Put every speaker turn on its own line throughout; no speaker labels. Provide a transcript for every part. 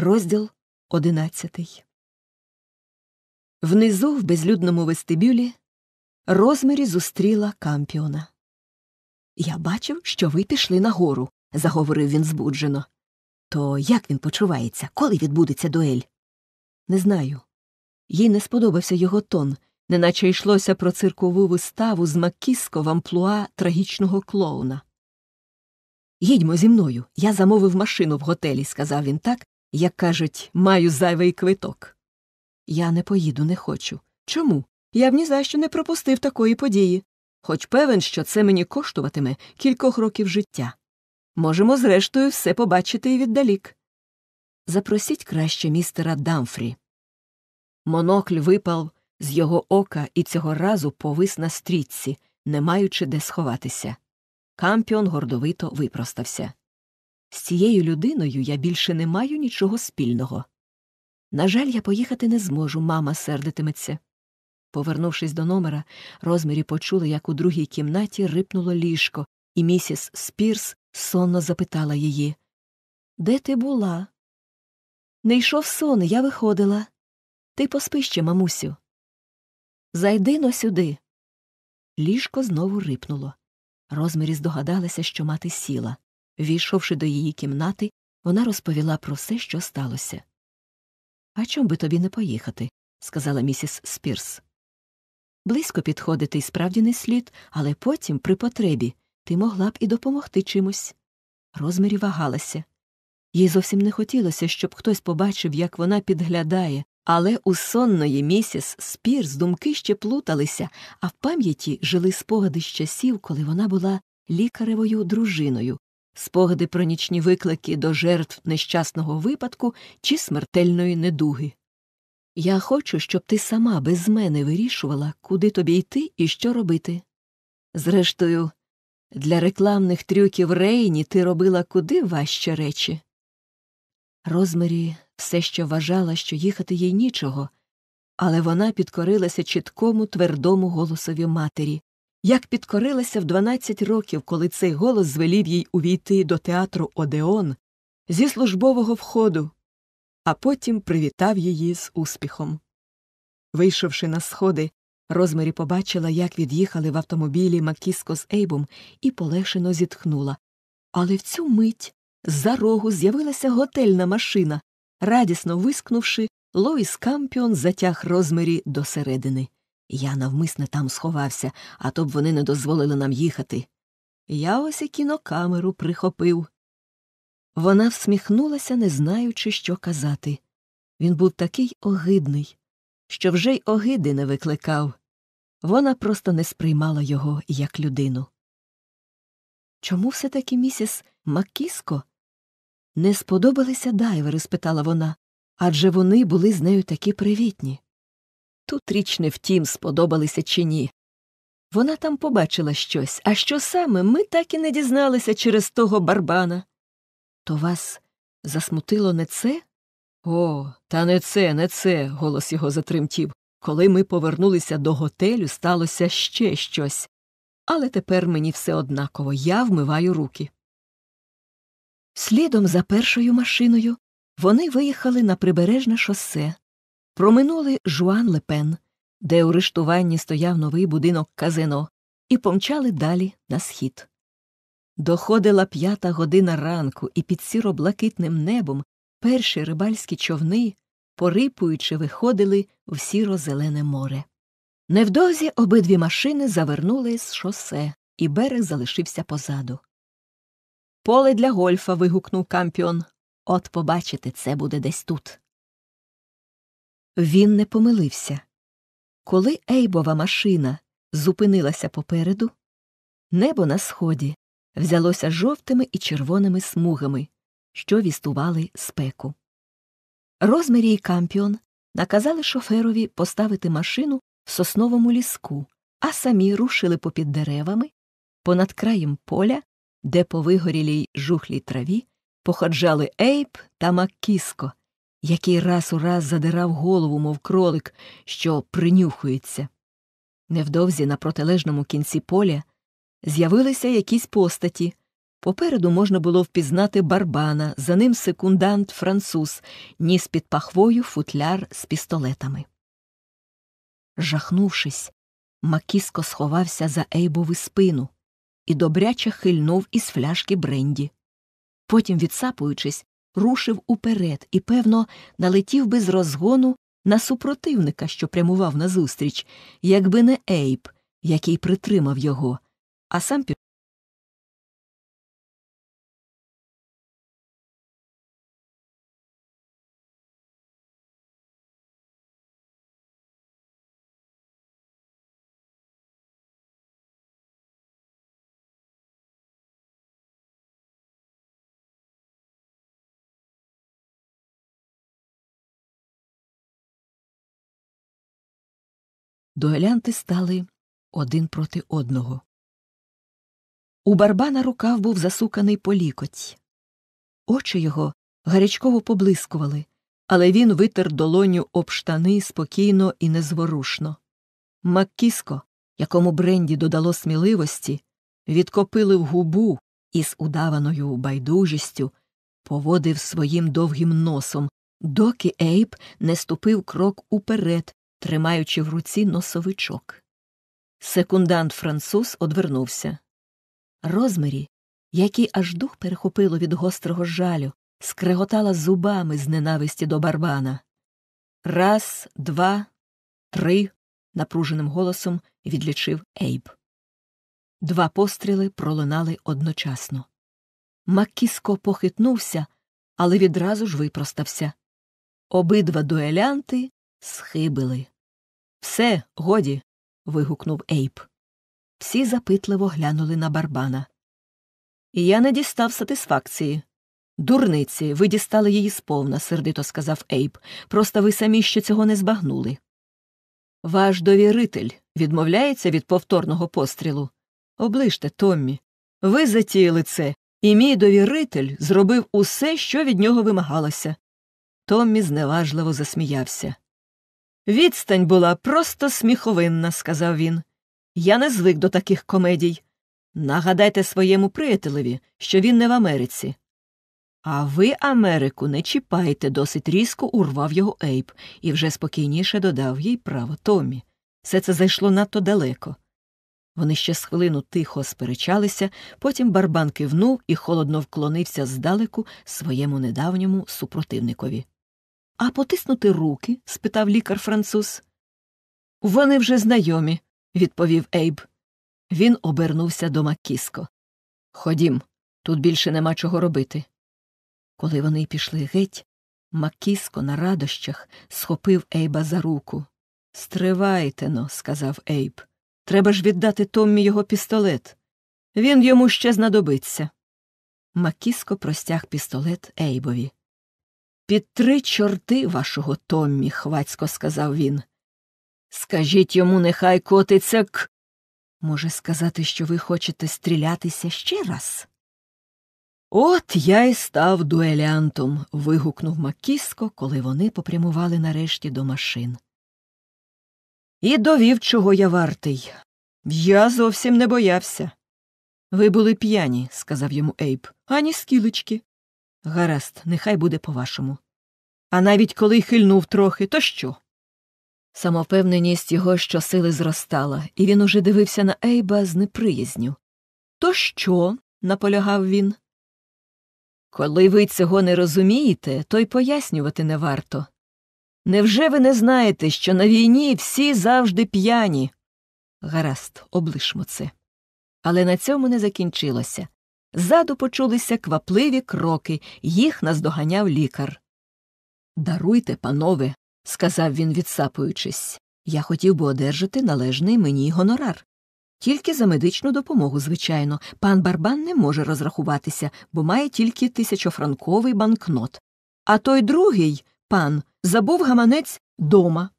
Розділ одинадцятий. Внизу, в безлюдному вестибюлі, розмірі зустріла кампіона. Я бачив, що ви пішли нагору, заговорив він збуджено. То як він почувається, коли відбудеться дуель? Не знаю.
Їй не сподобався його тон, неначе йшлося про циркову виставу з макіско в амплуа трагічного клоуна. Їдьмо зі мною. Я замовив машину в готелі, сказав він так, як кажуть, маю зайвий квиток. Я не поїду, не хочу. Чому? Я б ні за що не пропустив такої події. Хоч певен, що це мені коштуватиме кількох років життя. Можемо, зрештою, все побачити і віддалік. Запросіть краще містера Дамфрі. Монокль випав з його ока і цього разу повис на стрічці, не маючи де сховатися. Кампіон гордовито випростався. З цією людиною я більше не маю нічого спільного. На жаль, я поїхати не зможу, мама сердитиметься. Повернувшись до номера, розмірі почули, як у другій кімнаті рипнуло ліжко, і місіс Спірс сонно запитала її
Де ти була? Не йшов сон, я виходила. Ти поспи ще, мамусю. Зайди но сюди. Ліжко знову
рипнуло. Розмірі здогадалася, що мати сіла. Війшовши до її кімнати, вона розповіла про все, що сталося. А чом би тобі не поїхати? сказала місіс Спірс. Близько підходити і справді не слід, але потім, при потребі, ти могла б і допомогти чимось. Розмірі вагалася. Їй зовсім не хотілося, щоб хтось побачив, як вона підглядає, але у сонної місіс Спірс думки ще плуталися, а в пам'яті жили спогади з часів, коли вона була лікаревою дружиною, спогади про нічні виклики до жертв нещасного випадку чи смертельної недуги. Я хочу, щоб ти сама без мене вирішувала, куди тобі йти і що робити. Зрештою, для рекламних трюків Рейні ти робила куди важче речі. Розмарі все ще вважала, що їхати їй нічого, але вона підкорилася чіткому твердому голосові матері, як підкорилася в 12 років, коли цей голос звелів їй увійти до театру Одеон зі службового входу, а потім привітав її з успіхом. Вийшовши на сходи, Розмарі побачила, як від'їхали в автомобілі Макіско з Ейбом, і полешено зітхнула. Але в цю мить за рогу з'явилася готельна машина. Радісно вискнувши, Лоїс Кампіон затяг Розмарі до середини. Я навмисне там сховався, а то б вони не дозволили нам їхати. Я ось і кінокамеру прихопив. Вона всміхнулася, не знаючи, що казати. Він був такий огидний, що вже й огиди не викликав. Вона просто не сприймала його як людину. Чому все таки місіс Макіско? Не сподобалися дайвери? спитала вона, адже вони були з нею такі привітні. Тут річ не втім, сподобалися чи ні. Вона там побачила щось, а що саме ми так і не дізналися через того барбана. То вас засмутило не це? О, та не це, не це, голос його затремтів. Коли ми повернулися до готелю, сталося ще щось. Але тепер мені все однаково, я вмиваю руки. Слідом за першою машиною вони виїхали на прибережне шосе проминули Жуан Лепен, де у рештуванні стояв новий будинок казино, і помчали далі на схід. Доходила п'ята година ранку, і під сіро-блакитним небом перші рибальські човни, порипуючи, виходили в сіро-зелене море. Невдовзі обидві машини завернули з шосе,
і берег залишився позаду. Поле для гольфа. вигукнув кампіон. От побачите, це буде десь тут. Він не помилився. Коли Ейбова машина зупинилася попереду,
небо на сході взялося жовтими і червоними смугами, що вістували спеку. Розмірі і Кампіон наказали шоферові поставити машину в сосновому ліску, а самі рушили попід деревами, понад краєм поля, де по вигорілій жухлій траві походжали Ейб та Маккіско, який раз у раз задирав голову, мов кролик, що принюхується. Невдовзі на протилежному кінці поля з'явилися якісь постаті. Попереду можна було впізнати барбана, за ним секундант француз, ніс під пахвою футляр з пістолетами. Жахнувшись, Макіско сховався за Ейбови спину і добряче хильнув із фляшки бренді. Потім, відсапуючись, рушив уперед і, певно, налетів би з розгону на супротивника,
що прямував назустріч, якби не Ейп, який притримав його,
а сам пішов. дуелянти стали один проти одного.
У барбана рукав був засуканий по лікоть. Очі його
гарячково поблискували, але він витер долоню об штани спокійно і незворушно. Маккіско, якому бренді додало сміливості, відкопили в губу і з удаваною байдужістю поводив своїм довгим носом, доки Ейп не ступив крок уперед тримаючи в руці носовичок. Секундант француз одвернувся. Розмері, який аж дух перехопило від гострого жалю, скреготала зубами з ненависті до барбана. Раз, два, три. напруженим голосом відлічив Ейб. Два постріли пролунали одночасно. Маккіско похитнувся, але відразу ж випростався. Обидва дуелянти схибили. Все, годі. вигукнув Ейп. Всі запитливо глянули на барбана. Я не дістав сатисфакції. Дурниці, ви дістали її сповна, сердито сказав Ейп. Просто ви самі ще цього не збагнули. Ваш довіритель відмовляється від повторного пострілу. Оближте, Томмі. Ви затіяли це, і мій довіритель зробив усе, що від нього вимагалося. Томмі зневажливо засміявся. Відстань була просто сміховинна, сказав він. Я не звик до таких комедій. Нагадайте своєму приятелеві, що він не в Америці. А ви, Америку, не чіпайте, досить різко урвав його Ейп і вже спокійніше додав їй право Томі. Все це зайшло надто далеко. Вони ще з хвилину тихо сперечалися, потім барбан кивнув і холодно вклонився здалеку своєму недавньому супротивникові. А потиснути руки? спитав лікар француз. Вони вже знайомі, відповів Ейб. Він обернувся до Макіско. Ходім, тут більше нема чого робити. Коли вони пішли геть, Макіско на радощах схопив Ейба за руку. Стривайте но, сказав Ейб. Треба ж віддати Томмі його пістолет. Він йому ще знадобиться. Макіско простяг пістолет Ейбові. Під три чорти вашого Томмі, хвацько сказав він. Скажіть йому, нехай котиться к. Може, сказати, що ви хочете стрілятися ще раз? От я й став дуелянтом. вигукнув Макіско, коли вони попрямували нарешті до машин. І довів, чого я вартий. Я зовсім не боявся. Ви були п'яні, сказав йому Ейб, ані скілочки. Гаразд, нехай буде по вашому а навіть коли й хильнув трохи, то що? Самовпевненість його щосили зростала, і він уже дивився на Ейба з неприязню. То що? наполягав він. Коли ви цього не розумієте, то й пояснювати не варто. Невже ви не знаєте, що на війні всі завжди п'яні? Гаразд, облишмо це. Але на цьому не закінчилося. Ззаду почулися квапливі кроки, їх наздоганяв лікар. Даруйте, панове, сказав він, відсапуючись, я хотів би одержати належний мені гонорар. Тільки за медичну допомогу, звичайно, пан барбан не може розрахуватися, бо має тільки тисячофранковий банкнот. А той другий, пан, забув гаманець дома.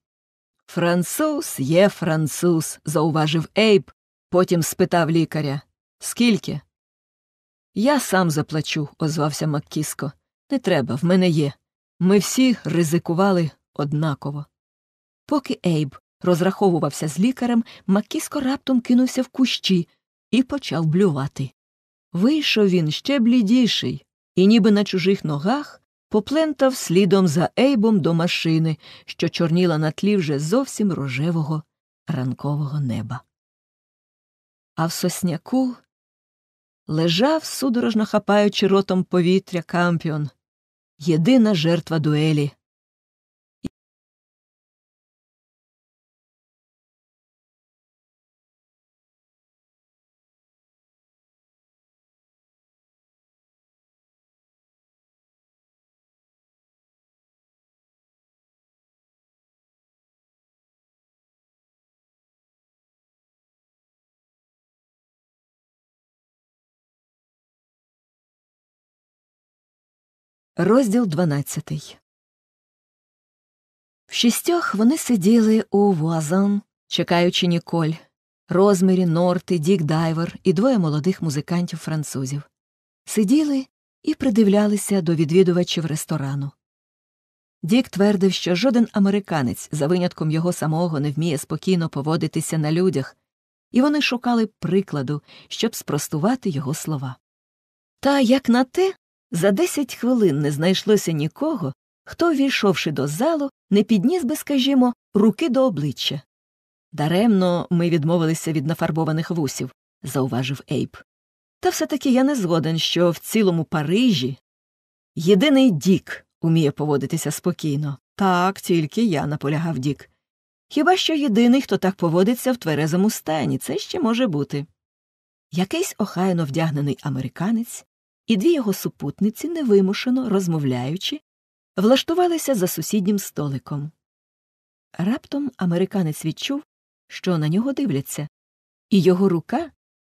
Француз є француз, зауважив Ейб, потім спитав лікаря. Скільки? Я сам заплачу, озвався Маккіско. Не треба, в мене є. Ми всі ризикували однаково. Поки Ейб розраховувався з лікарем, Макіско раптом кинувся в кущі і почав блювати. Вийшов він ще блідіший і, ніби на чужих ногах, поплентав слідом за Ейбом до машини, що чорніла на тлі вже зовсім рожевого ранкового неба. А в сосняку
лежав, судорожно хапаючи ротом повітря, кампіон
єдина жертва дуелі Розділ дванадцятий В шістьох вони сиділи
у Вуазан, чекаючи Ніколь, Розмірі, Норти, Дік Дайвер і двоє молодих музикантів французів. Сиділи і придивлялися до відвідувачів ресторану. Дік твердив, що жоден американець за винятком його самого не вміє спокійно поводитися на людях, і вони шукали прикладу, щоб спростувати його слова. Та як на те, за десять хвилин не знайшлося нікого, хто, війшовши до залу, не підніс би, скажімо, руки до обличчя. Даремно ми відмовилися від нафарбованих вусів, зауважив Ейп. Та все таки я не згоден, що в цілому Парижі єдиний Дік уміє поводитися спокійно. Так, тільки я наполягав Дік. Хіба що єдиний, хто так поводиться в тверезому стані, це ще може бути. Якийсь охайно вдягнений американець і дві його супутниці, невимушено розмовляючи, влаштувалися за сусіднім столиком. Раптом американець відчув, що на нього дивляться, і його рука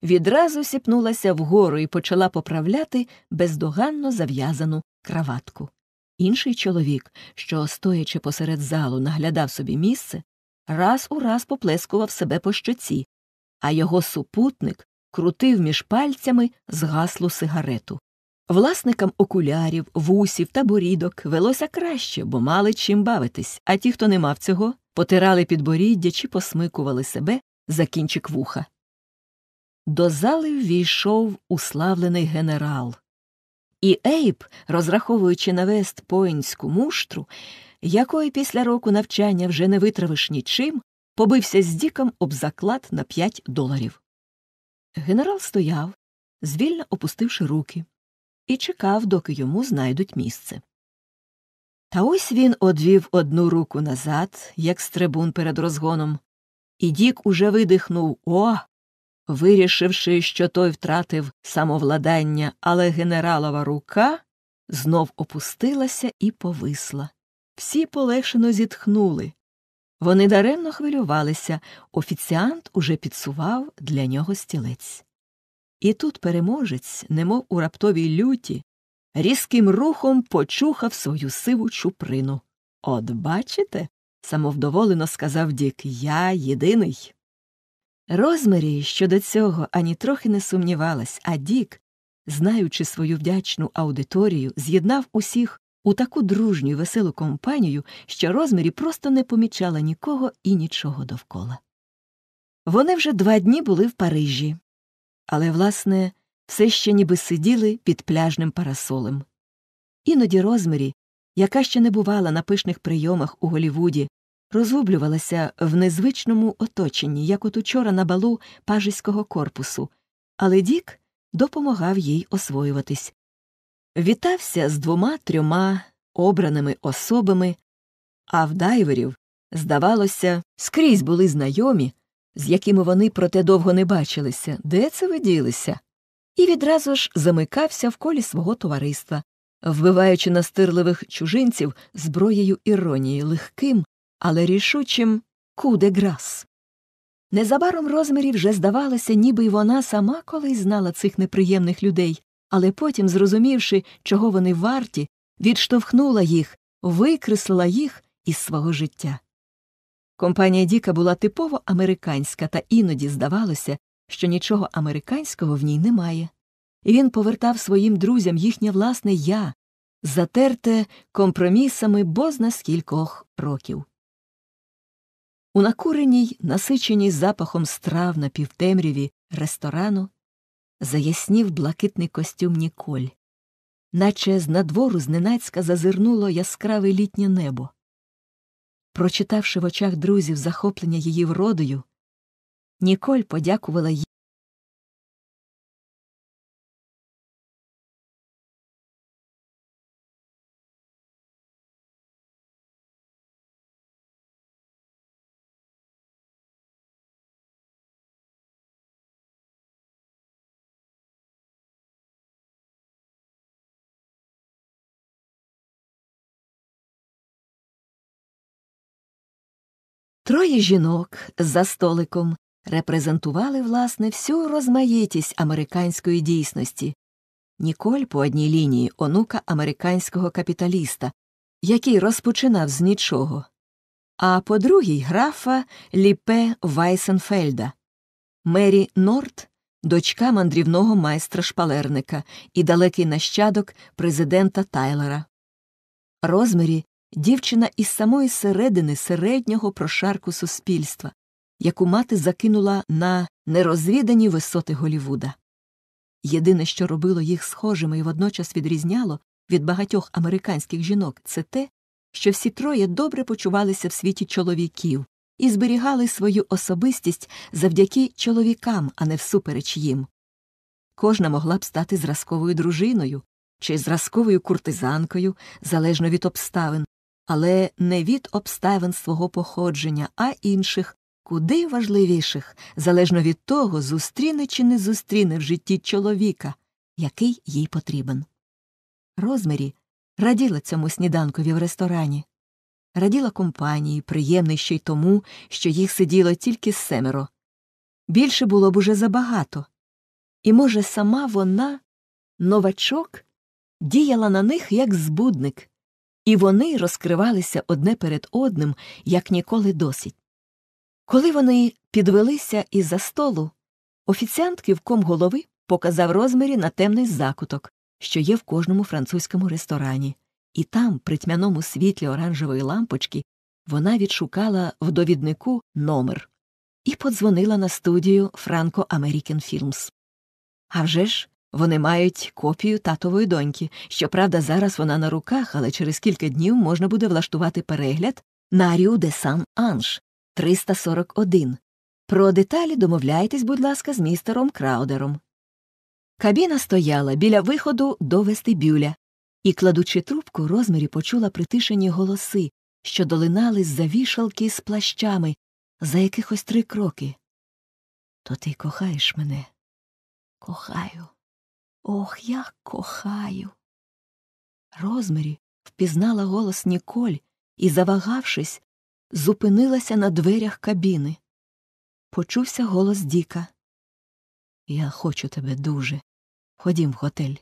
відразу сіпнулася вгору і почала поправляти бездоганно зав'язану краватку. Інший чоловік, що, стоячи посеред залу, наглядав собі місце, раз у раз поплескував себе по щоці, а його супутник крутив між пальцями згаслу сигарету. Власникам окулярів, вусів та борідок велося краще, бо мали чим бавитись, а ті, хто не мав цього, потирали підборіддя чи посмикували себе за кінчик вуха. До зали ввійшов уславлений генерал. І Ейп, розраховуючи на вестпойнську муштру, якої після року навчання вже не витравиш нічим, побився з діком об заклад на 5 доларів. Генерал стояв, звільно опустивши руки, і чекав, доки йому знайдуть місце. Та ось він одвів одну руку назад, як стрибун перед розгоном, і Дік уже видихнув О. Вирішивши, що той втратив самовладання, але генералова рука знов опустилася і повисла. Всі полегшено зітхнули. Вони даремно хвилювалися, офіціант уже підсував для нього стілець. І тут переможець, немов у раптовій люті, різким рухом почухав свою сиву чуприну. От бачите, самовдоволено сказав Дік, я єдиний. Розмарі щодо цього ані трохи не сумнівалась, а Дік, знаючи свою вдячну аудиторію, з'єднав усіх у таку дружню і веселу компанію, що розмірі просто не помічала нікого і нічого довкола. Вони вже два дні були в Парижі, але, власне, все ще ніби сиділи під пляжним парасолем. Іноді розмірі, яка ще не бувала на пишних прийомах у Голівуді, розгублювалася в незвичному оточенні, як от учора на балу пажиського корпусу, але Дік допомагав їй освоюватись, вітався з двома трьома обраними особами, а в дайверів, здавалося, скрізь були знайомі, з якими вони проте довго не бачилися, де це виділися, і відразу ж замикався в колі свого товариства, вбиваючи настирливих чужинців зброєю іронії легким, але рішучим куде кудеграс. Незабаром розмірі вже здавалося, ніби й вона сама колись знала цих неприємних людей, але потім, зрозумівши, чого вони варті, відштовхнула їх, викреслила їх із свого життя. Компанія Діка була типово американська, та іноді здавалося, що нічого американського в ній немає. І він повертав своїм друзям їхнє власне я, затерте компромісами бозна з кількох років. У накуреній, насиченій запахом страв на півтемряві ресторану, заяснів блакитний костюм Ніколь, наче з надвору зненацька
зазирнуло яскраве літнє небо. Прочитавши в очах друзів
захоплення її вродою, Ніколь подякувала їй.
Троє жінок за столиком репрезентували, власне, всю розмаїтість
американської дійсності. Ніколь по одній лінії онука американського капіталіста, який розпочинав з нічого, а по другій графа Ліпе Вайсенфельда, Мері Норт, дочка мандрівного майстра шпалерника і далекий нащадок президента Тайлера. Розмірі дівчина із самої середини середнього прошарку суспільства, яку мати закинула на нерозвідані висоти Голівуда. Єдине, що робило їх схожими і водночас відрізняло від багатьох американських жінок, це те, що всі троє добре почувалися в світі чоловіків і зберігали свою особистість завдяки чоловікам, а не всупереч їм. Кожна могла б стати зразковою дружиною чи зразковою куртизанкою, залежно від обставин, але не від обставин свого походження, а інших, куди важливіших, залежно від того, зустріне чи не зустріне в житті чоловіка, який їй потрібен. Розмірі раділа цьому сніданкові в ресторані, раділа компанії, приємний ще й тому, що їх сиділо тільки семеро. Більше було б уже забагато. І, може, сама вона, новачок, діяла на них як збудник і вони розкривалися одне перед одним, як ніколи досить. Коли вони підвелися із за столу, офіціант кивком голови показав розмірі на темний закуток, що є в кожному французькому ресторані, і там, при тьмяному світлі оранжевої лампочки, вона відшукала в довіднику номер і подзвонила на студію Franco American Films. А вже ж, вони мають копію татової доньки. Щоправда, зараз вона на руках, але через кілька днів можна буде влаштувати перегляд на Рю де Сан Анж 341. Про деталі домовляйтесь, будь ласка, з містером Краудером. Кабіна стояла біля виходу до вестибюля і, кладучи трубку, розмірі почула притишені голоси, що долинали з за вішалки з плащами
за якихось три кроки. То ти кохаєш мене? Кохаю. Ох, я кохаю. Розмарі
впізнала голос Ніколь і, завагавшись, зупинилася на дверях
кабіни. Почувся голос Діка. Я хочу тебе дуже. Ходім в готель.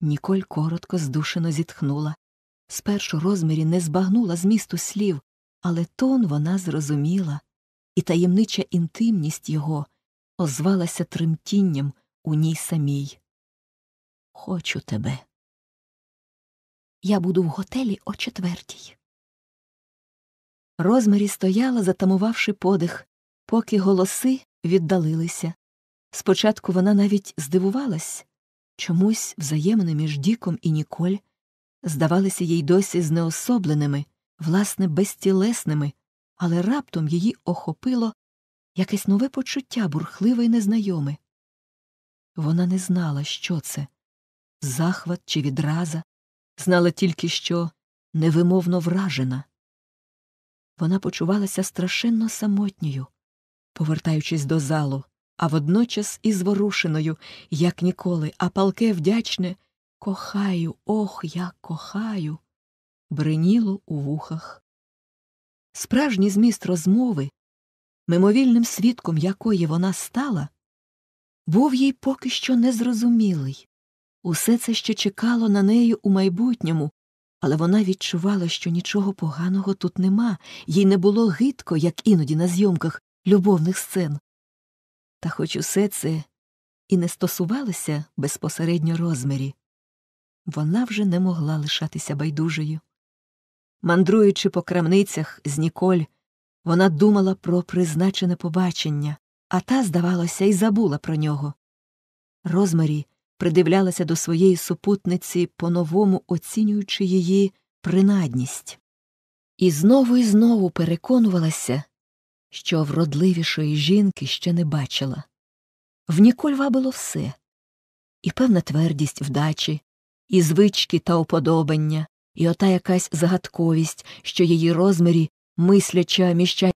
Ніколь коротко, здушено зітхнула.
Спершу розмірі не збагнула змісту слів, але тон вона зрозуміла,
і таємнича інтимність його озвалася тремтінням
у ній самій. Хочу тебе. Я буду в готелі о четвертій. Розмарі стояла,
затамувавши подих, поки голоси віддалилися. Спочатку вона навіть здивувалась чомусь взаємини між Діком і Ніколь здавалися їй досі знеособленими, власне, безтілесними, але раптом її охопило якесь нове почуття бурхливе й незнайоме. Вона не знала, що це, захват чи відраза, знала тільки, що невимовно вражена. Вона почувалася страшенно самотньою, повертаючись до залу, а водночас і зворушеною, як ніколи, а палке вдячне кохаю, ох, я кохаю,
бриніло у вухах. Справжній зміст розмови, мимовільним свідком якої вона стала, був їй
поки що незрозумілий. Усе це ще чекало на неї у майбутньому, але вона відчувала, що нічого поганого тут нема, їй не було гидко, як іноді на зйомках любовних сцен. Та хоч усе це і не стосувалося безпосередньо розмірі, вона вже не могла лишатися байдужою. Мандруючи по крамницях з Ніколь, вона думала про призначене побачення, а та, здавалося, і забула про нього. Розмарі придивлялася до своєї супутниці, по новому оцінюючи її принадність, і знову і знову переконувалася, що вродливішої жінки ще не бачила. В Ніколь вабило все і певна твердість вдачі, і звички та уподобання,
і ота якась загадковість, що її розмірі, мисляча, міща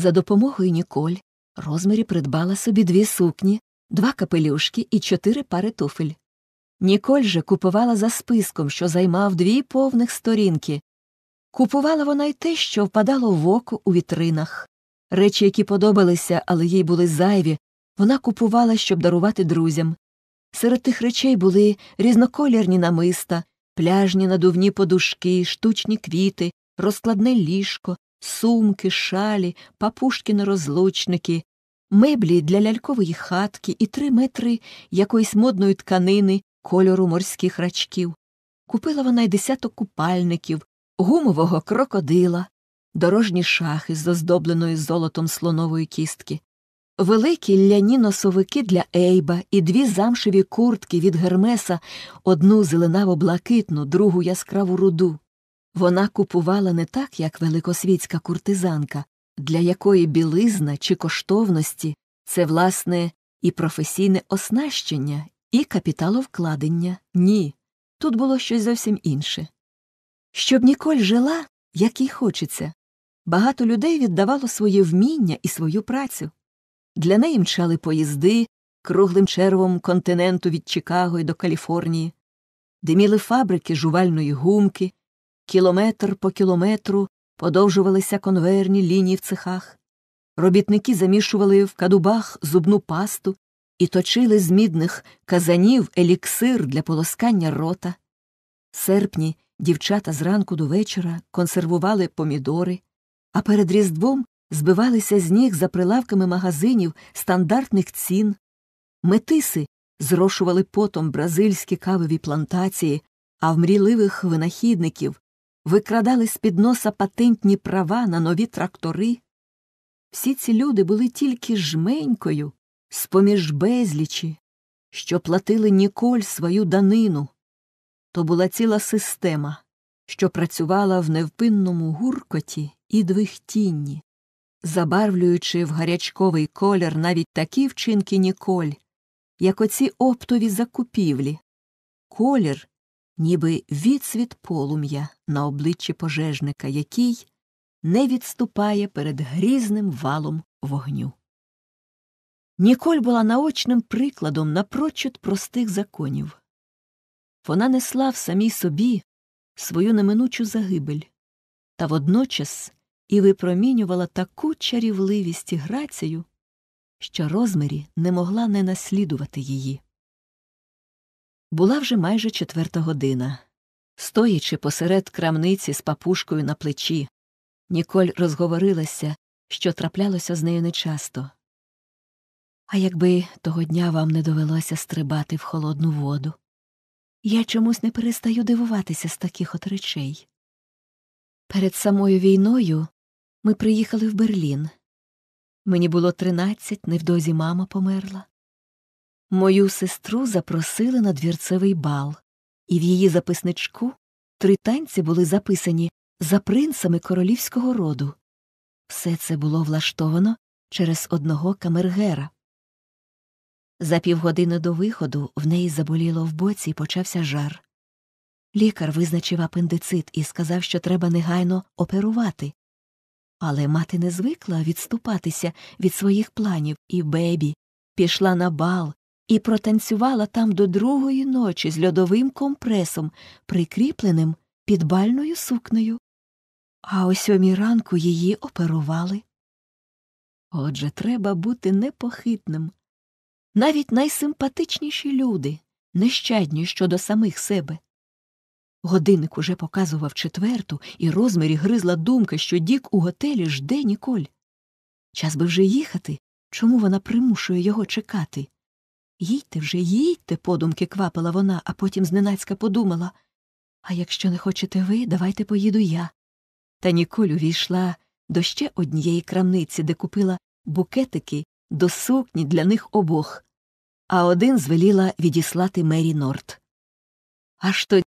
За допомогою Ніколь розмарі придбала собі дві сукні, два капелюшки
і чотири пари туфель. Ніколь же купувала за списком, що займав дві повних сторінки. Купувала вона й те, що впадало в око у вітринах. Речі, які подобалися, але їй були зайві, вона купувала, щоб дарувати друзям. Серед тих речей були різноколірні намиста, пляжні надувні подушки, штучні квіти, розкладне ліжко, сумки, шалі, папушки на розлучники, меблі для лялькової хатки і три метри якоїсь модної тканини кольору морських рачків. Купила вона й десяток купальників, гумового крокодила, дорожні шахи з оздобленою золотом слонової кістки, великі ляні носовики для Ейба і дві замшеві куртки від Гермеса, одну зеленаво блакитну, другу яскраву руду. Вона купувала не так, як великосвітська куртизанка, для якої білизна чи коштовності це власне і професійне оснащення, і капіталовкладення. Ні. Тут було щось зовсім інше. Щоб Ніколь жила, як їй хочеться. Багато людей віддавало своє вміння і свою працю. Для неї мчали поїзди круглим червом континенту від Чикаго і до Каліфорнії, диміли фабрики жувальної гумки, Кілометр по кілометру подовжувалися конвейерні лінії в цехах. Робітники замішували в кадубах зубну пасту і точили з мідних казанів еліксир для полоскання рота. В серпні дівчата зранку до вечора консервували помідори, а перед Різдвом збивалися з ніг за прилавками магазинів стандартних цін. Метиси зрошували потом бразильські кавові плантації, а в мрійливих винахідників викрадали з під носа патентні права на нові трактори. Всі ці люди були тільки жменькою з поміж безлічі, що платили Ніколь свою данину. То була ціла система, що працювала в невпинному гуркоті і двихтінні, забарвлюючи в гарячковий колір навіть такі вчинки Ніколь, як оці оптові закупівлі, колір, ніби відсвіт полум'я на обличчі пожежника, який не відступає перед грізним валом вогню. Ніколь була наочним прикладом напрочуд простих законів. Вона несла в самій собі свою неминучу загибель та водночас і випромінювала таку чарівливість і грацію, що розмірі не могла не наслідувати її. Була вже майже четверта година. Стоячи посеред крамниці з папушкою на плечі, Ніколь розговорилася, що траплялося з нею нечасто. А якби того дня вам не довелося стрибати в холодну воду. Я чомусь не перестаю дивуватися з таких от
речей. Перед самою війною ми приїхали в Берлін. Мені було тринадцять, невдовзі мама померла. Мою
сестру запросили на двірцевий бал, і в її записничку три танці були записані за принцами королівського роду. Все це було влаштовано через одного камергера. За півгодини до виходу в неї заболіло в боці і почався жар. Лікар визначив апендицит і сказав, що треба негайно оперувати. Але мати не звикла відступатися від своїх планів, і бебі пішла на бал, і протанцювала там до другої ночі з льодовим компресом, прикріпленим під бальною сукнею. А о сьомій ранку її оперували. Отже, треба бути непохитним. Навіть найсимпатичніші люди, нещадні щодо самих себе. Годинник уже показував четверту, і розмірі гризла думка, що Дік у готелі жде Ніколь. Час би вже їхати, чому вона примушує його чекати? Їдьте вже, їдьте, подумки квапила вона, а потім зненацька подумала. А якщо не хочете ви, давайте поїду я. Та Ніколь увійшла до ще однієї крамниці,
де купила букетики до сукні для них обох, а один
звеліла відіслати Мері Норт. Аж тоді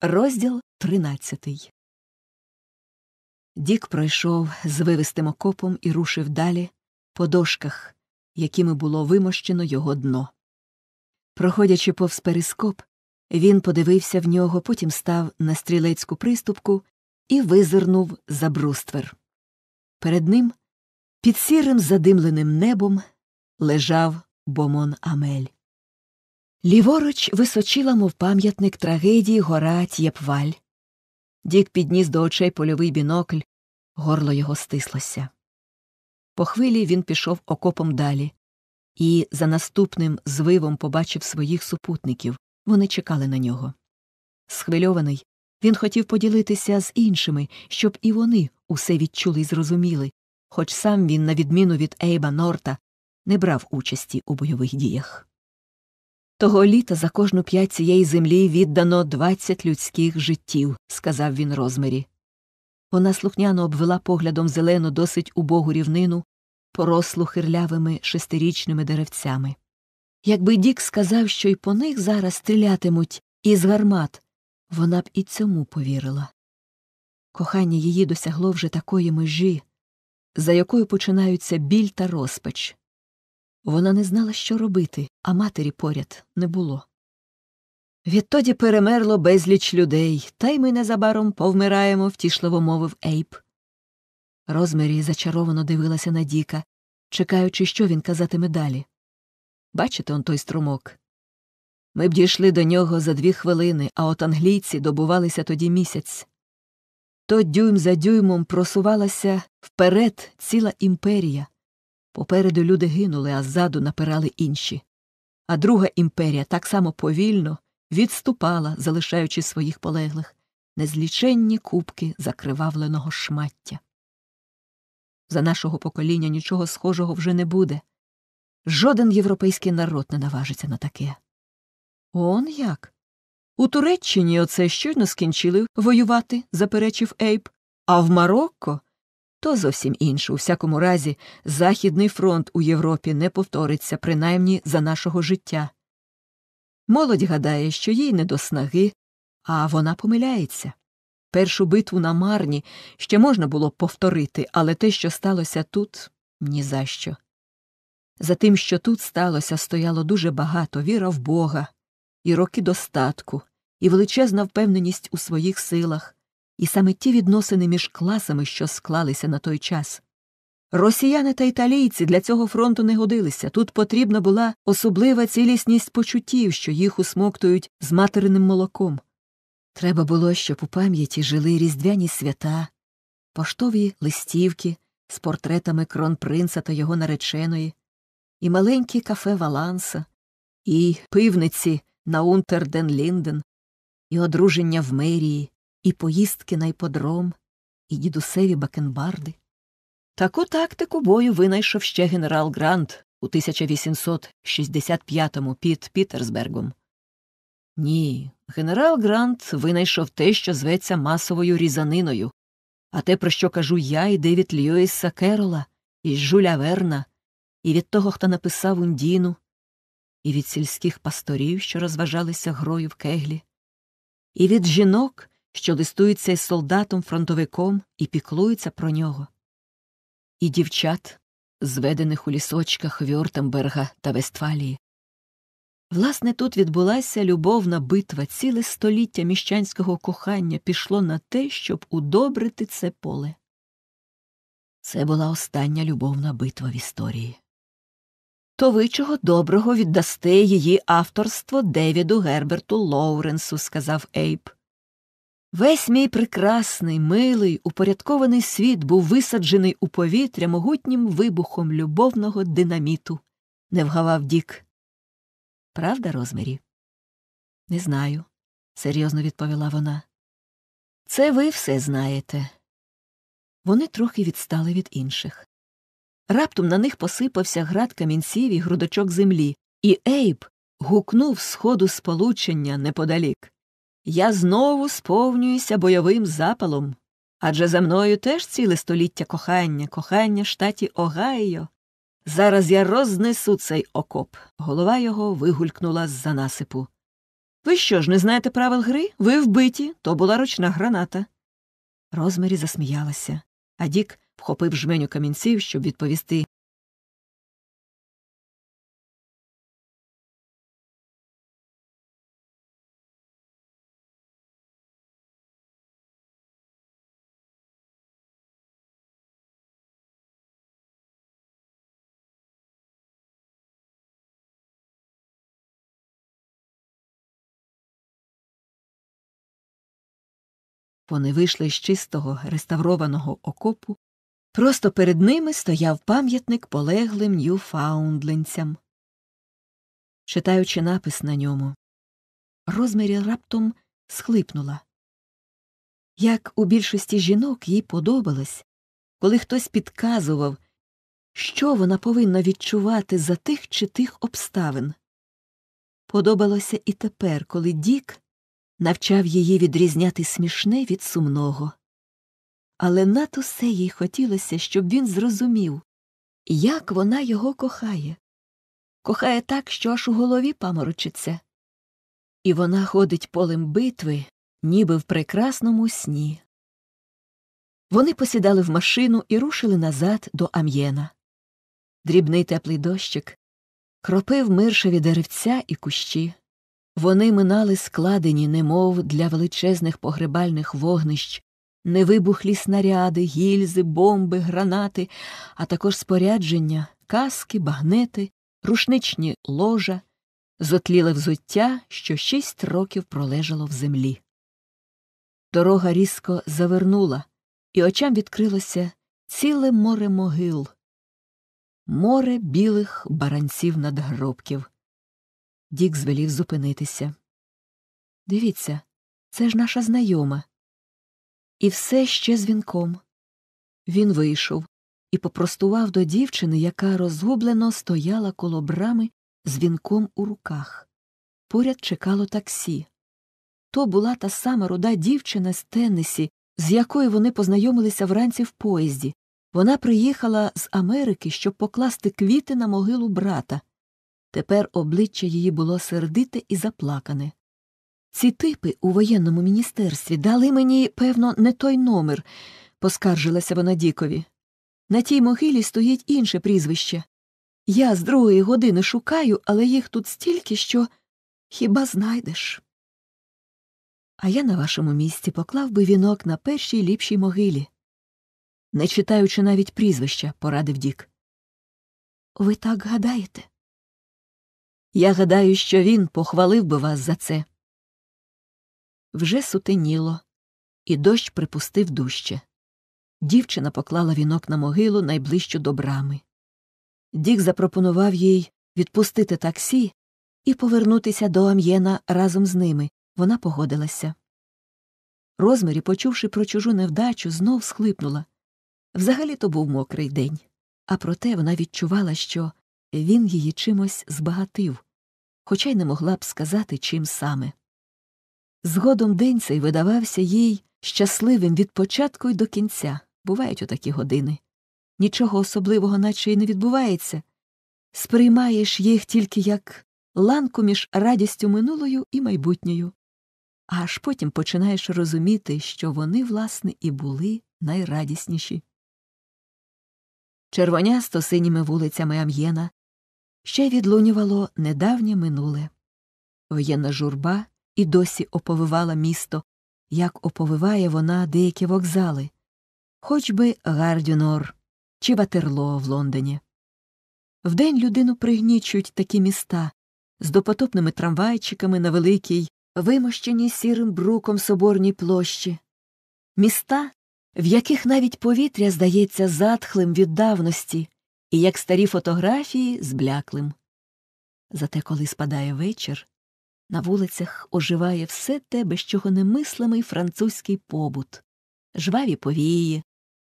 Розділ тринадцятий Дік пройшов з
вивистим окопом і рушив далі по дошках, якими було вимощено його дно. Проходячи повз перископ, він подивився в нього, потім став на стрілецьку приступку і визирнув за бруствер. Перед ним, під сірим задимленим небом, лежав бомон Амель. Ліворуч височила, мов пам'ятник трагедії гора Т'єпваль. Дік підніс до очей польовий бінокль, горло його стислося. По хвилі він пішов окопом далі і за наступним звивом побачив своїх супутників. Вони чекали на нього. Схвильований, він хотів поділитися з іншими, щоб і вони усе відчули і зрозуміли, хоч сам він, на відміну від Ейба Норта, не брав участі у бойових діях. Того літа за кожну п'ять цієї землі віддано двадцять людських життів, сказав він розмірі. Вона слухняно обвела поглядом зелену досить убогу рівнину, порослу хирлявими шестирічними деревцями. Якби Дік сказав, що й по них зараз стрілятимуть із гармат, вона б і цьому повірила. Кохання її досягло вже такої межі, за якою починаються біль та розпач, вона не знала, що робити, а матері поряд не було. Відтоді перемерло безліч людей, та й ми незабаром повмираємо, втішливо мовив Ейп. Розмері зачаровано дивилася на Діка, чекаючи, що він казатиме далі. Бачите он той струмок. Ми б дійшли до нього за дві хвилини, а от англійці добувалися тоді місяць. То дюйм за дюймом просувалася вперед ціла імперія. Попереду люди гинули, а ззаду напирали інші. А друга імперія так само повільно відступала, залишаючи своїх полеглих, незліченні кубки закривавленого шмаття. За нашого покоління нічого схожого вже не буде. Жоден європейський народ не наважиться на таке. Он як? У Туреччині оце щойно скінчили воювати, заперечив Ейб, а в Марокко то зовсім інше. У всякому разі, Західний фронт у Європі не повториться, принаймні за нашого життя. Молодь гадає, що їй не до снаги, а вона помиляється. Першу битву на марні ще можна було повторити, але те, що сталося тут, ні за що. За тим, що тут сталося, стояло дуже багато віра в Бога, і роки достатку, і величезна впевненість у своїх силах, і саме ті відносини між класами, що склалися на той час. Росіяни та італійці для цього фронту не годилися. Тут потрібна була особлива цілісність почуттів, що їх усмоктують з материним молоком. Треба було, щоб у пам'яті жили різдвяні свята, поштові листівки з портретами кронпринца та його нареченої, і маленькі кафе Валанса, і пивниці на Унтерден-Лінден, і одруження в мерії, і поїздки на іподром, і дідусеві бакенбарди. Таку тактику бою винайшов ще генерал Грант у 1865-му під Пітерсбергом. Ні, генерал Грант винайшов те, що зветься масовою різаниною, а те, про що кажу я і Девід Льюіса Керола, і Жуля Верна, і від того, хто написав Ундіну, і від сільських пасторів, що розважалися грою в кеглі, і від жінок, що листується із солдатом фронтовиком і піклується про нього. І дівчат, зведених у лісочках Вюртемберга та Вестфалії. Власне, тут відбулася любовна битва, ціле століття міщанського кохання пішло на те, щоб удобрити це поле. Це була остання любовна битва в історії. То ви чого доброго віддасте її авторство Девіду Герберту Лоуренсу, сказав Ейп. Весь мій прекрасний, милий, упорядкований світ був висаджений у повітря могутнім вибухом любовного динаміту, не вгавав Дік.
Правда, розмірі? Не знаю, серйозно відповіла вона. Це ви все знаєте. Вони трохи відстали від
інших. Раптом на них посипався град камінців і грудочок землі, і Ейб гукнув сходу сполучення неподалік я знову сповнююся бойовим запалом. Адже за мною теж ціле століття кохання, кохання штаті Огайо. Зараз я рознесу цей окоп. Голова його вигулькнула з за насипу. Ви що ж, не знаєте правил гри? Ви вбиті,
то була ручна граната. Розмарі засміялася, а Дік вхопив жменю
камінців, щоб відповісти Вони вийшли з чистого реставрованого окопу. Просто
перед ними стояв пам'ятник полеглим ньюфаундлинцям. Читаючи напис на ньому, розмірі раптом схлипнула. Як у більшості жінок їй подобалось, коли хтось підказував, що вона повинна відчувати за тих чи тих обставин. Подобалося і тепер, коли Дік навчав її відрізняти смішне від сумного. Але над усе їй хотілося, щоб він зрозумів, як вона його кохає, кохає так, що аж у голові паморочиться. І вона ходить полем битви, ніби в прекрасному сні. Вони посідали в машину і рушили назад до Ам'єна. Дрібний теплий дощик кропив миршеві деревця і кущі. Вони минали складені, немов для величезних погребальних вогнищ, невибухлі снаряди, гільзи, бомби, гранати, а також спорядження, каски, багнети, рушничні ложа, зотліле взуття, що шість років пролежало в землі. Дорога різко завернула, і очам відкрилося ціле море
могил, море білих баранців надгробків. Дік звелів зупинитися. Дивіться, це ж наша знайома. І все ще з вінком. Він вийшов
і попростував до дівчини, яка розгублено стояла коло брами з вінком у руках. Поряд чекало таксі. То була та сама руда дівчина з Теннесі, з якою вони познайомилися вранці в поїзді. Вона приїхала з Америки, щоб покласти квіти на могилу брата, Тепер обличчя її було сердите і заплакане. Ці типи у воєнному міністерстві дали мені, певно, не той номер, поскаржилася вона Дікові. На тій могилі стоїть інше прізвище. Я з другої години шукаю, але їх тут стільки, що хіба знайдеш. А я на вашому
місці поклав би вінок на першій ліпшій могилі, не читаючи навіть прізвища, порадив Дік. Ви так гадаєте? Я гадаю, що він похвалив би вас за це. Вже сутеніло,
і дощ припустив дужче. Дівчина поклала вінок на могилу найближчу до брами. Дік запропонував їй відпустити таксі і повернутися до Ам'єна разом з ними. Вона погодилася. Розмарі, почувши про чужу невдачу, знов схлипнула. Взагалі то був мокрий день, а проте вона відчувала, що він її чимось збагатив хоча й не могла б сказати, чим саме. Згодом день цей видавався їй щасливим від початку й до кінця, бувають отакі години. Нічого особливого, наче й не відбувається. Сприймаєш їх тільки як ланку між радістю минулою і майбутньою, аж потім починаєш розуміти, що вони, власне, і були найрадісніші. Червонясто синіми вулицями Ам'єна ще відлунювало недавнє минуле. Воєнна журба і досі оповивала місто, як оповиває вона деякі вокзали, хоч би Гардюнор чи Ватерлоо в Лондоні. Вдень людину пригнічують такі міста з допотопними трамвайчиками на великій, вимощеній сірим бруком соборній площі, міста, в яких навіть повітря здається затхлим від давності і як старі фотографії з бляклим. Зате, коли спадає вечір, на вулицях оживає все те, без чого немислимий французький побут, жваві повії,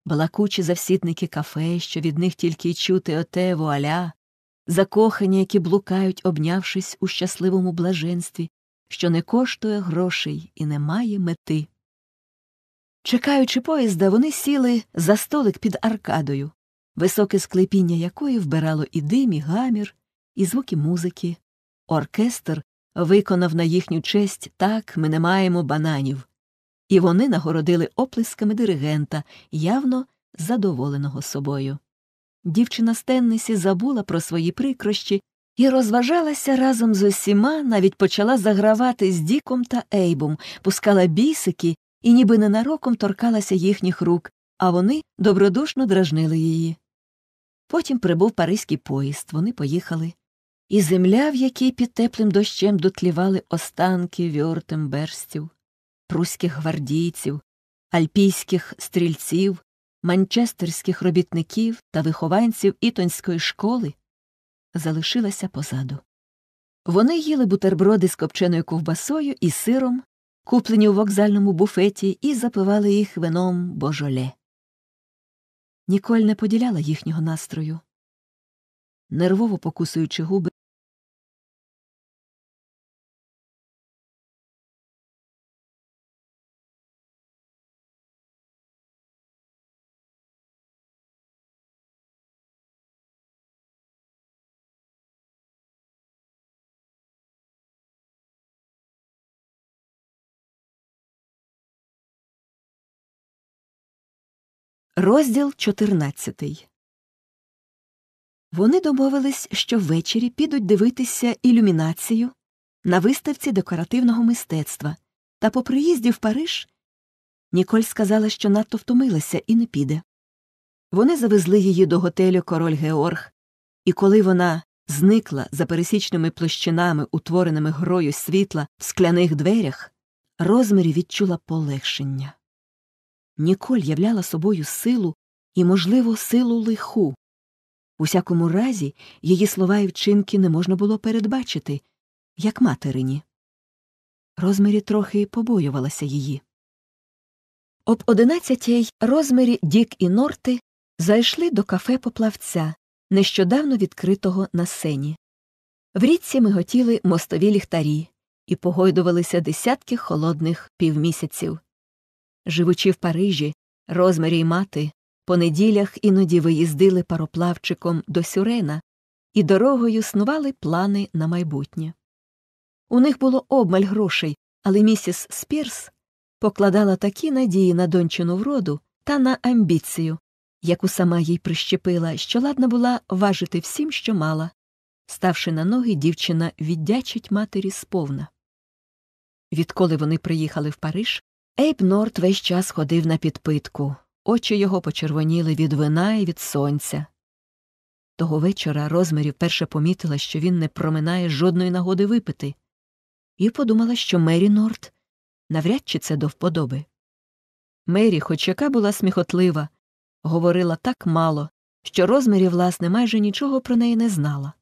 балакучі завсітники кафе, що від них тільки й чути оте вуаля, закохані, які блукають, обнявшись у щасливому блаженстві, що не коштує грошей і не має мети. Чекаючи поїзда, вони сіли за столик під аркадою високе склепіння якої вбирало і дим, і гамір, і звуки музики. Оркестр виконав на їхню честь так ми не маємо бананів. І вони нагородили оплесками диригента, явно задоволеного собою. Дівчина з забула про свої прикрощі і розважалася разом з усіма, навіть почала загравати з Діком та Ейбом, пускала бісики і ніби ненароком торкалася їхніх рук, а вони добродушно дражнили її. Потім прибув паризький поїзд, вони поїхали. І земля, в якій під теплим дощем дотлівали останки вьортемберстів, пруських гвардійців, альпійських стрільців, манчестерських робітників та вихованців ітонської школи, залишилася позаду. Вони їли бутерброди з копченою ковбасою і сиром, куплені у вокзальному
буфеті, і запивали їх вином божоле. Ніколь не поділяла
їхнього настрою. Нервово покусуючи губи, Розділ 14 Вони домовились, що ввечері підуть дивитися
ілюмінацію на виставці декоративного мистецтва, та по приїзді в Париж Ніколь сказала, що надто втомилася і не піде. Вони завезли її до готелю Король Георг, і коли вона зникла за пересічними площинами, утвореними грою світла в скляних дверях, розмірі відчула полегшення. Ніколь являла собою силу і, можливо, силу лиху. Усякому разі, її слова і вчинки не можна було передбачити,
як материні. Розмірі трохи побоювалася її. Об одинадцятій розмірі Дік і Норти зайшли до
кафе поплавця, нещодавно відкритого на сені. В річці миготіли мостові ліхтарі і погойдувалися десятки холодних півмісяців. Живучи в Парижі, Розмарі й мати, по неділях іноді виїздили пароплавчиком до Сюрена і дорогою снували плани на майбутнє. У них було обмаль грошей, але місіс Спірс покладала такі надії на дончину вроду та на амбіцію, яку сама їй прищепила, що ладна була важити всім, що мала. Ставши на ноги, дівчина віддячить матері сповна. Відколи вони приїхали в Париж, Ейб Норт весь час ходив на підпитку, очі його почервоніли від вина і від сонця. Того вечора розмірів перше помітила, що він не проминає жодної нагоди випити, і подумала, що Мері Норт навряд чи це до вподоби. Мері, хоч яка була сміхотлива, говорила так мало, що розмірі, власне, майже нічого про неї не знала.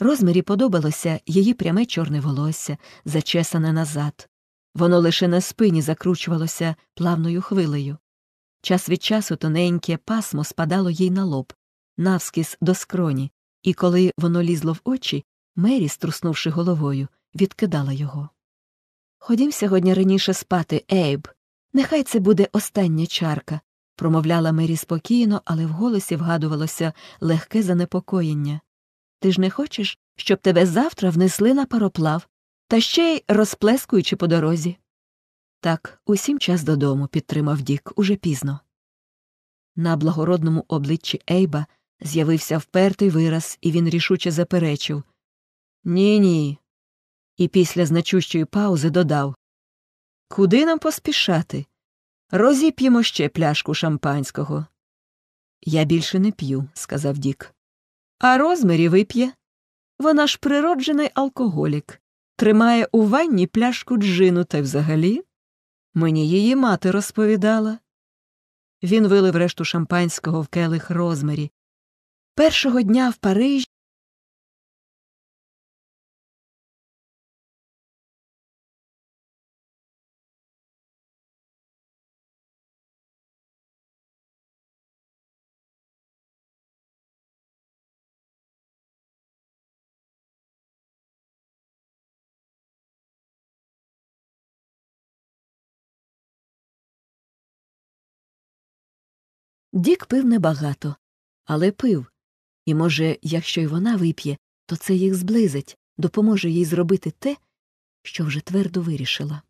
Розмірі подобалося її пряме чорне волосся, зачесане назад, Воно лише на спині закручувалося плавною хвилею. Час від часу тоненьке пасмо спадало їй на лоб, навскіз до скроні, і коли воно лізло в очі, Мері, струснувши головою, відкидала його. Ходім сьогодні раніше спати, Ейб. Нехай це буде остання чарка, промовляла Мері спокійно, але в голосі вгадувалося легке занепокоєння. Ти ж не хочеш, щоб тебе завтра внесли на пароплав та ще й розплескуючи по дорозі. Так, усім час додому підтримав Дік уже пізно. На благородному обличчі Ейба з'явився впертий вираз, і він рішуче заперечив Ні, ні. І після значущої паузи додав Куди нам поспішати? Розіп'ємо ще пляшку шампанського. Я більше не п'ю, сказав Дік. А розмірі вип'є. Вона ж природжений алкоголік тримає у ванні пляшку джину, та й взагалі
мені її мати розповідала. Він вилив решту шампанського в келих
розмірі. Першого дня в Парижі. Дік пив небагато,
але пив. І, може, якщо й вона вип'є, то це їх зблизить, допоможе їй зробити те, що вже твердо вирішила.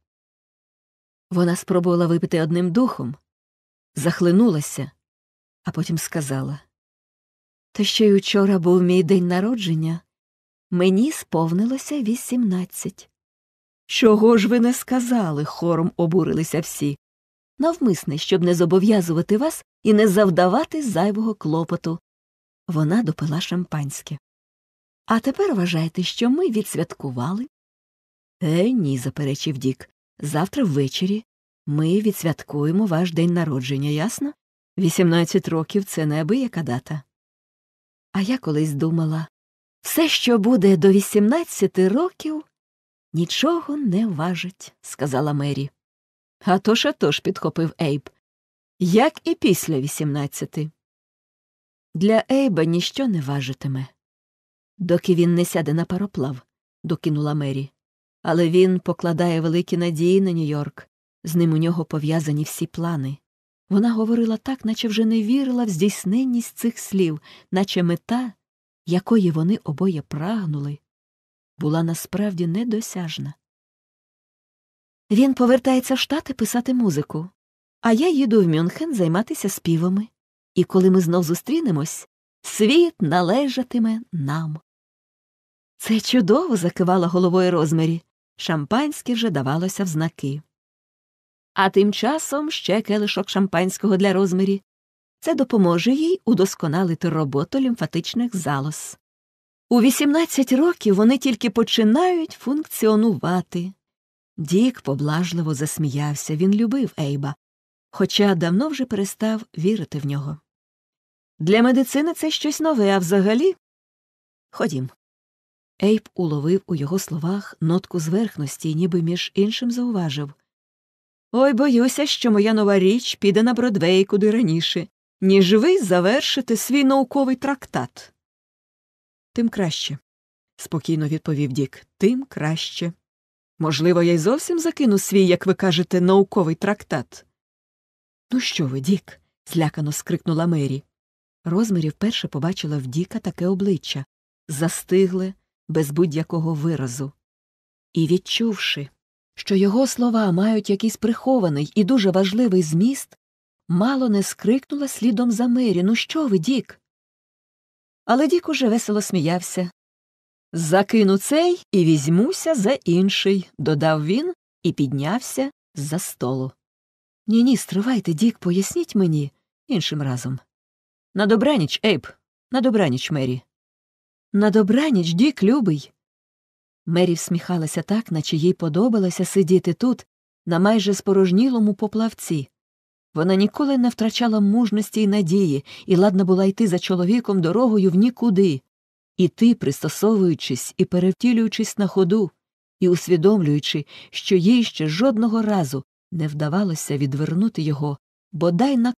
Вона
спробувала випити одним духом, захлинулася, а потім сказала Та ще й учора був мій день народження, мені сповнилося вісімнадцять. Чого ж ви не сказали? хором обурилися всі навмисне, щоб не зобов'язувати вас і не завдавати зайвого
клопоту. Вона допила шампанське. А тепер вважайте, що ми відсвяткували. Е, ні, заперечив Дік. Завтра ввечері
ми відсвяткуємо ваш день народження, ясно? Вісімнадцять років це неабияка дата. А я колись думала все, що буде до вісімнадцяти років, нічого не важить, сказала Мері. А то підхопив Ейб. Як і після вісімнадцяти. Для Ейба ніщо не важитиме. Доки він не сяде на пароплав, докинула Мері. Але він покладає великі надії на Нью-Йорк. З ним у нього пов'язані всі плани. Вона говорила так, наче вже не вірила в здійсненність цих слів, наче мета, якої вони обоє прагнули, була насправді недосяжна. Він повертається в Штати писати музику, а я їду в Мюнхен займатися співами. І коли ми знов зустрінемось, світ належатиме нам. Це чудово закивала головою розмірі. Шампанське вже давалося в знаки. А тим часом ще келишок шампанського для розмірі. Це допоможе їй удосконалити роботу лімфатичних залоз. У 18 років вони тільки починають функціонувати. Дік поблажливо засміявся, він любив Ейба, хоча давно вже перестав вірити в нього. Для медицини це щось нове, а взагалі. Ходім. Ейб уловив у його словах нотку зверхності, ніби між іншим зауважив Ой, боюся, що моя нова річ піде на Бродвей куди раніше, ніж ви завершите свій науковий трактат. Тим краще, спокійно відповів Дік, тим краще. Можливо, я й зовсім закину свій, як ви кажете, науковий трактат. Ну що ви, Дік? злякано скрикнула Мері. Розмірі вперше побачила в Діка таке обличчя застигле, без будь-якого виразу. І, відчувши, що його слова мають якийсь прихований і дуже важливий зміст, мало не скрикнула слідом за Мері. Ну що ви, Дік? Але Дік уже весело сміявся, Закину цей і візьмуся за інший, додав він і піднявся з за столу. Ні, ні, стривайте, Дік, поясніть мені іншим разом. На добраніч, Ейб, на добраніч, Мері. На добраніч, Дік, любий. Мері всміхалася так, наче їй подобалося сидіти тут, на майже спорожнілому поплавці. Вона ніколи не втрачала мужності й надії і ладна була йти за чоловіком дорогою в нікуди, і ти, пристосовуючись і перевтілюючись
на ходу, і усвідомлюючи, що їй ще жодного разу не
вдавалося відвернути його, бодай на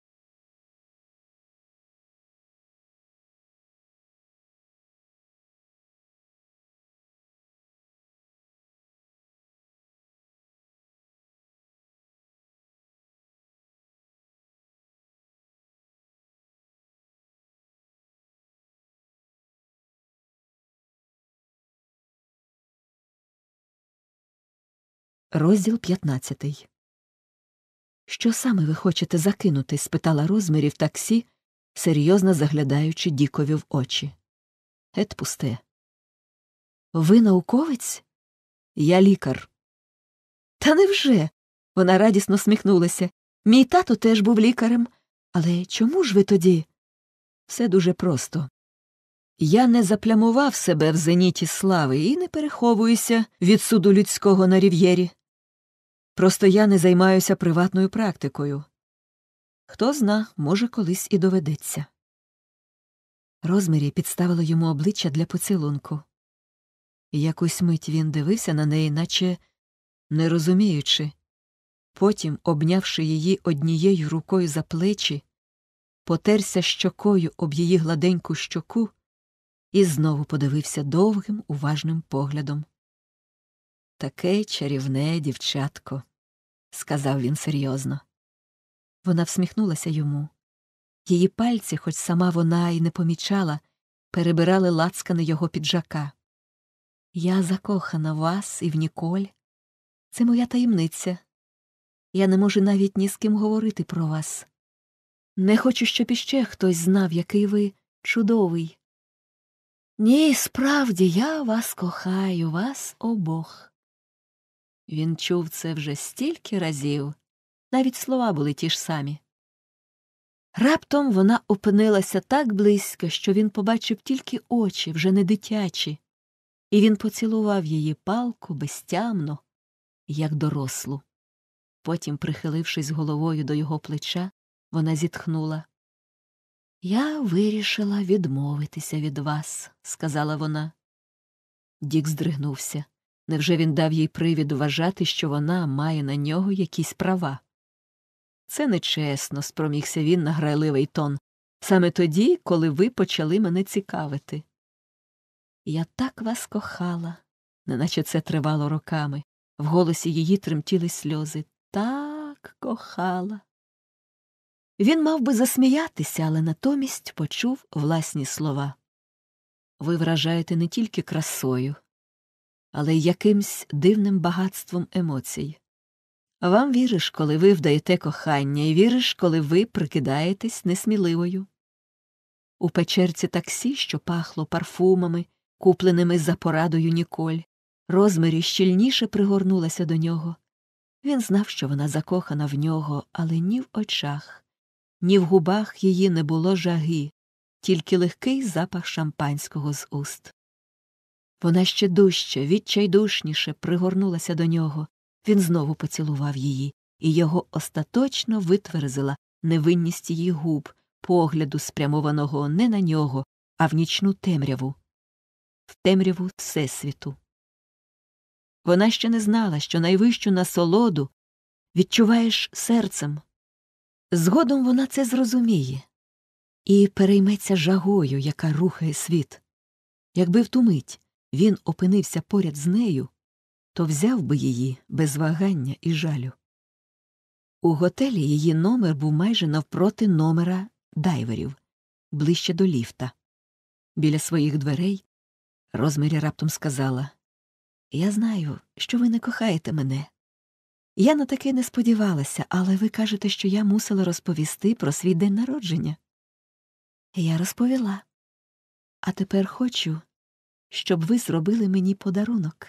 Розділ 15
Що саме ви хочете закинути? спитала розмірів таксі, серйозно заглядаючи Дікові в очі. Ет пусте. Ви науковець? Я лікар. Та невже? Вона радісно сміхнулася. Мій тато теж був лікарем. Але чому ж ви тоді?
Все дуже просто. Я не заплямував себе в зеніті слави і не переховуюся від суду людського на рів'єрі. Просто я не займаюся
приватною практикою. Хто зна, може, колись і доведеться. Розмірі підставило йому обличчя для поцілунку. І якусь
мить він дивився на неї, наче не розуміючи. Потім, обнявши її однією рукою за плечі, потерся щокою об її гладеньку щоку і знову подивився довгим, уважним поглядом.
Таке чарівне дівчатко сказав він серйозно. Вона всміхнулася йому. Її пальці, хоч сама вона
і не помічала, перебирали лацкани його піджака. Я закохана в вас і в Ніколь. Це моя таємниця. Я не можу навіть ні з ким говорити про вас. Не хочу, щоб іще хтось знав, який ви
чудовий. Ні, справді я вас кохаю, вас обох. Він чув це вже стільки разів,
навіть слова були ті ж самі. Раптом вона опинилася так близько, що він побачив тільки очі, вже не дитячі, і він поцілував її палку безтямно, як дорослу. Потім, прихилившись головою до його плеча, вона зітхнула. Я вирішила відмовитися від вас, сказала вона. Дік здригнувся. Невже він дав їй привід вважати, що вона має на нього якісь права? Це нечесно, спромігся він на грайливий тон, саме тоді, коли ви почали мене цікавити. Я так вас кохала, неначе це тривало роками. В голосі її тремтіли сльози. Так кохала. Він мав би засміятися, але натомість почув власні слова. Ви вражаєте не тільки красою, але й якимсь дивним багатством емоцій. Вам віриш, коли ви вдаєте кохання, і віриш, коли ви прикидаєтесь несміливою. У печерці таксі, що пахло парфумами, купленими за порадою Ніколь, розмірі щільніше пригорнулася до нього. Він знав, що вона закохана в нього, але ні в очах, ні в губах її не було жаги, тільки легкий запах шампанського з уст. Вона ще дужче, відчайдушніше пригорнулася до нього. Він знову поцілував її, і його остаточно витверзила невинність її губ, погляду, спрямованого не на нього, а в нічну темряву, в темряву Всесвіту. Вона ще не знала, що найвищу насолоду відчуваєш серцем. Згодом вона це зрозуміє і перейметься жагою, яка рухає світ. Якби в ту мить він опинився поряд з нею, то взяв би її без вагання і жалю. У готелі її номер був майже навпроти номера дайверів, ближче до ліфта. Біля своїх дверей Розмірі раптом сказала Я знаю, що ви не кохаєте мене. Я на таке не сподівалася, але ви кажете, що я мусила розповісти про свій день народження. Я
розповіла. А тепер хочу, щоб ви зробили мені подарунок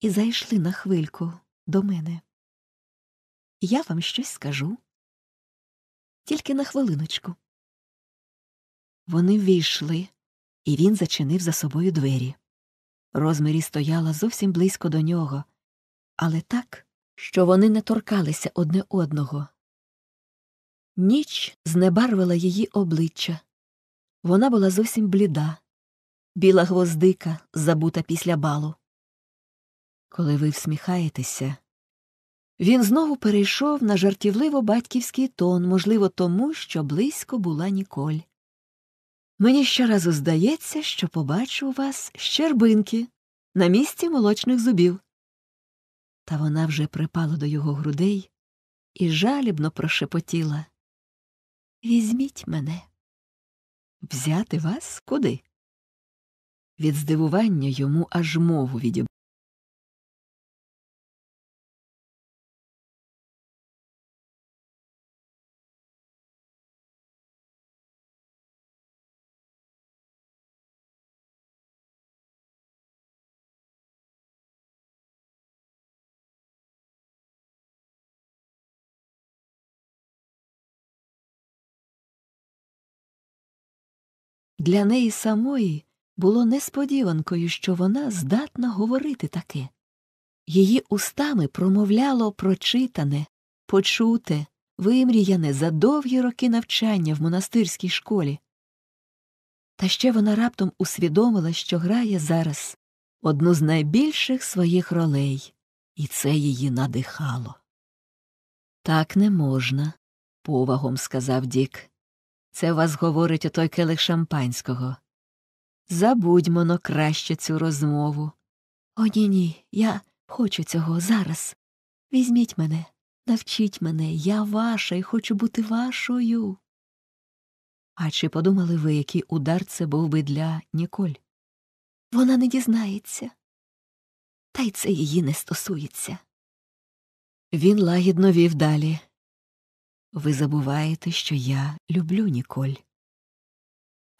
і зайшли на хвильку до мене. Я вам щось скажу. Тільки на хвилиночку.
Вони ввійшли, і він зачинив за собою двері. Розмірі
стояла зовсім близько до нього, але так, що вони не торкалися одне одного. Ніч знебарвила її обличчя.
Вона була зовсім бліда, біла гвоздика, забута після балу. Коли ви всміхаєтеся, він знову перейшов
на жартівливо батьківський тон, можливо, тому, що близько була Ніколь. Мені щоразу здається, що побачу у вас щербинки на
місці молочних зубів. Та вона вже припала до його грудей і жалібно прошепотіла Візьміть мене.
Взяти вас куди? Від здивування йому аж мову відібрав. Для неї самої було несподіванкою, що вона здатна
говорити таке. Її устами промовляло прочитане, почуте, вимріяне за довгі роки навчання в монастирській школі. Та ще вона раптом усвідомила, що грає зараз одну з найбільших своїх ролей, і це її надихало. Так не можна, повагом сказав Дік. Це вас говорить отой келих шампанського. Забудьмо но краще цю розмову. О, ні, ні, я хочу цього зараз. Візьміть мене, навчіть мене, я ваша і хочу бути вашою. А чи подумали
ви, який удар це був би для Ніколь? Вона не дізнається, та й це її не стосується. Він лагідно вів далі. Ви забуваєте, що я люблю Ніколь.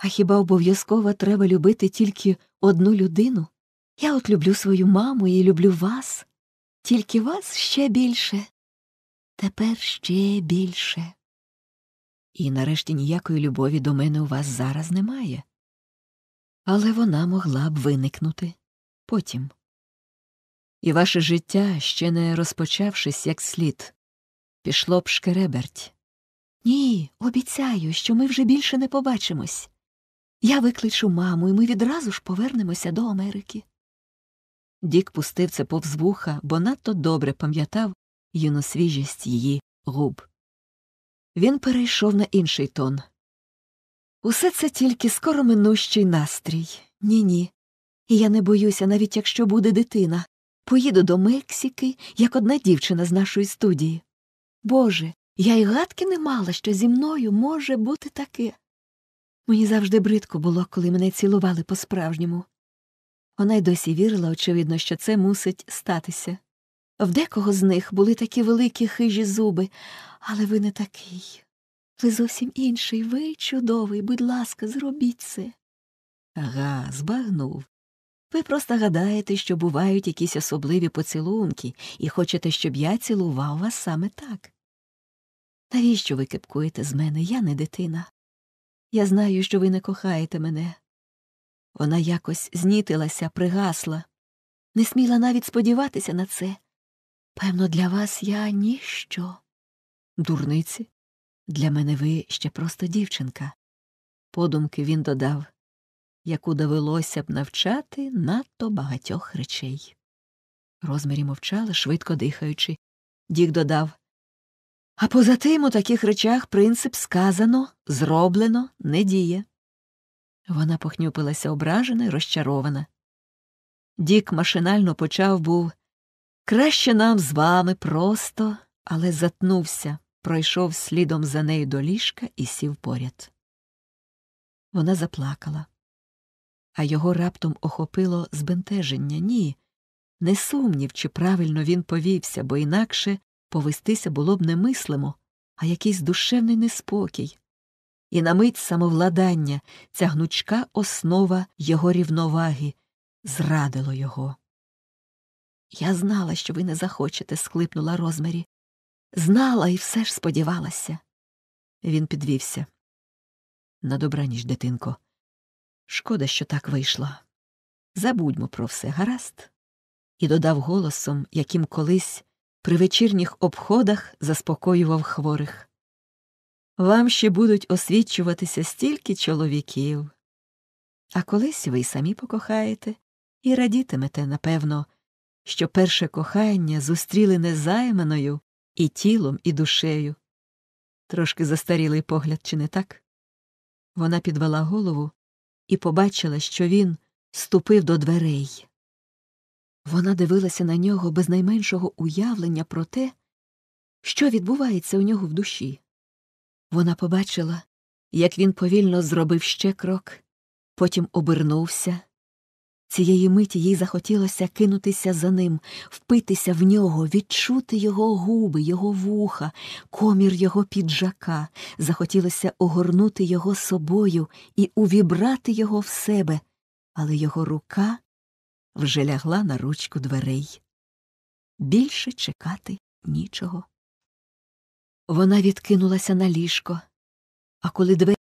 А хіба обов'язково треба любити тільки одну людину? Я от люблю свою маму і люблю вас, тільки вас ще більше, тепер ще більше. І нарешті ніякої любові до мене у вас
зараз немає. Але вона могла б виникнути потім. І ваше життя, ще не розпочавшись як слід,
пішло б шкереберть. Ні, обіцяю, що ми вже більше не побачимось. Я викличу маму, і ми відразу ж повернемося до Америки. Дік пустив це повз вуха, бо надто добре пам'ятав юну свіжість її губ. Він перейшов на інший тон. Усе це тільки скоро минущий настрій. Ні ні. І я не боюся, навіть якщо буде дитина. Поїду до Мексики, як одна дівчина з нашої студії. Боже, я й гадки не мала, що зі мною може бути таке. Мені завжди бридко було, коли мене цілували по-справжньому. Вона й досі вірила, очевидно, що це мусить статися. В декого з них були такі великі хижі зуби, але ви не такий. Ви зовсім інший, ви чудовий, будь ласка, зробіть це. Ага, збагнув. Ви просто гадаєте, що бувають якісь особливі поцілунки, і хочете, щоб я цілував вас саме так. Навіщо ви кипкуєте з мене? Я не дитина. Я знаю, що ви не кохаєте мене. Вона якось знітилася, пригасла,
не
сміла навіть сподіватися на це. Певно, для вас я ніщо. Дурниці, для мене ви ще просто дівчинка.
Подумки він додав, яку довелося б навчати надто багатьох речей. Розмірі мовчала, швидко дихаючи. Дік додав а поза тим у таких речах принцип сказано, зроблено, не діє. Вона похнюпилася ображена й розчарована. Дік машинально почав був краще нам з вами просто, але затнувся, пройшов слідом за нею до ліжка і сів поряд. Вона заплакала, а його раптом охопило збентеження ні, не сумнів, чи правильно він повівся, бо інакше Повестися було б немислимо, а якийсь душевний неспокій. І на мить самовладання ця гнучка основа його рівноваги зрадило його.
Я знала, що ви не захочете, склипнула Розмарі. Знала і все ж сподівалася. Він підвівся. На добраніч, дитинко. Шкода, що так вийшло. Забудьмо про все гаразд.
І додав голосом, яким колись при вечірніх обходах заспокоював хворих. Вам ще будуть освічуватися стільки чоловіків. А колись ви самі покохаєте і радітимете, напевно, що перше кохання зустріли незайманою і тілом, і душею. Трошки застарілий погляд, чи не так? Вона підвела голову і побачила, що він ступив до дверей. Вона дивилася на нього без найменшого уявлення про те, що відбувається у нього в душі. Вона побачила, як він повільно зробив ще крок, потім обернувся. Цієї миті їй захотілося кинутися за ним, впитися в нього, відчути його губи, його вуха, комір його піджака, захотілося огорнути його собою і увібрати його в себе, але його рука вже лягла на
ручку дверей. Більше чекати нічого. Вона відкинулася на ліжко, а коли двері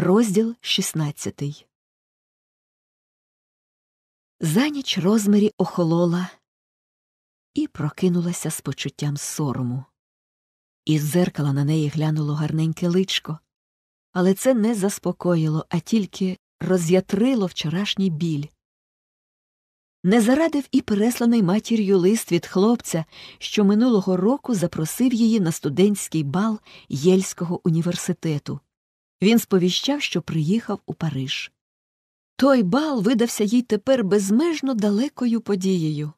Розділ 16 За ніч
Розмарі охолола і прокинулася з почуттям сорому.
Із зеркала на неї глянуло гарненьке личко, але це не заспокоїло, а тільки роз'ятрило вчорашній біль. Не зарадив і пересланий матір'ю лист від хлопця, що минулого року запросив її на студентський бал Єльського університету. Він сповіщав, що приїхав у Париж. Той бал видався їй тепер безмежно далекою подією.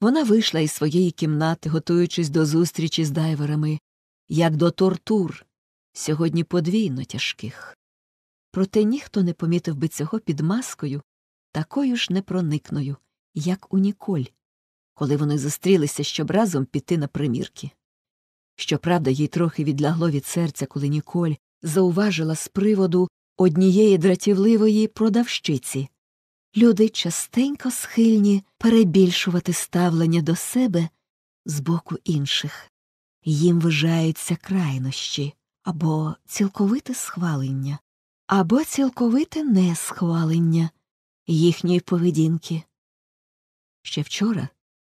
Вона вийшла із своєї кімнати, готуючись до зустрічі з дайверами, як до тортур, сьогодні подвійно тяжких. Проте ніхто не помітив би цього під маскою, такою ж непроникною, як у Ніколь, коли вони зустрілися, щоб разом піти на примірки. Щоправда, їй трохи відлягло від серця, коли Ніколь зауважила з приводу однієї дратівливої продавщиці. Люди частенько схильні перебільшувати ставлення до себе з боку інших. Їм вважаються крайнощі або цілковите схвалення, або цілковите несхвалення їхньої поведінки. Ще вчора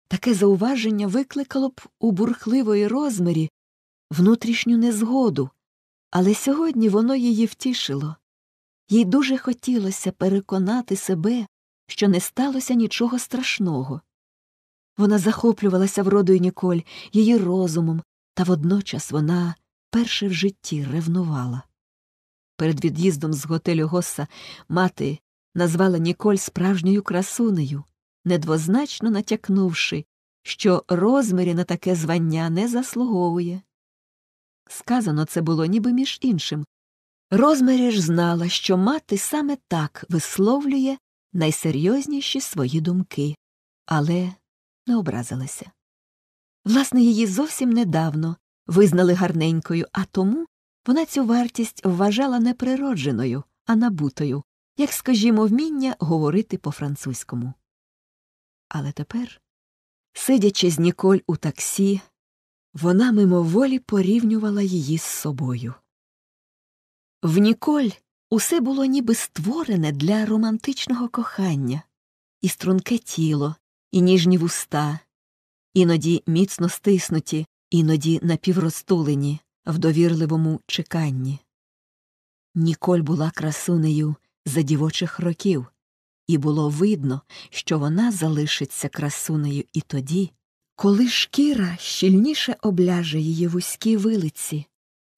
таке зауваження викликало б у бурхливої розмірі внутрішню незгоду, але сьогодні воно її втішило. Їй дуже хотілося переконати себе, що не сталося нічого страшного. Вона захоплювалася вродою Ніколь, її розумом, та водночас вона перше в житті ревнувала. Перед від'їздом з готелю Госса мати назвала Ніколь справжньою красунею, недвозначно натякнувши, що розмірі на таке звання не заслуговує. Сказано це було ніби між іншим. Розмарі ж знала, що мати саме так висловлює найсерйозніші свої думки, але не образилася. Власне, її зовсім недавно визнали гарненькою, а тому вона цю вартість вважала не природженою, а набутою, як, скажімо, вміння говорити по французькому.
Але тепер, сидячи з Ніколь у таксі, вона мимоволі порівнювала її з собою. В Ніколь
усе було ніби створене для романтичного кохання і струнке тіло, і ніжні вуста, іноді міцно стиснуті, іноді напівростулені в довірливому чеканні. Ніколь була красунею за дівочих років, і було видно, що вона залишиться красунею і тоді, коли шкіра щільніше обляже її вузькі вилиці,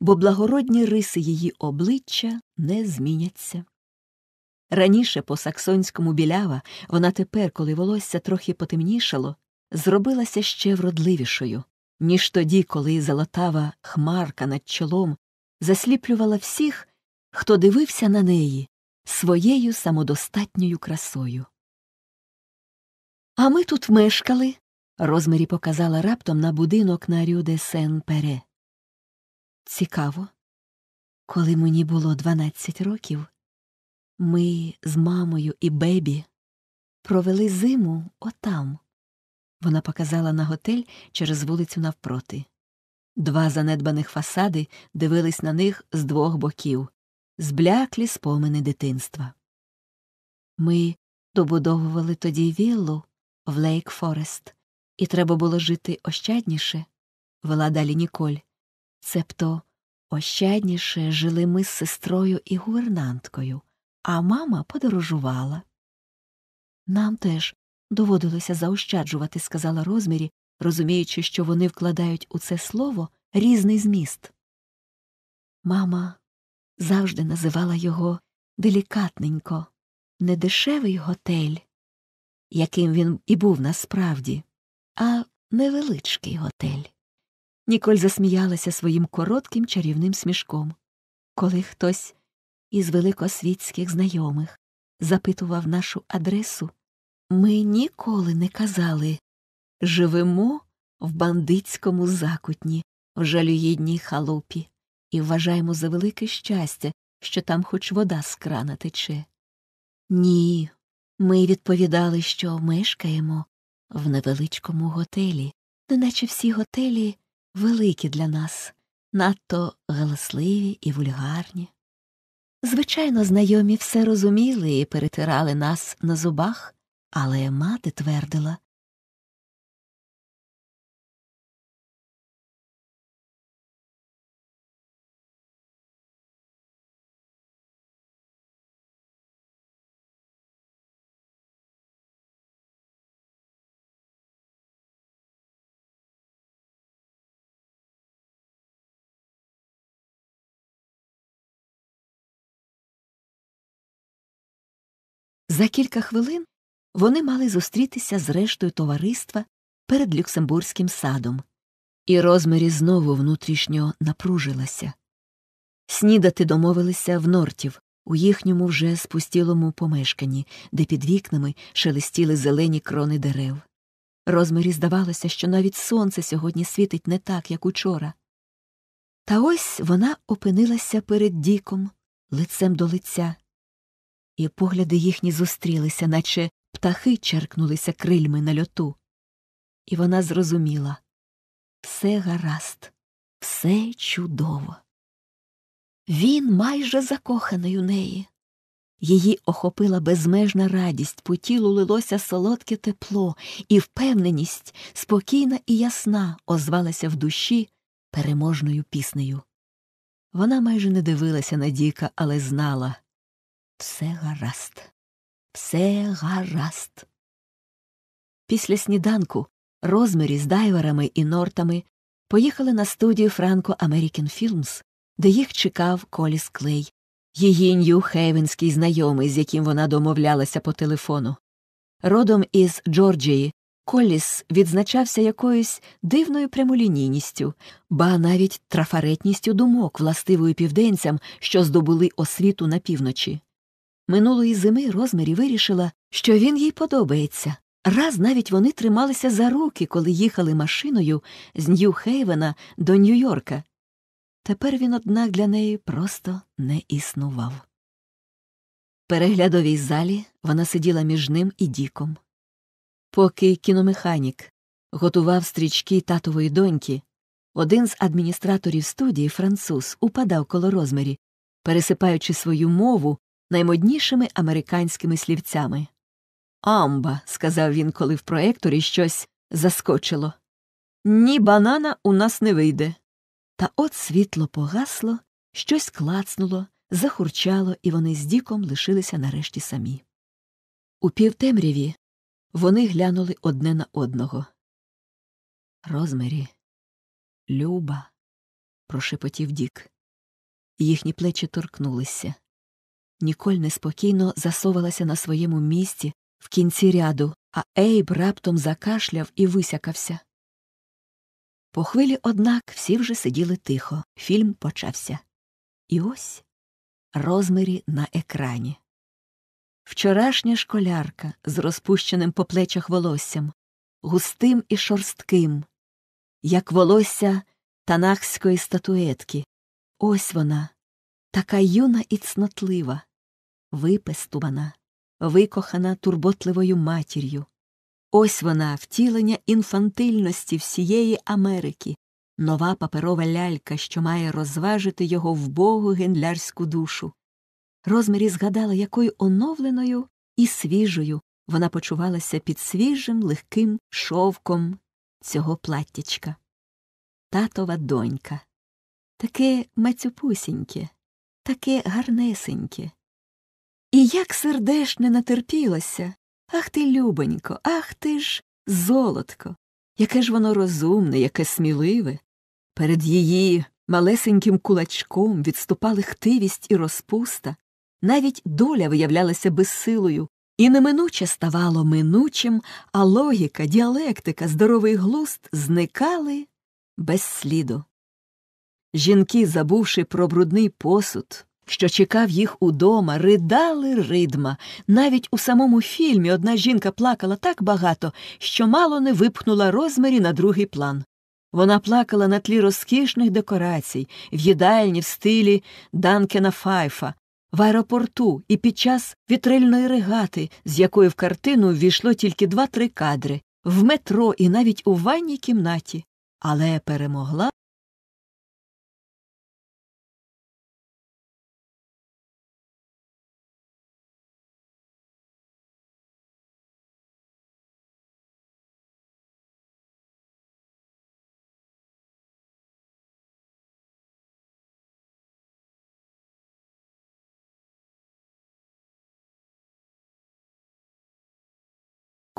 бо благородні риси її обличчя не зміняться. Раніше по саксонському білява вона тепер, коли волосся трохи потемнішало, зробилася ще вродливішою, ніж тоді, коли золотава хмарка над чолом засліплювала всіх, хто дивився на неї своєю самодостатньою красою. А ми тут мешкали, Розмарі показала раптом на будинок на Рюде
Сен Пере. Цікаво. Коли мені було 12 років, ми з мамою і бебі провели
зиму отам. Вона показала на готель через вулицю навпроти. Два занедбаних фасади дивились на них з двох боків, збляклі спомини дитинства. Ми добудовували тоді віллу в Лейк Форест і треба було жити ощадніше, вела далі Ніколь. Цебто ощадніше жили ми з сестрою і гувернанткою, а мама подорожувала. Нам теж доводилося заощаджувати, сказала розмірі, розуміючи, що вони вкладають у це
слово різний зміст. Мама завжди називала його делікатненько, недешевий готель, яким він і був насправді а невеличкий готель.
Ніколь засміялася своїм коротким чарівним смішком, коли хтось із великосвітських знайомих запитував нашу адресу, ми ніколи не казали живемо в бандитському закутні, в жалюгідній халупі, і вважаємо за велике щастя, що там хоч вода з крана тече. Ні, ми відповідали, що мешкаємо в невеличкому готелі, неначе всі готелі великі для нас, надто галасливі і вульгарні.
Звичайно, знайомі все розуміли і перетирали нас на зубах, але мати
твердила, За кілька хвилин вони мали
зустрітися з рештою товариства перед Люксембурзьким садом, і Розмері
знову внутрішньо напружилася. Снідати домовилися в нортів у їхньому вже спустілому помешканні, де під вікнами шелестіли зелені крони дерев. Розмері здавалося, що навіть сонце сьогодні світить не так, як учора. Та ось вона опинилася перед Діком, лицем до лиця і погляди їхні зустрілися, наче птахи черкнулися
крильми на льоту. І вона зрозуміла все гаразд, все чудово. Він майже закоханий
у неї. Її охопила безмежна радість, по тілу лилося солодке тепло, і впевненість, спокійна і ясна, озвалася в душі
переможною піснею. Вона майже не дивилася на Діка, але знала все гаразд, все гаразд. Після сніданку розмірі з дайверами і нортами поїхали
на студію Франко American Філмс, де їх чекав Коліс Клей, її нью-хейвенський знайомий, з яким вона домовлялася по телефону. Родом із Джорджії Коліс відзначався якоюсь дивною прямолінійністю, ба навіть трафаретністю думок, властивою південцям, що здобули освіту на півночі. Минулої зими розмірі вирішила, що він їй подобається. Раз навіть вони трималися за руки, коли їхали машиною з Нью-Хейвена до Нью-Йорка. Тепер він, однак, для неї просто не існував. В
переглядовій залі вона сиділа між ним і Діком. Поки кіномеханік готував стрічки татової доньки,
один з адміністраторів студії, француз, упадав коло розмірі, пересипаючи свою мову наймоднішими американськими слівцями. Амба, сказав він, коли в проекторі щось заскочило. Ні, банана у нас не вийде. Та от світло погасло, щось клацнуло, захурчало,
і вони з Діком лишилися нарешті самі. У півтемряві вони глянули одне на одного. Розмері, люба, прошепотів Дік. Їхні плечі торкнулися.
Ніколь неспокійно засовалася на своєму місці в кінці ряду, а Ейб раптом закашляв і висякався. По хвилі, однак, всі вже сиділи тихо, фільм почався. І ось розмірі на екрані. Вчорашня школярка з розпущеним по плечах волоссям, густим і шорстким, як волосся танахської статуетки. Ось вона, така юна і цнотлива випестувана, викохана турботливою матір'ю. Ось вона, втілення інфантильності всієї Америки, нова паперова лялька, що має розважити його вбогу генлярську душу. Розмірі згадала, якою оновленою і свіжою вона почувалася під свіжим, легким шовком цього платтячка. Татова донька. Таке мацюпусіньке, таке гарнесеньке, і як сердешне натерпілася. Ах ти, любонько, ах ти ж золотко, яке ж воно розумне, яке сміливе. Перед її малесеньким кулачком відступали хтивість і розпуста, навіть доля виявлялася безсилою, і неминуче ставало минучим, а логіка, діалектика, здоровий глуст зникали без сліду. Жінки, забувши про брудний посуд, що чекав їх удома, ридали ридма. Навіть у самому фільмі одна жінка плакала так багато, що мало не випхнула розмірі на другий план. Вона плакала на тлі розкішних декорацій, в їдальні в стилі Данкена Файфа, в аеропорту і під час вітрильної регати, з якої в картину ввійшло тільки два-три
кадри, в метро і навіть у ванній кімнаті. Але перемогла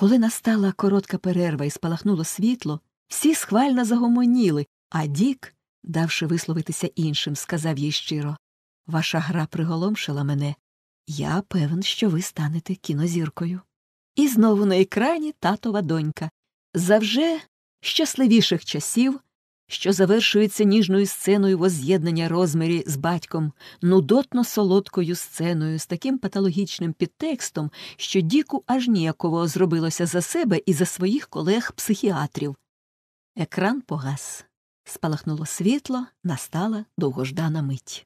Коли настала коротка перерва і спалахнуло світло, всі схвально загомоніли, а
Дік, давши висловитися іншим, сказав їй щиро Ваша гра приголомшила мене. Я певен, що ви станете кінозіркою. І знову на екрані татова донька. Завже щасливіших часів що завершується ніжною сценою воз'єднання розмірі з батьком, нудотно солодкою сценою, з таким патологічним підтекстом, що Діку аж ніяково зробилося за себе і за своїх колег-психіатрів. Екран погас. Спалахнуло світло, настала довгождана мить.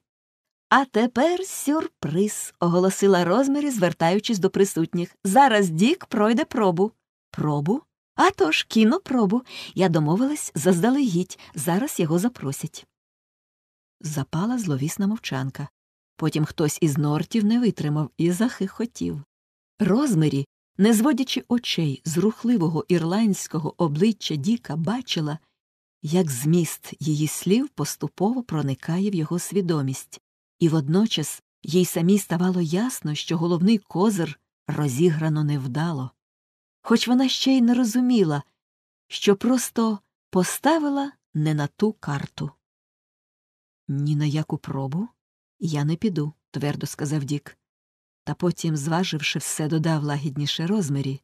А тепер сюрприз, оголосила розмірі, звертаючись до присутніх. Зараз Дік пройде пробу. Пробу? «А тож, пробу. Я домовилась заздалегідь, зараз його запросять. Запала зловісна мовчанка. Потім хтось із нортів не витримав і захихотів. Розмірі, не зводячи очей з рухливого ірландського обличчя Діка, бачила, як зміст її слів поступово проникає в його свідомість, і водночас їй самі ставало ясно, що головний козир розіграно невдало хоч вона ще й не розуміла, що просто поставила не на ту карту. Ні на яку пробу я не піду, твердо сказав Дік, та потім, зваживши все, додав лагідніше розмірі.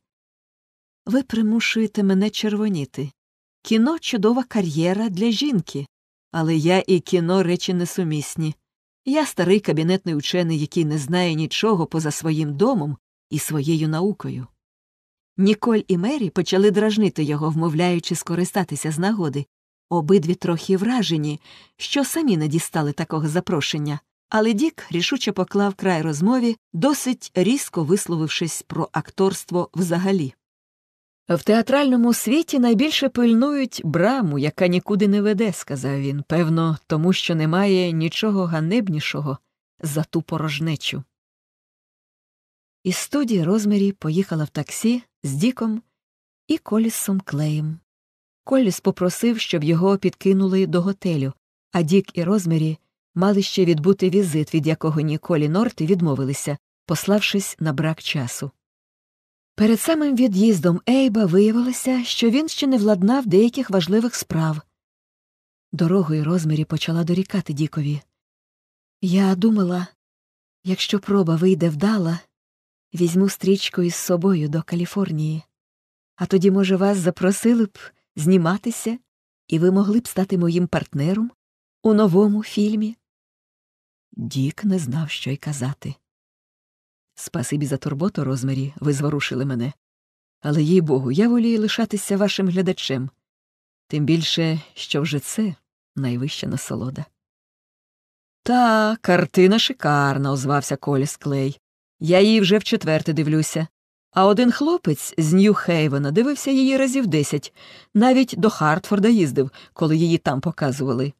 Ви примушуєте мене червоніти. Кіно чудова кар'єра для жінки, але я і кіно речі несумісні. Я старий кабінетний учений, який не знає нічого поза своїм домом і своєю наукою. Ніколь і Мері почали дражнити його, вмовляючи скористатися з нагоди, обидві трохи вражені, що самі не дістали такого запрошення. Але Дік рішуче поклав край розмові, досить різко висловившись про акторство взагалі. В театральному світі найбільше пильнують браму, яка нікуди не веде, сказав він, певно, тому що немає нічого ганебнішого за ту порожнечу. Із студії розмірі поїхала в таксі з Діком і Колісом Клеєм. Коліс попросив, щоб його підкинули до готелю, а Дік і Розмері мали ще відбути візит, від якого Ніколі Норти відмовилися, пославшись на брак часу. Перед самим від'їздом Ейба виявилося, що він ще не владнав деяких важливих справ. Дорогою Розмірі почала дорікати Дікові. Я думала, якщо проба вийде вдала, візьму стрічку із собою до Каліфорнії. А тоді, може, вас запросили б зніматися, і ви могли б стати моїм партнером у новому фільмі? Дік не знав, що й казати. Спасибі за турботу, розмірі, ви зворушили мене. Але, їй богу, я волію лишатися вашим глядачем, тим більше, що вже це найвища насолода. Та, картина шикарна, озвався Коліс Клей. Я її вже вчетверте дивлюся. А один хлопець з Нью-Хейвена дивився її разів десять, навіть до Хартфорда їздив, коли її там показували.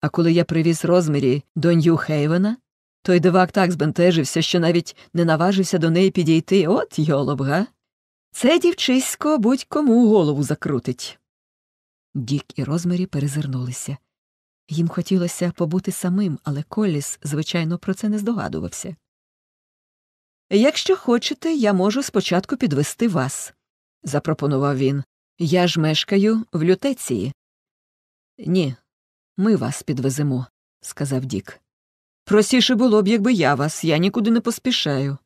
А коли я привіз розмірі до Нью-Хейвена, той дивак так збентежився, що навіть не наважився до неї підійти от йолобга. Це дівчисько будь кому голову закрутить. Дік і розмірі перезирнулися. Їм хотілося побути самим, але Коліс, звичайно, про це не здогадувався. Якщо хочете, я можу спочатку підвести вас, запропонував він. Я ж мешкаю в лютеції. Ні, ми вас підвеземо, сказав Дік. Простіше було б, якби я вас, я нікуди не поспішаю.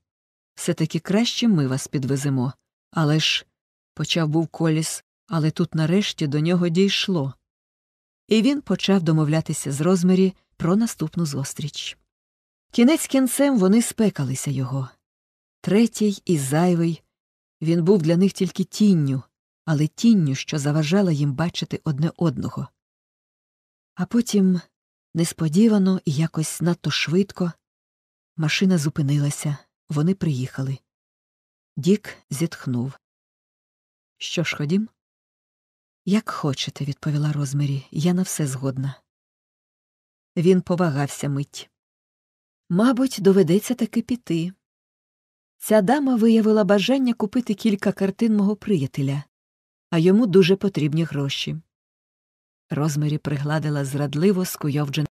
Все таки краще ми вас підвеземо. Але ж. почав був коліс, але тут нарешті до нього дійшло. І він почав домовлятися з розмірі про наступну зустріч. Кінець кінцем вони спекалися його. Третій і зайвий. Він був для них тільки тінню, але тінню, що заважала їм бачити одне одного.
А потім, несподівано і якось надто швидко, машина зупинилася, вони приїхали. Дік зітхнув. Що ж, ходім? Як хочете, відповіла Розмері, я на все згодна. Він повагався мить. Мабуть, доведеться
таки піти. Ця дама виявила бажання купити кілька картин мого приятеля,
а йому дуже потрібні гроші. Розмірі пригладила
зрадливо скуйовджену.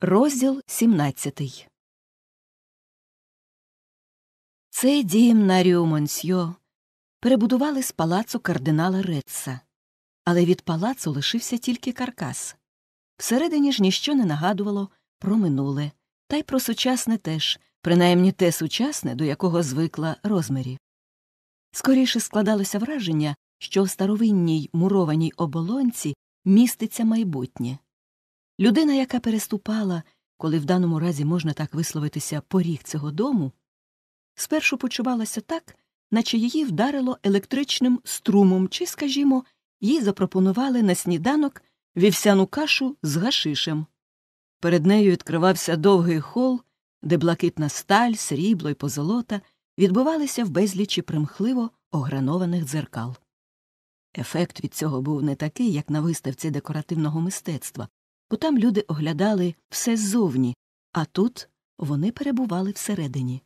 Розділ 17 Це дім на Ріумонсьо
перебудували з палацу кардинала Реца, але від палацу лишився тільки
каркас. Всередині ж ніщо не нагадувало про минуле, та й про сучасне теж, принаймні те сучасне, до якого звикла розмірі. Скоріше складалося враження, що в старовинній мурованій оболонці міститься майбутнє. Людина, яка переступала, коли в даному разі можна так висловитися поріг цього дому, спершу почувалася так, наче її вдарило електричним струмом, чи, скажімо, їй запропонували на сніданок вівсяну кашу з гашишем. Перед нею відкривався довгий хол, де блакитна сталь, срібло й позолота відбивалися в безлічі примхливо огранованих дзеркал. Ефект від цього був не такий, як на виставці декоративного мистецтва, бо там люди оглядали все ззовні, а тут вони перебували всередині.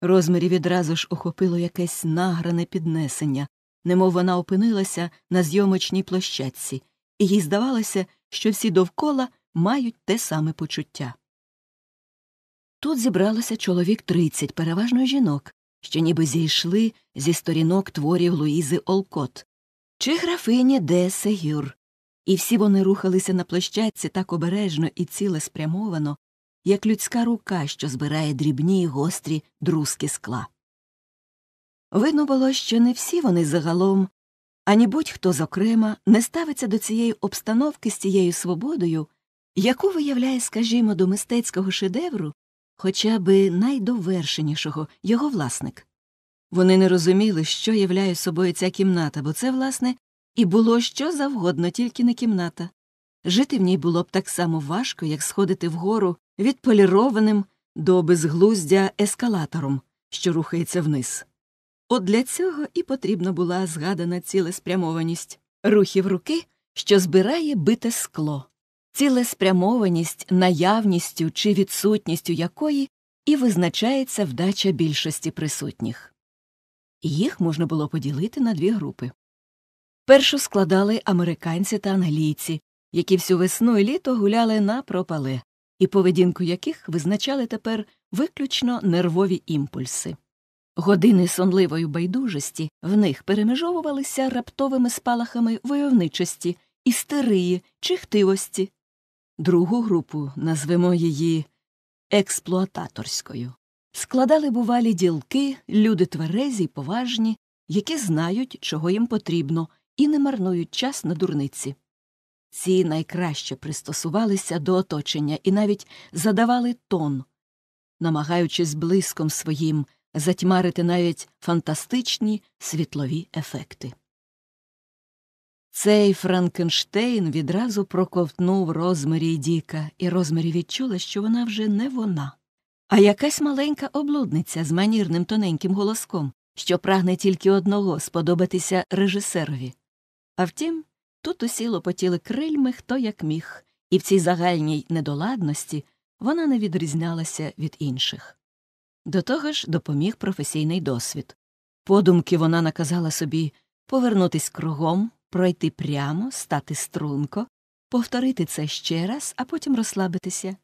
Розмірі відразу ж охопило якесь награне піднесення, немов вона опинилася на зйомочній площадці, і їй здавалося, що всі довкола мають те саме почуття. Тут зібралося чоловік тридцять, переважно жінок, що ніби зійшли зі сторінок творів Луїзи Олкот, чи графині де Сегюр, і всі вони рухалися на площадці так обережно і цілеспрямовано, як людська рука, що збирає дрібні й гострі друзки скла. Видно було, що не всі вони загалом, ані будь-хто зокрема, не ставиться до цієї обстановки з цією свободою, яку виявляє, скажімо, до мистецького шедевру хоча би найдовершенішого його власник. Вони не розуміли, що являє собою ця кімната, бо це, власне, і було що завгодно, тільки не кімната. Жити в ній було б так само важко, як сходити вгору відполірованим до безглуздя ескалатором, що рухається вниз. От для цього і потрібна була згадана цілеспрямованість рухів руки, що збирає бите скло, цілеспрямованість, наявністю чи відсутністю якої і визначається вдача більшості присутніх. Їх можна було поділити на дві групи. Першу складали американці та англійці, які всю весну і літо гуляли на пропале, і поведінку яких визначали тепер виключно нервові імпульси. Години сонливої байдужості в них перемежовувалися раптовими спалахами войовничості, істерії чихтивості, Другу групу назвемо її експлуататорською. Складали бувалі ділки, люди тверезі й поважні, які знають, чого їм потрібно, і не марнують час на дурниці. Ці найкраще пристосувалися до оточення і навіть задавали тон, намагаючись блиском своїм затьмарити навіть фантастичні світлові ефекти. Цей Франкенштейн відразу проковтнув розмарі Діка, і розмарі відчула, що вона вже не вона, а якась маленька облудниця з манірним тоненьким голоском, що прагне тільки одного сподобатися режисерові. А втім, тут усі лопотіли крильми хто як міг, і в цій загальній недоладності вона не відрізнялася від інших. До того ж допоміг професійний досвід. Подумки вона наказала собі повернутись кругом, пройти прямо, стати струнко, повторити це ще раз, а потім розслабитися.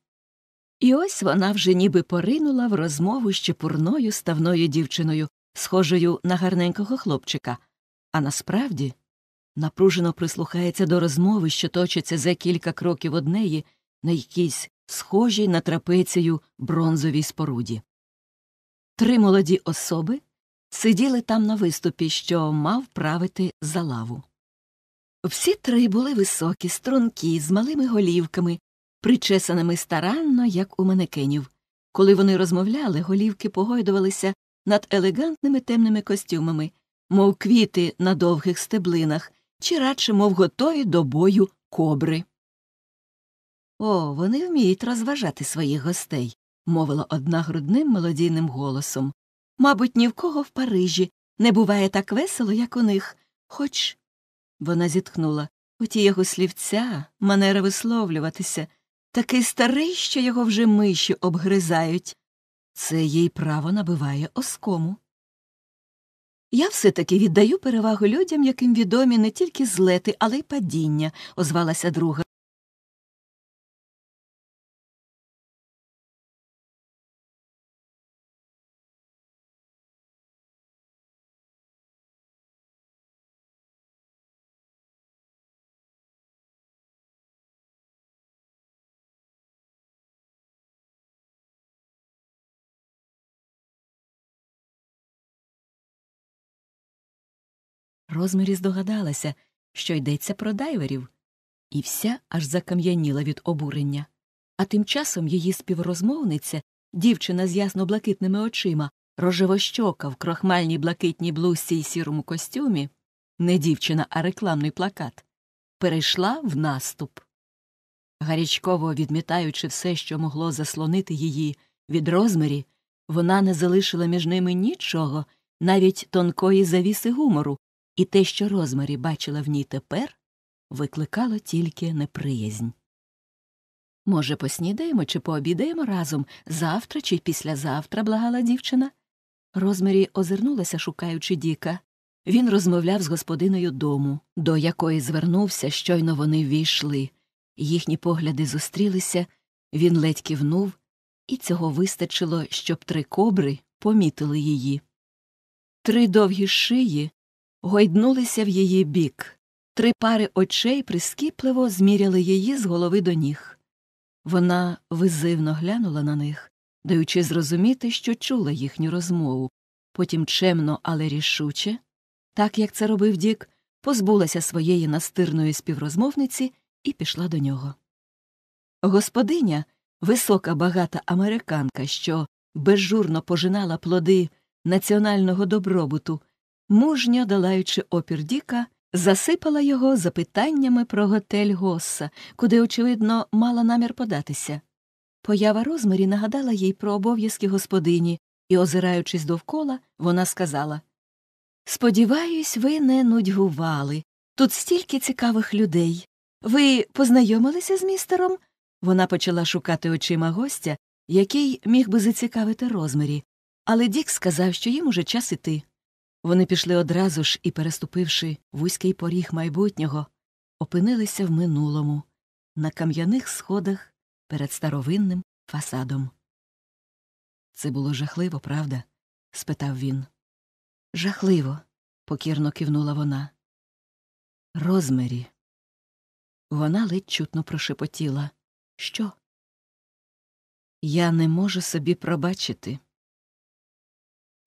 І ось вона вже ніби поринула в розмову з чепурною ставною дівчиною, схожою на гарненького хлопчика, а насправді напружено прислухається до розмови, що точиться за кілька кроків однеї на якійсь схожій на трапецію бронзовій споруді. Три молоді особи сиділи там на виступі, що мав правити за лаву. Всі три були високі, стрункі, з малими голівками, причесаними старанно, як у манекенів. Коли вони розмовляли, голівки погойдувалися над елегантними темними костюмами, мов квіти на довгих стеблинах, чи радше, мов готові до бою кобри. О, вони вміють розважати своїх гостей, мовила одна грудним мелодійним голосом. Мабуть, ні в кого в Парижі не буває так весело, як у них, хоч. Вона зітхнула. У ті його слівця, манера висловлюватися, такий старий, що його вже миші обгризають. Це їй право набиває оскому. Я все-таки
віддаю перевагу людям, яким відомі не тільки злети, але й падіння, озвалася друга.
Розмірі здогадалася, що йдеться про дайверів, і вся
аж закам'яніла від обурення. А тим часом її співрозмовниця, дівчина з ясно блакитними очима, рожевощока в крохмальній блакитній блузці і сірому костюмі, не дівчина, а рекламний плакат, перейшла в наступ. Гарячково відмітаючи все, що могло заслонити її від розмірі, вона не залишила між ними нічого, навіть тонкої завіси гумору, і те, що Розмарі бачила в ній тепер, викликало тільки неприязнь. Може, поснідаємо чи пообідаємо разом завтра чи післязавтра, благала дівчина. Розмарі озирнулася, шукаючи Діка. Він розмовляв з господиною дому, до якої звернувся, щойно вони ввійшли. Їхні погляди зустрілися, він ледь кивнув, і цього вистачило, щоб три кобри помітили її. Три довгі шиї гойднулися в її бік. Три пари очей прискіпливо зміряли її з голови до ніг. Вона визивно глянула на них, даючи зрозуміти, що чула їхню розмову, потім чемно, але рішуче, так як це робив Дік, позбулася своєї настирної співрозмовниці і пішла до нього. Господиня, висока багата американка, що безжурно пожинала плоди національного добробуту мужньо долаючи опір Діка, засипала його запитаннями про готель Госса, куди, очевидно, мала намір податися. Поява Розмарі нагадала їй про обов'язки господині, і, озираючись довкола, вона сказала Сподіваюсь, ви не нудьгували. Тут стільки цікавих людей. Ви познайомилися з містером? Вона почала шукати очима гостя, який міг би зацікавити Розмарі, але Дік сказав, що їм уже час іти. Вони пішли одразу ж і, переступивши вузький поріг майбутнього, опинилися в минулому,
на кам'яних сходах перед старовинним фасадом. Це було жахливо, правда? спитав він. Жахливо, покірно кивнула вона. Розмері. Вона ледь чутно прошепотіла. Що? Я не можу собі пробачити.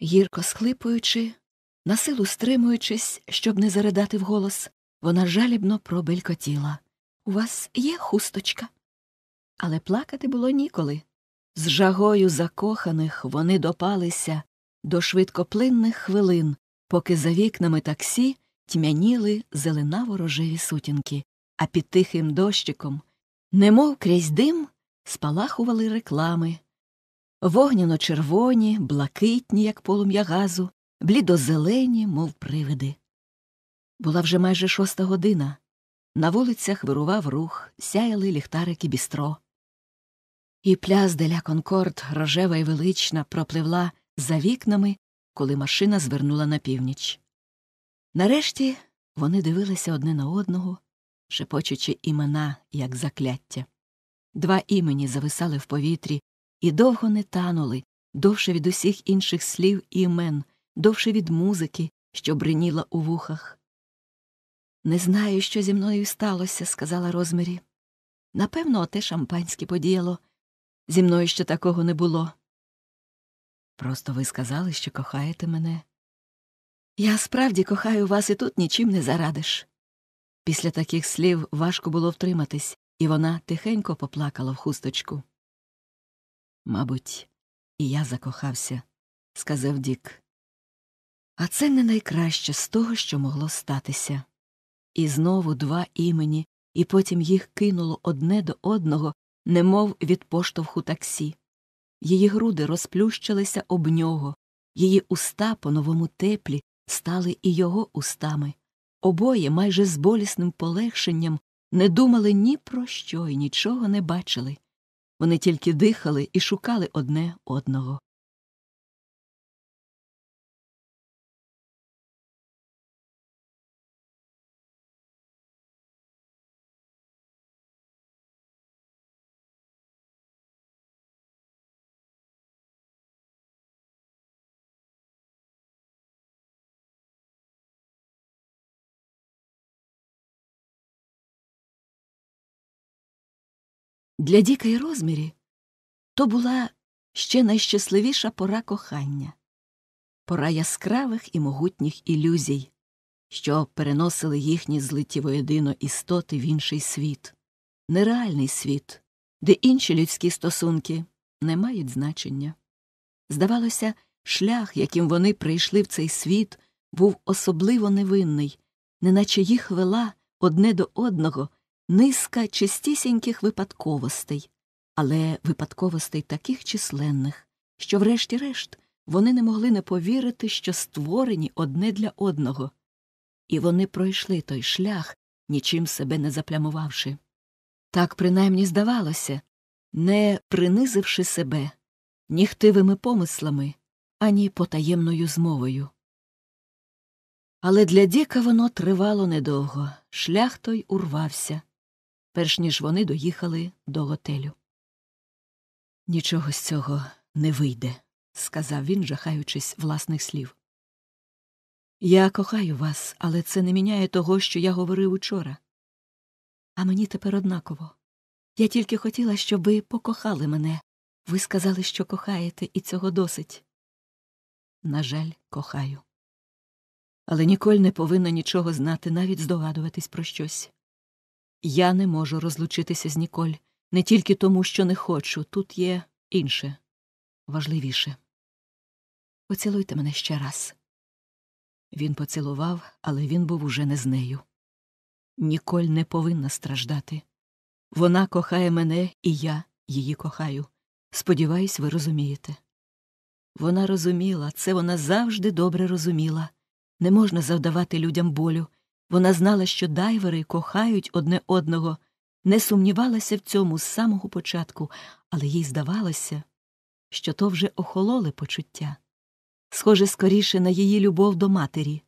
Гірко схлипуючи, на силу стримуючись,
щоб не заридати вголос, вона жалібно пробелькотіла. У вас є хусточка. Але плакати було ніколи. З жагою закоханих вони допалися до швидкоплинних хвилин, поки за вікнами таксі тьмяніли зеленаво рожеві сутінки, а під тихим дощиком, немов крізь дим, спалахували реклами. Вогняно червоні, блакитні, як полум'я газу, блідозелені, мов привиди. Була вже майже шоста година. На вулицях вирував рух, сяяли ліхтарики бістро. І пляс деля Конкорд, рожева і велична, пропливла за вікнами, коли машина звернула на північ. Нарешті вони дивилися одне на одного, шепочучи імена, як закляття. Два імені зависали в повітрі і довго не танули, довше від усіх інших слів імен, довше від музики, що бриніла у вухах. Не знаю, що зі мною сталося, сказала Розмері.
Напевно, оте шампанське подіяло. Зі мною ще такого не було. Просто ви сказали, що кохаєте мене. Я справді
кохаю вас і тут нічим не зарадиш. Після таких слів важко було втриматись,
і вона тихенько поплакала в хусточку. Мабуть, і я закохався, сказав Дік. А це не найкраще з
того, що могло статися. І знову два імені, і потім їх кинуло одне до одного, немов від поштовху таксі. Її груди розплющилися об нього, її уста по новому теплі стали і його устами. Обоє майже з болісним полегшенням не думали ні про
що і нічого не бачили. Вони тільки дихали і шукали одне одного.
Для Діка і Розмірі то була ще
найщасливіша пора кохання, пора яскравих і могутніх ілюзій, що переносили їхні злиті воєдино істоти в інший світ, нереальний світ, де інші людські стосунки не мають значення. Здавалося, шлях, яким вони прийшли в цей світ, був особливо невинний, неначе їх вела одне до одного низка чистісіньких випадковостей, але випадковостей таких численних, що, врешті-решт, вони не могли не повірити, що створені одне для одного, і вони пройшли той шлях, нічим себе не заплямувавши. Так принаймні здавалося, не принизивши себе ні помислами, ані потаємною змовою. Але для Діка воно тривало недовго, шлях той урвався перш ніж вони доїхали до готелю. Нічого з цього не вийде, сказав він, жахаючись власних слів. Я кохаю вас, але це не міняє того, що я говорив учора. А мені тепер однаково.
Я тільки хотіла, щоб ви покохали мене. Ви сказали, що кохаєте, і цього досить. На жаль, кохаю. Але Ніколь
не повинна нічого знати, навіть здогадуватись про щось. Я не можу розлучитися з Ніколь не тільки тому, що не хочу. Тут є інше, важливіше.
Поцілуйте мене ще раз. Він поцілував, але він був уже не з нею. Ніколь не повинна страждати.
Вона кохає мене, і я її кохаю. Сподіваюсь, ви розумієте. Вона розуміла, це вона завжди добре розуміла. Не можна завдавати людям болю. Вона знала, що дайвери кохають одне одного, не сумнівалася в цьому з самого початку, але їй здавалося, що то вже охололе почуття. Схоже скоріше на її любов до матері.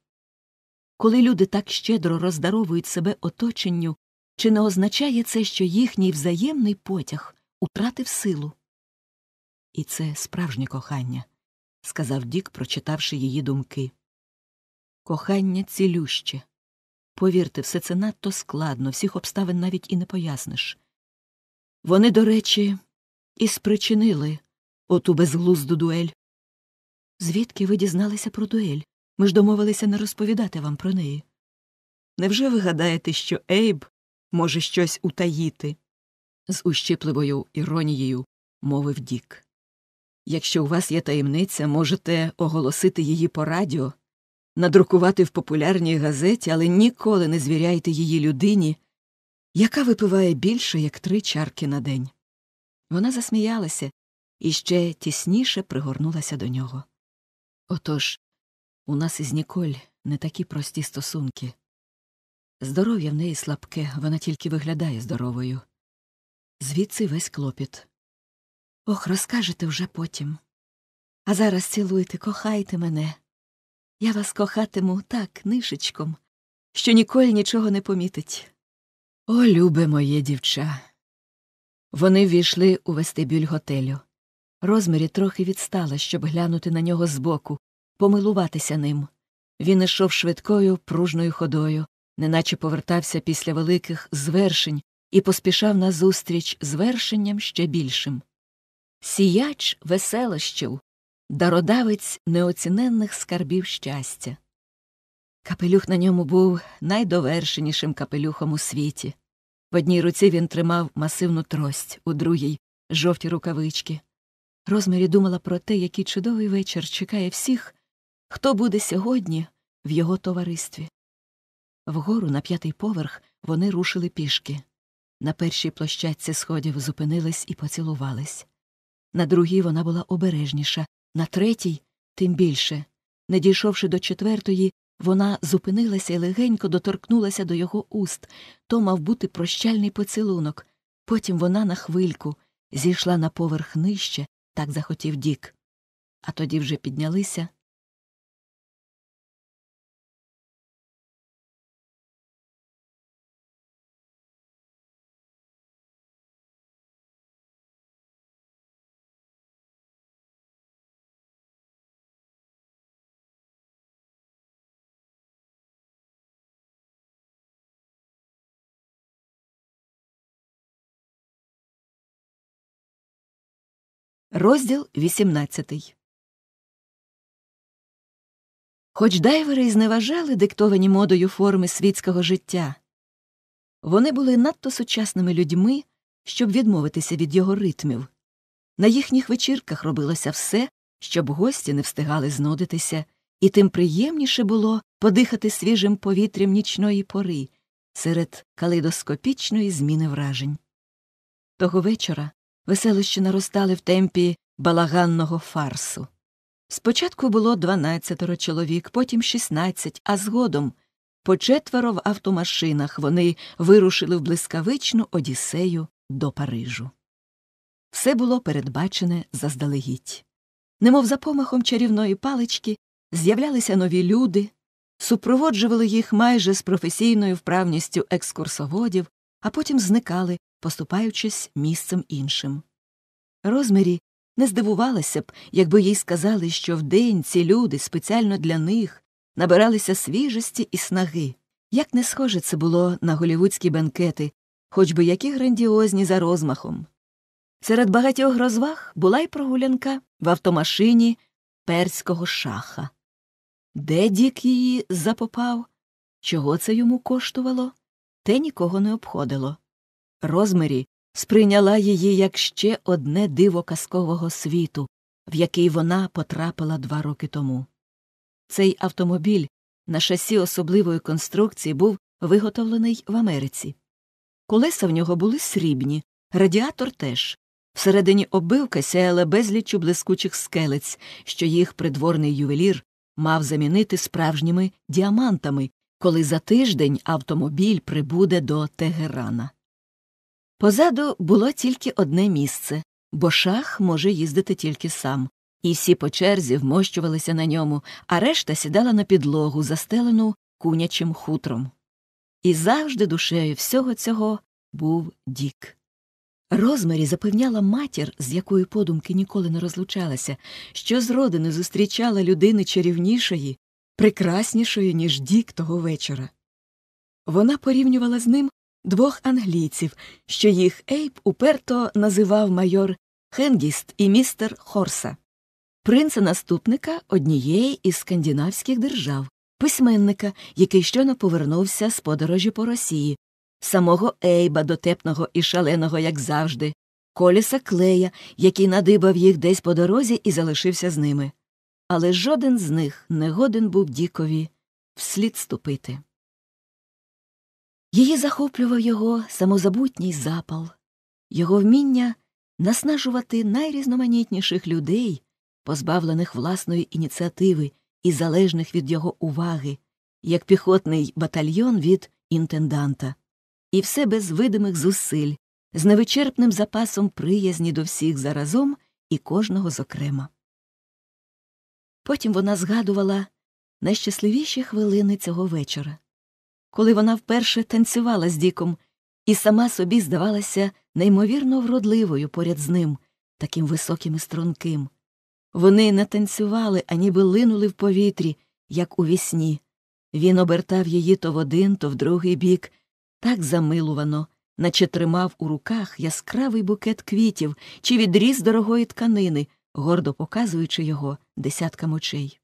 Коли люди так щедро роздаровують себе оточенню, чи не означає це, що їхній взаємний потяг утратив силу? І це справжнє кохання, сказав Дік, прочитавши її думки. Кохання цілюще. Повірте, все це надто складно, всіх обставин навіть і не поясниш. Вони, до речі, і спричинили оту безглузду дуель. Звідки ви дізналися про дуель? Ми ж домовилися не розповідати вам про неї. Невже ви гадаєте, що Ейб може щось утаїти? з ущипливою іронією мовив Дік. Якщо у вас є таємниця, можете оголосити її по радіо надрукувати в популярній газеті, але ніколи не звіряйте її людині, яка випиває більше, як три чарки на день. Вона засміялася і ще тісніше пригорнулася до нього. Отож, у нас із Ніколь не такі прості стосунки. Здоров'я в неї слабке, вона тільки виглядає здоровою.
Звідси весь клопіт. Ох, розкажете вже потім. А зараз цілуйте, кохайте мене. Я вас кохатиму так,
нишечком, що ніколи нічого не помітить. О, любе моє дівча. Вони ввійшли у вестибюль готелю. Розмірі трохи відстала, щоб глянути на нього збоку, помилуватися ним. Він ішов швидкою, пружною ходою, неначе повертався після великих звершень і поспішав назустріч звершенням ще більшим. Сіяч веселощів, дародавець неоціненних скарбів щастя. Капелюх на ньому був найдовершенішим капелюхом у світі. В одній руці він тримав масивну трость, у другій жовті рукавички. Розмірі думала про те, який чудовий вечір чекає всіх, хто буде сьогодні в його товаристві. Вгору на п'ятий поверх вони рушили пішки. На першій площадці сходів зупинились і поцілувались. На другій вона була обережніша, на третій, тим більше. Не дійшовши до четвертої, вона зупинилася і легенько доторкнулася до його уст. То мав бути прощальний поцілунок.
Потім вона на хвильку зійшла на поверх нижче, так захотів Дік.
А тоді вже піднялися Розділ 18 Хоч дайвери і зневажали диктовані
модою форми світського життя, вони були надто сучасними людьми,
щоб відмовитися від його ритмів. На їхніх вечірках робилося все, щоб гості не встигали знудитися, і тим приємніше було подихати свіжим повітрям нічної пори серед калейдоскопічної зміни вражень. Того вечора Веселощі наростали в темпі балаганного фарсу. Спочатку було дванадцятеро чоловік, потім шістнадцять, а згодом по четверо в автомашинах вони вирушили в блискавичну Одіссею до Парижу. Все було передбачене заздалегідь. Немов за помахом чарівної палички з'являлися нові люди, супроводжували їх майже з професійною вправністю екскурсоводів, а потім зникали, поступаючись місцем іншим. Розмірі не здивувалася б, якби їй сказали, що вдень ці люди спеціально для них набиралися свіжості і снаги. Як не схоже це було на голівудські бенкети, хоч би які грандіозні за розмахом. Серед багатьох розваг була й прогулянка в автомашині перського шаха. Де Дік її запопав? Чого це йому коштувало? те нікого не обходило. Розмері сприйняла її як ще одне диво казкового світу, в який вона потрапила два роки тому. Цей автомобіль на шасі особливої конструкції був виготовлений в Америці. Колеса в нього були срібні, радіатор теж. Всередині оббивка сяяла безлічу блискучих скелець, що їх придворний ювелір мав замінити справжніми діамантами, коли за тиждень автомобіль прибуде до Тегерана. Позаду було тільки одне місце, бо шах може їздити тільки сам, і всі по черзі вмощувалися на ньому, а решта сідала на підлогу, застелену кунячим хутром. І завжди душею всього цього був Дік. Розмарі запевняла матір, з якою подумки ніколи не розлучалася, що з родини зустрічала людини чарівнішої прекраснішою, ніж Дік того вечора. Вона порівнювала з ним двох англійців, що їх Ейп уперто називав майор Хенгіст і містер Хорса, принца наступника однієї із скандинавських держав, письменника, який щойно повернувся з подорожі по Росії, самого Ейба, дотепного і шаленого, як завжди, коліса клея, який надибав їх десь по дорозі і залишився з ними але жоден з них не годен був Дікові вслід ступити.
Її захоплював його самозабутній запал, його вміння наснажувати найрізноманітніших людей,
позбавлених власної ініціативи і залежних від його уваги, як піхотний батальйон від інтенданта, і все без видимих зусиль, з невичерпним запасом приязні до всіх заразом і кожного зокрема. Потім вона згадувала найщасливіші хвилини цього вечора, коли вона вперше танцювала з Діком і сама собі здавалася неймовірно вродливою поряд з ним, таким високим і струнким. Вони не танцювали, а ніби линули в повітрі, як у вісні. Він обертав її то в один, то в другий бік, так замилувано, наче тримав у руках яскравий букет квітів чи відріз дорогої тканини, гордо показуючи його десяткам очей.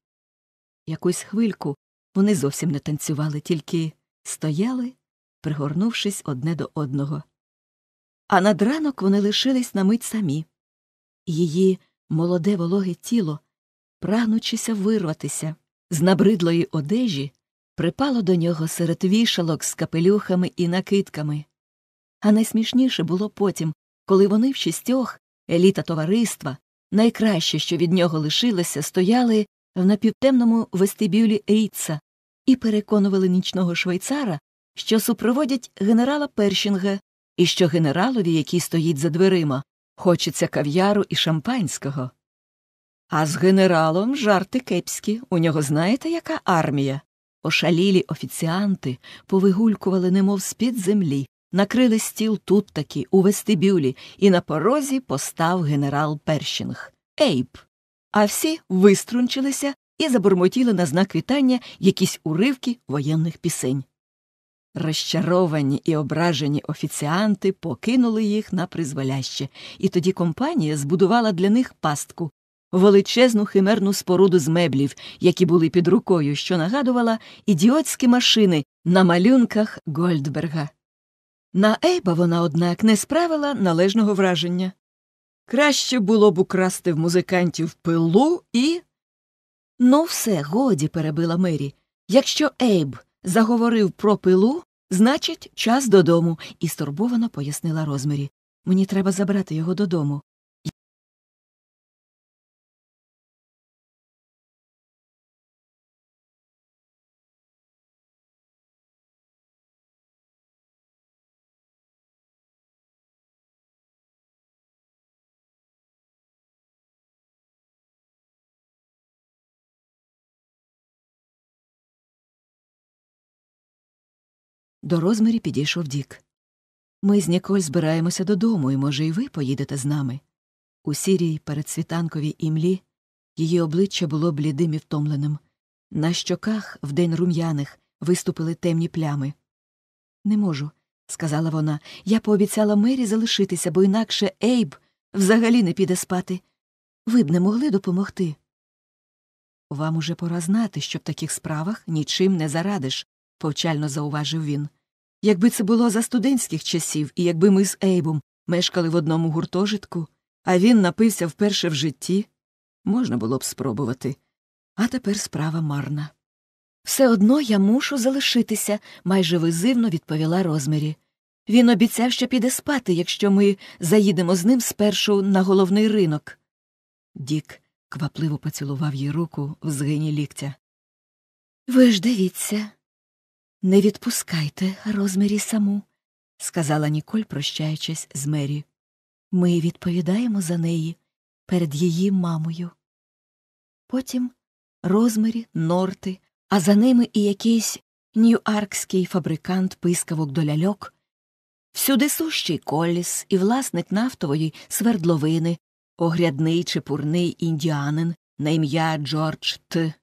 Якусь хвильку вони зовсім не танцювали, тільки стояли, пригорнувшись одне до одного. А над ранок вони лишились на мить самі. Її молоде вологе тіло, прагнучися вирватися, з набридлої одежі припало до нього серед вішалок з капелюхами і накидками. А найсмішніше було потім, коли вони в шістьох, еліта товариства, Найкраще, що від нього лишилося, стояли в напівтемному вестибюлі Ріца і переконували нічного швейцара, що супроводять генерала Першінга і що генералові, який стоїть за дверима, хочеться кав'яру і шампанського. А з генералом жарти кепські. У нього знаєте, яка армія? Ошалілі офіціанти повигулькували немов з під землі, Накрили стіл тут таки, у вестибюлі, і на порозі постав генерал Першінг Ейп. А всі виструнчилися і забурмотіли на знак вітання якісь уривки воєнних пісень. Розчаровані і ображені офіціанти покинули їх на призволяще, і тоді компанія збудувала для них пастку величезну химерну споруду з меблів, які були під рукою, що нагадувала ідіотські машини на малюнках Гольдберга. На Ейба вона, однак, не справила належного враження. Краще було б украсти в музикантів пилу і. Ну, все, годі, перебила Мері. Якщо Ейб
заговорив про пилу, значить, час додому, і стурбовано пояснила розмірі.
Мені треба забрати його додому. До розмірі підійшов Дік. Ми з Ніколь збираємося
додому, і, може, і ви поїдете з нами. У сірій світанковій імлі її обличчя було блідим і втомленим. На щоках, вдень рум'яних, виступили темні плями. Не можу, сказала вона. Я пообіцяла Мері залишитися, бо інакше Ейб взагалі не піде спати. Ви б не могли допомогти. Вам уже пора знати, що в таких справах нічим не зарадиш, повчально зауважив він. Якби це було за студентських часів, і якби ми з Ейбом мешкали в одному гуртожитку, а він напився вперше в житті, можна було б спробувати. А тепер справа марна. Все одно я мушу залишитися, майже визивно відповіла Розмері. Він обіцяв, що піде спати, якщо ми заїдемо з ним спершу на головний ринок. Дік квапливо поцілував їй руку в згині ліктя.
Ви ж дивіться,
не відпускайте розмірі саму, сказала Ніколь, прощаючись з
Мері. Ми відповідаємо за неї перед її мамою. Потім розмірі, норти, а за ними і якийсь
ньюаркський фабрикант пискавок до ляльок, всюди сущий коліс і власник нафтової свердловини, огрядний чепурний індіанин на ім'я Джордж Т.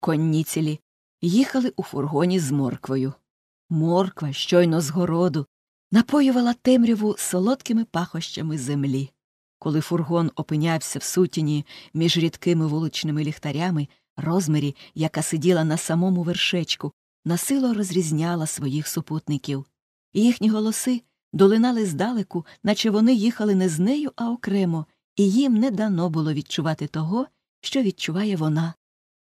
Конніцілі, їхали у фургоні з морквою. Морква, щойно з городу, напоювала темряву солодкими пахощами землі. Коли фургон опинявся в сутіні між рідкими вуличними ліхтарями, розмірі, яка сиділа на самому вершечку, насило розрізняла своїх супутників. Їхні голоси долинали здалеку, наче вони їхали не з нею, а окремо, і їм не дано було відчувати того, що відчуває вона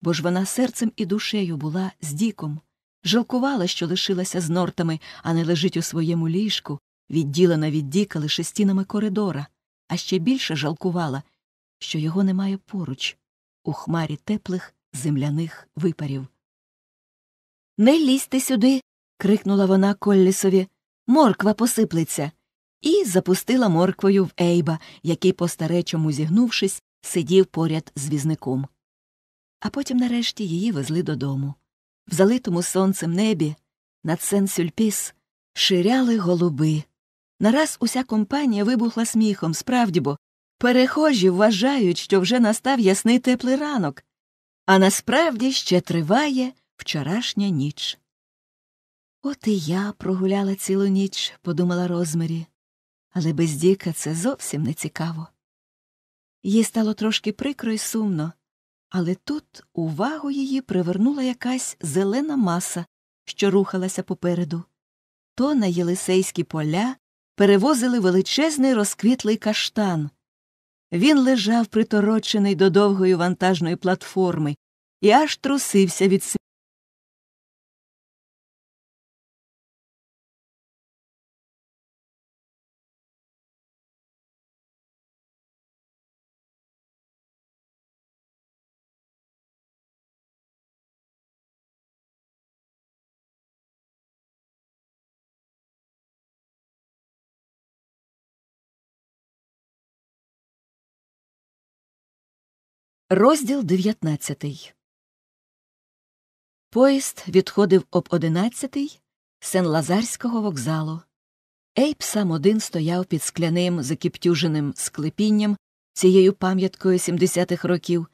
бо ж вона серцем і душею була з діком, жалкувала, що лишилася з нортами, а не лежить у своєму ліжку, відділена від Діка лише стінами коридора, а ще більше жалкувала, що його немає поруч, у хмарі теплих земляних випарів. Не лізьте сюди. крикнула вона Коллісові. Морква посиплеться. І запустила морквою в Ейба, який, по старечому зігнувшись, сидів поряд з візником. А потім нарешті її везли додому. В залитому сонцем небі над сен сюльпіс ширяли голуби. Нараз уся компанія вибухла сміхом, справді бо перехожі вважають, що вже настав ясний теплий ранок, а насправді ще триває вчорашня ніч. От і я прогуляла цілу ніч, подумала Розмарі, але без Діка це зовсім не цікаво. Їй стало трошки прикро і сумно. Але тут увагу її привернула якась зелена маса, що рухалася попереду. То на єлисейські поля перевозили величезний розквітлий каштан. Він лежав приторочений до довгої вантажної
платформи і аж трусився від себе Розділ 19 Поїзд відходив об 11
сен Лазарського вокзалу. Ейп сам один стояв під скляним закіптюженим склепінням цією пам'яткою 70-х років,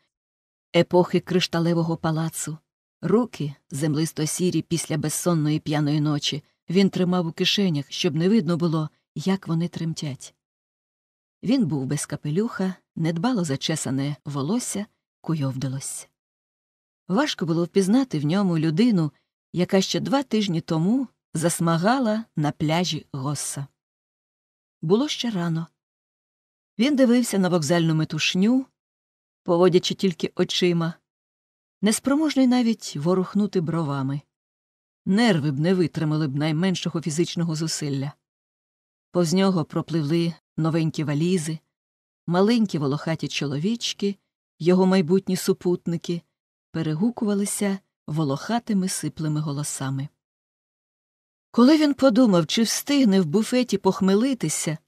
епохи кришталевого палацу. Руки, землисто сірі після безсонної п'яної ночі, він тримав у кишенях, щоб не видно було, як вони тремтять. Він був без капелюха, недбало зачесане волосся, куйовдилось. Важко було впізнати в ньому людину, яка ще два тижні тому засмагала на пляжі Госса. Було ще рано. Він дивився на вокзальну метушню, поводячи тільки очима, неспроможний навіть ворухнути бровами. Нерви б не витримали б найменшого фізичного зусилля. Поз нього пропливли новенькі валізи, маленькі волохаті чоловічки, його майбутні супутники, перегукувалися волохатими сиплими голосами. Коли він подумав, чи встигне в буфеті похмелитися,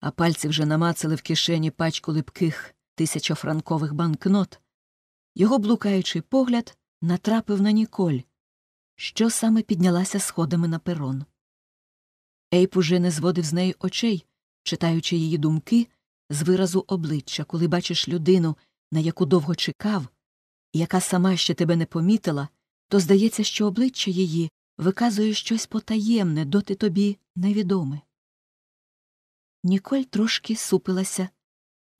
а пальці вже намацали в кишені пачку липких тисячофранкових банкнот, його блукаючий погляд натрапив на Ніколь, що саме піднялася сходами на перон. Ейп уже не зводив з неї очей, читаючи її думки з виразу обличчя, коли бачиш людину, на яку довго чекав, яка сама ще тебе не помітила, то здається, що обличчя її виказує щось потаємне, доти тобі невідоме. Ніколь трошки супилася.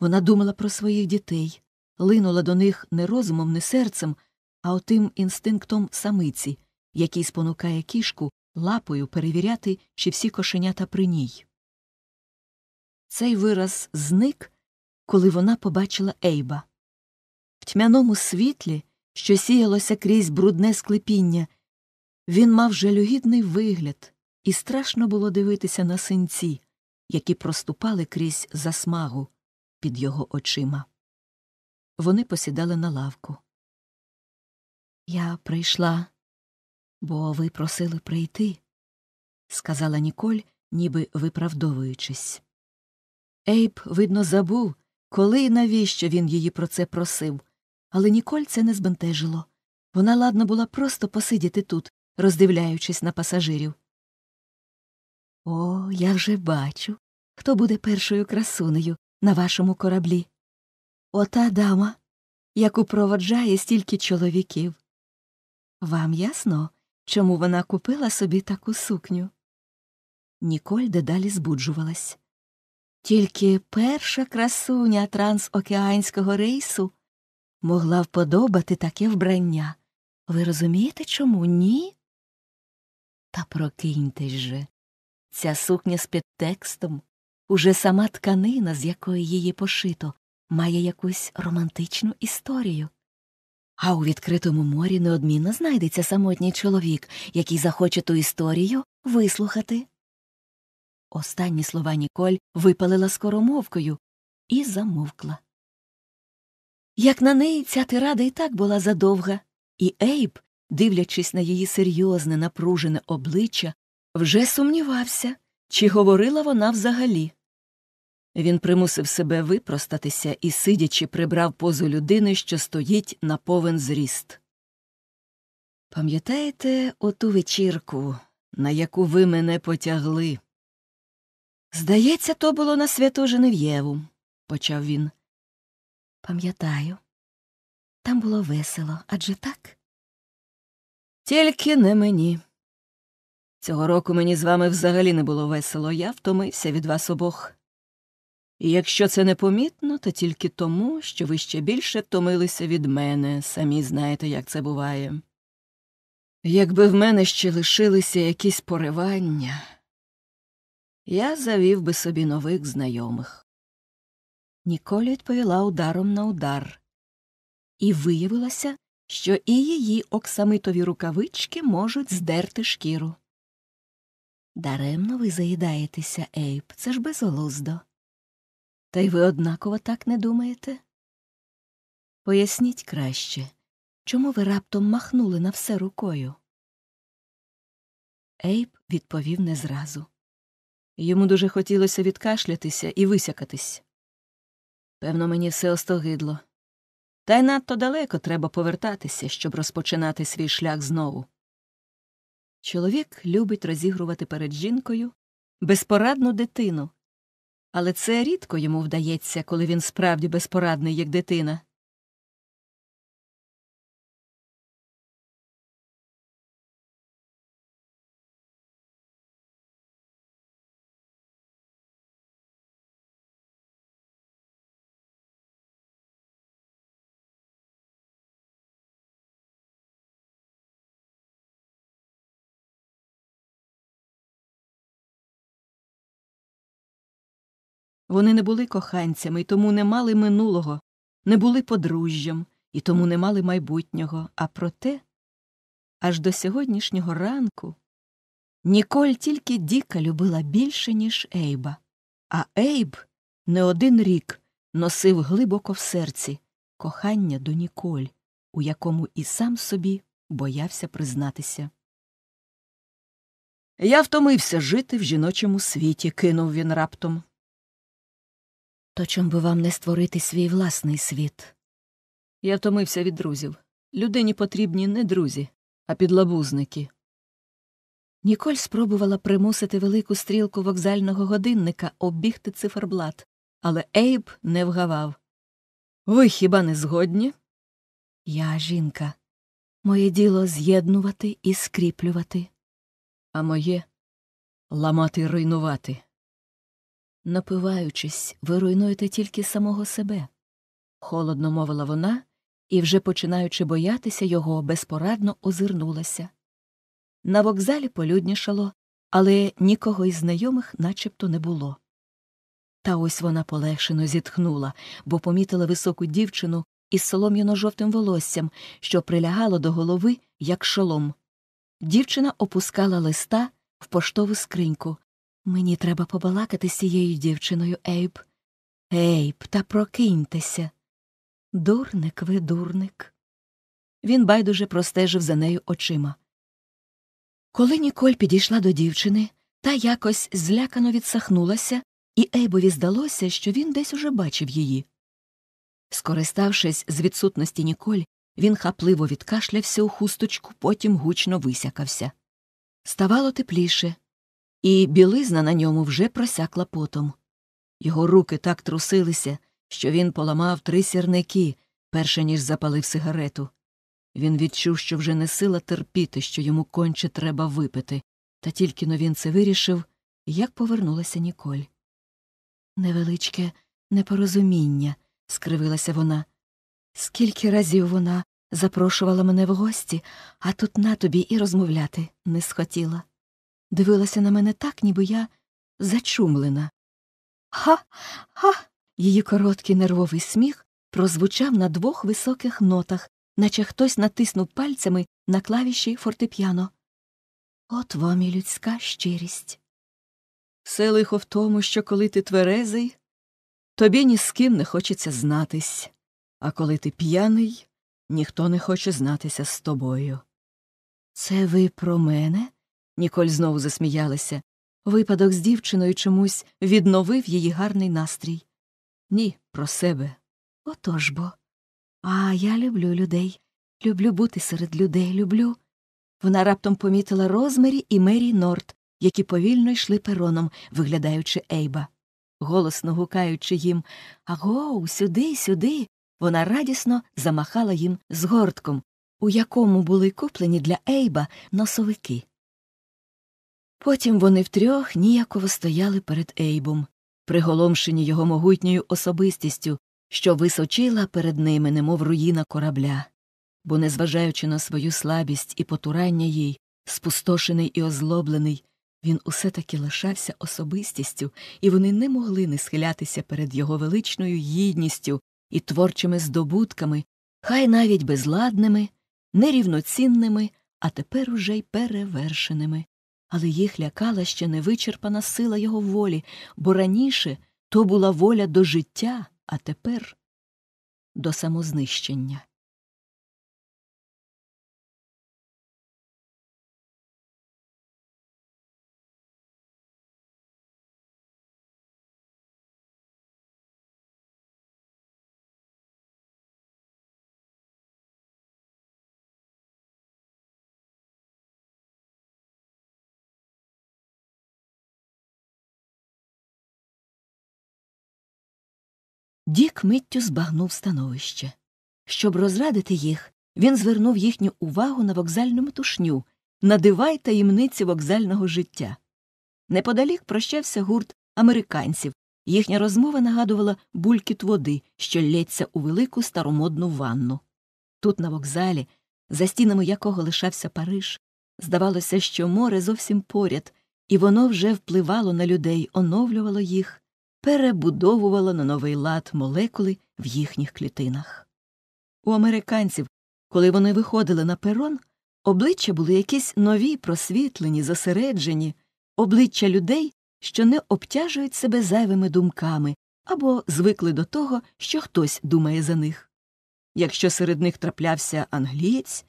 Вона думала про своїх дітей, линула до них не розумом, не серцем, а отим інстинктом самиці, який спонукає кішку лапою перевіряти, чи всі кошенята при ній. Цей вираз зник, коли вона побачила Ейба. В тьмяному світлі, що сіялося крізь брудне склепіння, він мав жалюгідний вигляд, і страшно було дивитися на синці, які проступали
крізь засмагу під його очима. Вони посідали на лавку. Я прийшла, бо ви просили прийти, сказала Ніколь, ніби виправдовуючись.
Ейп, видно, забув, коли і навіщо він її про це просив, але Ніколь це не збентежило. Вона ладна була просто посидіти тут, роздивляючись
на пасажирів. О, я вже бачу, хто буде першою красунею на вашому кораблі. Ота дама, яку
проводжає стільки чоловіків. Вам ясно, чому вона купила собі таку сукню? Ніколь дедалі збуджувалась. Тільки перша красуня трансокеанського рейсу могла
вподобати таке вбрання. Ви розумієте чому ні? Та прокиньтесь же. Ця сукня з підтекстом, уже
сама тканина, з якої її пошито, має якусь романтичну історію. А у відкритому морі неодмінно знайдеться самотній чоловік, який захоче
ту історію вислухати. Останні слова Ніколь випалила скоромовкою і замовкла. Як на неї ця
тирада і так була задовга, і Ейб, дивлячись на її серйозне, напружене обличчя, вже сумнівався, чи говорила вона взагалі. Він примусив себе випростатися і, сидячи, прибрав позу людини, що стоїть на повен зріст. Пам'ятаєте оту вечірку,
на яку ви мене потягли? Здається, то було на святу Женев'єву, почав він. Пам'ятаю, там було весело, адже так? Тільки не мені.
Цього року мені з вами взагалі не було весело, я втомився від вас обох. І якщо це непомітно, то тільки тому, що ви ще більше втомилися від мене, самі знаєте, як це буває. Якби в мене ще лишилися
якісь поривання я завів би собі нових знайомих. Ніколі відповіла ударом на удар,
і виявилося, що і її оксамитові рукавички можуть здерти
шкіру. Даремно ви заїдаєтеся, Ейп, це ж безглуздо. Та й ви однаково так не думаєте? Поясніть краще, чому ви раптом махнули на все рукою? Ейп відповів не зразу. Йому дуже хотілося відкашлятися і висякатись. Певно, мені все остогидло. Та й надто
далеко треба повертатися, щоб розпочинати свій шлях знову. Чоловік любить розігрувати перед жінкою безпорадну дитину, але
це рідко йому вдається, коли він справді безпорадний, як дитина. Вони не були коханцями, і тому не мали минулого, не були подружжям, і
тому не мали майбутнього. А проте аж до сьогоднішнього ранку Ніколь тільки Діка любила більше, ніж Ейба, а Ейб не один рік носив глибоко в серці кохання до Ніколь, у якому і сам собі боявся признатися.
Я втомився жити в жіночому світі, кинув він раптом. То чом би вам не створити свій власний світ? Я втомився
від друзів. Людині потрібні не друзі, а підлабузники. Ніколь спробувала примусити велику стрілку вокзального годинника оббігти циферблат, але Ейб не вгавав. Ви хіба не згодні?
Я жінка. Моє діло з'єднувати і скріплювати. А моє ламати й руйнувати. Напиваючись, ви руйнуєте тільки самого себе, холодно мовила вона і,
вже починаючи боятися його, безпорадно озирнулася. На вокзалі полюднішало, але нікого із знайомих начебто не було. Та ось вона полегшено зітхнула, бо помітила високу дівчину із солом'яно жовтим волоссям, що прилягало до голови, як шолом. Дівчина опускала листа в поштову скриньку, Мені треба побалакати з цією дівчиною,
Ейб. Ейб, та прокиньтеся. Дурник ви, дурник. Він байдуже простежив за нею очима. Коли
Ніколь підійшла до дівчини, та якось злякано відсахнулася, і Ейбові здалося, що він десь уже бачив її. Скориставшись з відсутності Ніколь, він хапливо відкашлявся у хусточку, потім гучно висякався. Ставало тепліше і білизна на ньому вже просякла потом. Його руки так трусилися, що він поламав три сірники, перше ніж запалив сигарету. Він відчув, що вже не сила терпіти, що йому конче треба випити, та тільки но він це вирішив, як повернулася Ніколь. Невеличке непорозуміння, скривилася вона. Скільки разів вона запрошувала мене в гості, а тут на тобі і розмовляти не схотіла дивилася на мене так, ніби я зачумлена. Ха, ха. Її короткий нервовий сміх прозвучав на двох високих нотах, наче хтось натиснув пальцями на клавіші фортепіано. От вам і людська щирість. Все лихо в тому, що коли ти тверезий, тобі ні з ким не хочеться знатись, а коли ти п'яний, ніхто не хоче знатися з тобою. Це ви про мене? Ніколь знову засміялася. Випадок з дівчиною чомусь відновив її гарний настрій. Ні, про себе. Отож бо. А я люблю людей. Люблю бути серед людей, люблю. Вона раптом помітила Розмері і Мері Норт, які повільно йшли пероном, виглядаючи Ейба. Голосно гукаючи їм Агоу, сюди, сюди. Вона радісно замахала їм згортком, у якому були куплені для Ейба носовики. Потім вони втрьох ніяково стояли перед Ейбом, приголомшені його могутньою особистістю, що височила перед ними, немов руїна корабля, бо, незважаючи на свою слабість і потурання їй, спустошений і озлоблений, він усе таки лишався особистістю, і вони не могли не схилятися перед його величною гідністю і творчими здобутками, хай навіть безладними, нерівноцінними, а тепер уже й перевершеними але їх лякала ще невичерпана сила його волі, бо раніше то
була воля до життя, а тепер до самознищення. Дік миттю збагнув становище. Щоб розрадити
їх, він звернув їхню увагу на вокзальну метушню, на дива таємниці вокзального життя. Неподалік прощався гурт американців, їхня розмова нагадувала булькіт води, що лється у велику старомодну ванну. Тут, на вокзалі, за стінами якого лишався Париж, здавалося, що море зовсім поряд, і воно вже впливало на людей, оновлювало їх перебудовувала на новий лад молекули в їхніх клітинах. У американців, коли вони виходили на перон, обличчя були якісь нові, просвітлені, зосереджені обличчя людей, що не обтяжують себе зайвими думками або звикли до того, що хтось думає за них. Якщо серед них траплявся англієць,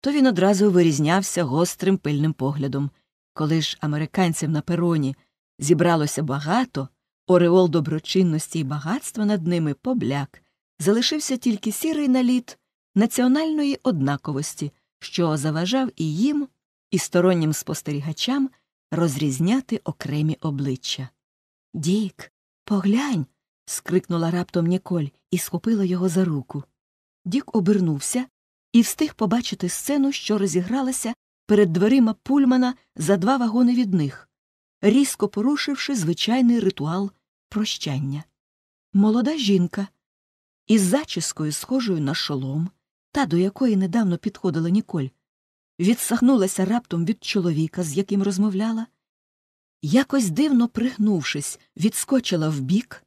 то він одразу вирізнявся гострим пильним поглядом. Коли ж американців на пероні зібралося багато, Ореол доброчинності і багатства над ними побляк, залишився тільки сірий наліт національної однаковості, що заважав і їм, і стороннім спостерігачам розрізняти окремі обличчя. Дік, поглянь. скрикнула раптом Ніколь і схопила його за руку. Дік обернувся і встиг побачити сцену, що розігралася перед дверима пульмана за два вагони від них, різко порушивши звичайний ритуал прощання. Молода жінка із зачіскою, схожою на шолом, та до якої недавно підходила Ніколь, відсахнулася раптом від чоловіка, з яким розмовляла, якось дивно пригнувшись, відскочила вбік,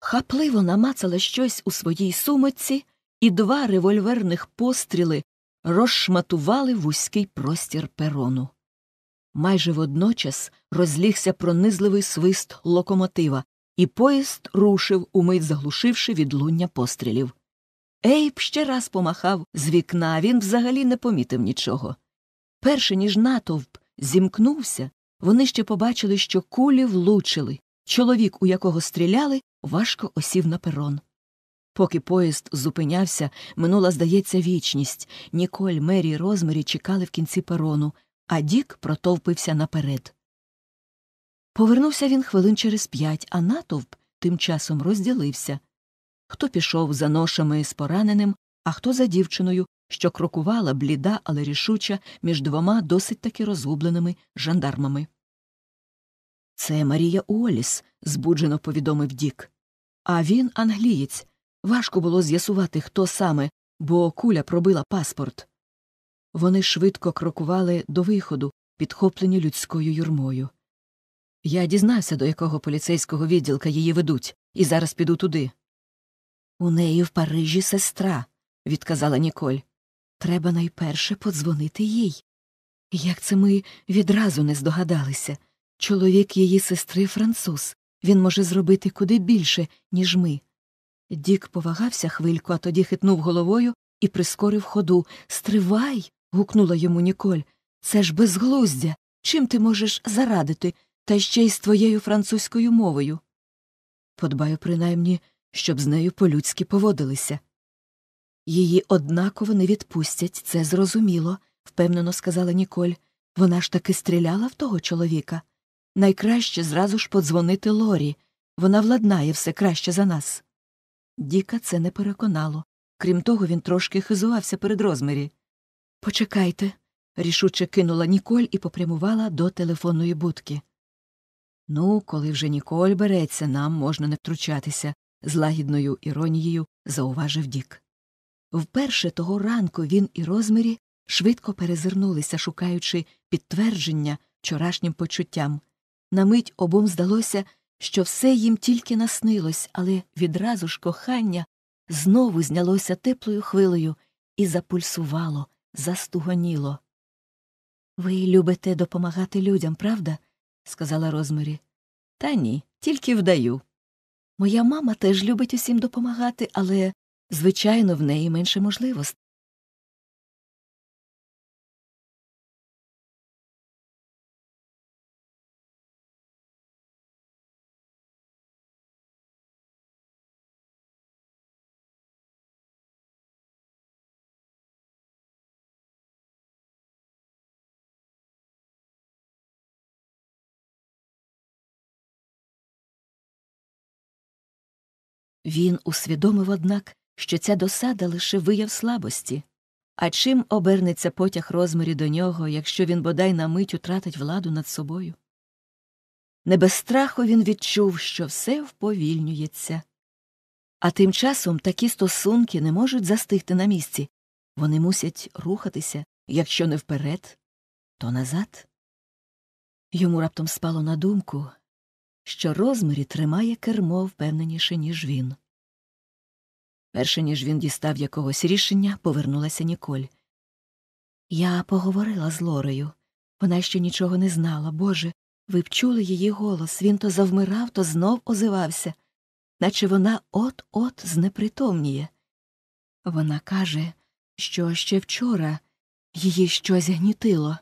хапливо намацала щось у своїй сумочці, і два револьверних постріли розшматували вузький простір перону. Майже водночас розлігся пронизливий свист локомотива, і поїзд рушив, умить заглушивши відлуння пострілів. Ейп ще раз помахав з вікна, він взагалі не помітив нічого. Перше ніж натовп зімкнувся, вони ще побачили, що кулі влучили. Чоловік, у якого стріляли, важко осів на перон. Поки поїзд зупинявся, минула, здається, вічність. Ніколь, Мері і Розмарі чекали в кінці перону, а Дік протовпився наперед. Повернувся він хвилин через п'ять, а натовп тим часом розділився хто пішов за ношами з пораненим, а хто за дівчиною, що крокувала бліда, але рішуча між двома досить таки розгубленими жандармами. Це Марія Уоліс, збуджено повідомив Дік. А він англієць. Важко було з'ясувати, хто саме, бо куля пробила паспорт. Вони швидко крокували до виходу, підхоплені людською юрмою. Я дізнався, до якого поліцейського відділка її ведуть, і зараз піду туди. У неї в Парижі сестра, відказала Ніколь. Треба найперше подзвонити їй. Як це ми відразу не здогадалися? Чоловік її сестри француз. Він може зробити куди більше, ніж ми. Дік повагався хвильку, а тоді хитнув головою і прискорив ходу. Стривай. гукнула йому Ніколь. Це ж безглуздя. Чим ти можеш зарадити та ще й з твоєю французькою мовою. Подбаю, принаймні, щоб з нею по-людськи поводилися. Її однаково не відпустять, це зрозуміло, впевнено сказала Ніколь. Вона ж таки стріляла в того чоловіка. Найкраще зразу ж подзвонити Лорі. Вона владнає все краще за нас. Діка це не переконало. Крім того, він трошки хизувався перед розмірі. Почекайте, рішуче кинула Ніколь і попрямувала до телефонної будки. Ну, коли вже Ніколь береться, нам можна не втручатися, з лагідною іронією зауважив Дік. Вперше того ранку він і розмірі швидко перезирнулися, шукаючи підтвердження вчорашнім почуттям. На мить обом здалося, що все їм тільки наснилось, але відразу ж кохання знову знялося теплою хвилею і запульсувало, застугоніло. Ви любите допомагати людям, правда? сказала Розмарі. Та ні, тільки вдаю. Моя
мама теж любить усім допомагати, але, звичайно, в неї менше можливостей. Він усвідомив, однак, що ця досада лише вияв слабості.
А чим обернеться потяг розмірі до нього, якщо він бодай на мить утратить владу над собою? Не без страху він відчув, що все вповільнюється. А тим часом такі стосунки не можуть застигти на місці. Вони мусять рухатися, якщо не вперед, то назад. Йому раптом спало на думку, що розмірі тримає кермо впевненіше, ніж він. Перше ніж він дістав якогось рішення, повернулася Ніколь. Я поговорила з Лорою. Вона ще нічого не знала, Боже. Ви б чули її голос. Він то завмирав, то знов озивався,
наче вона от-от знепритомніє. Вона каже, що ще вчора її щось гнітило.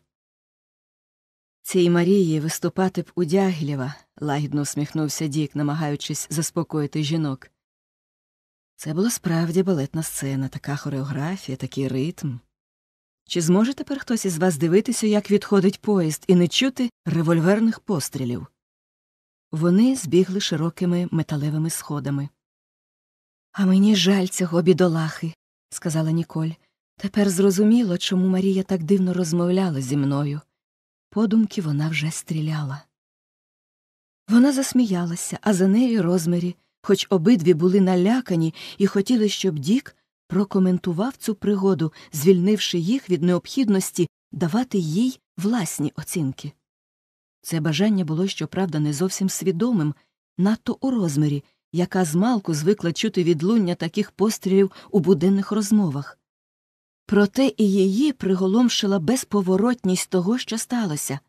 Цій
Марії виступати б у Дягілєва, лагідно усміхнувся Дік, намагаючись заспокоїти жінок. Це була справді балетна сцена, така хореографія, такий ритм. Чи зможе тепер хтось із вас дивитися, як відходить поїзд, і не чути револьверних пострілів? Вони збігли широкими металевими сходами. А мені жаль цього бідолахи, сказала Ніколь. Тепер зрозуміло, чому Марія так дивно розмовляла зі мною. Подумки вона вже стріляла. Вона засміялася, а за нею розмірі, хоч обидві були налякані і хотіли, щоб Дік прокоментував цю пригоду, звільнивши їх від необхідності давати їй власні оцінки. Це бажання було, щоправда, не зовсім свідомим, надто у розмірі, яка змалку звикла чути відлуння таких пострілів у буденних розмовах. Проте і її приголомшила безповоротність того, що сталося.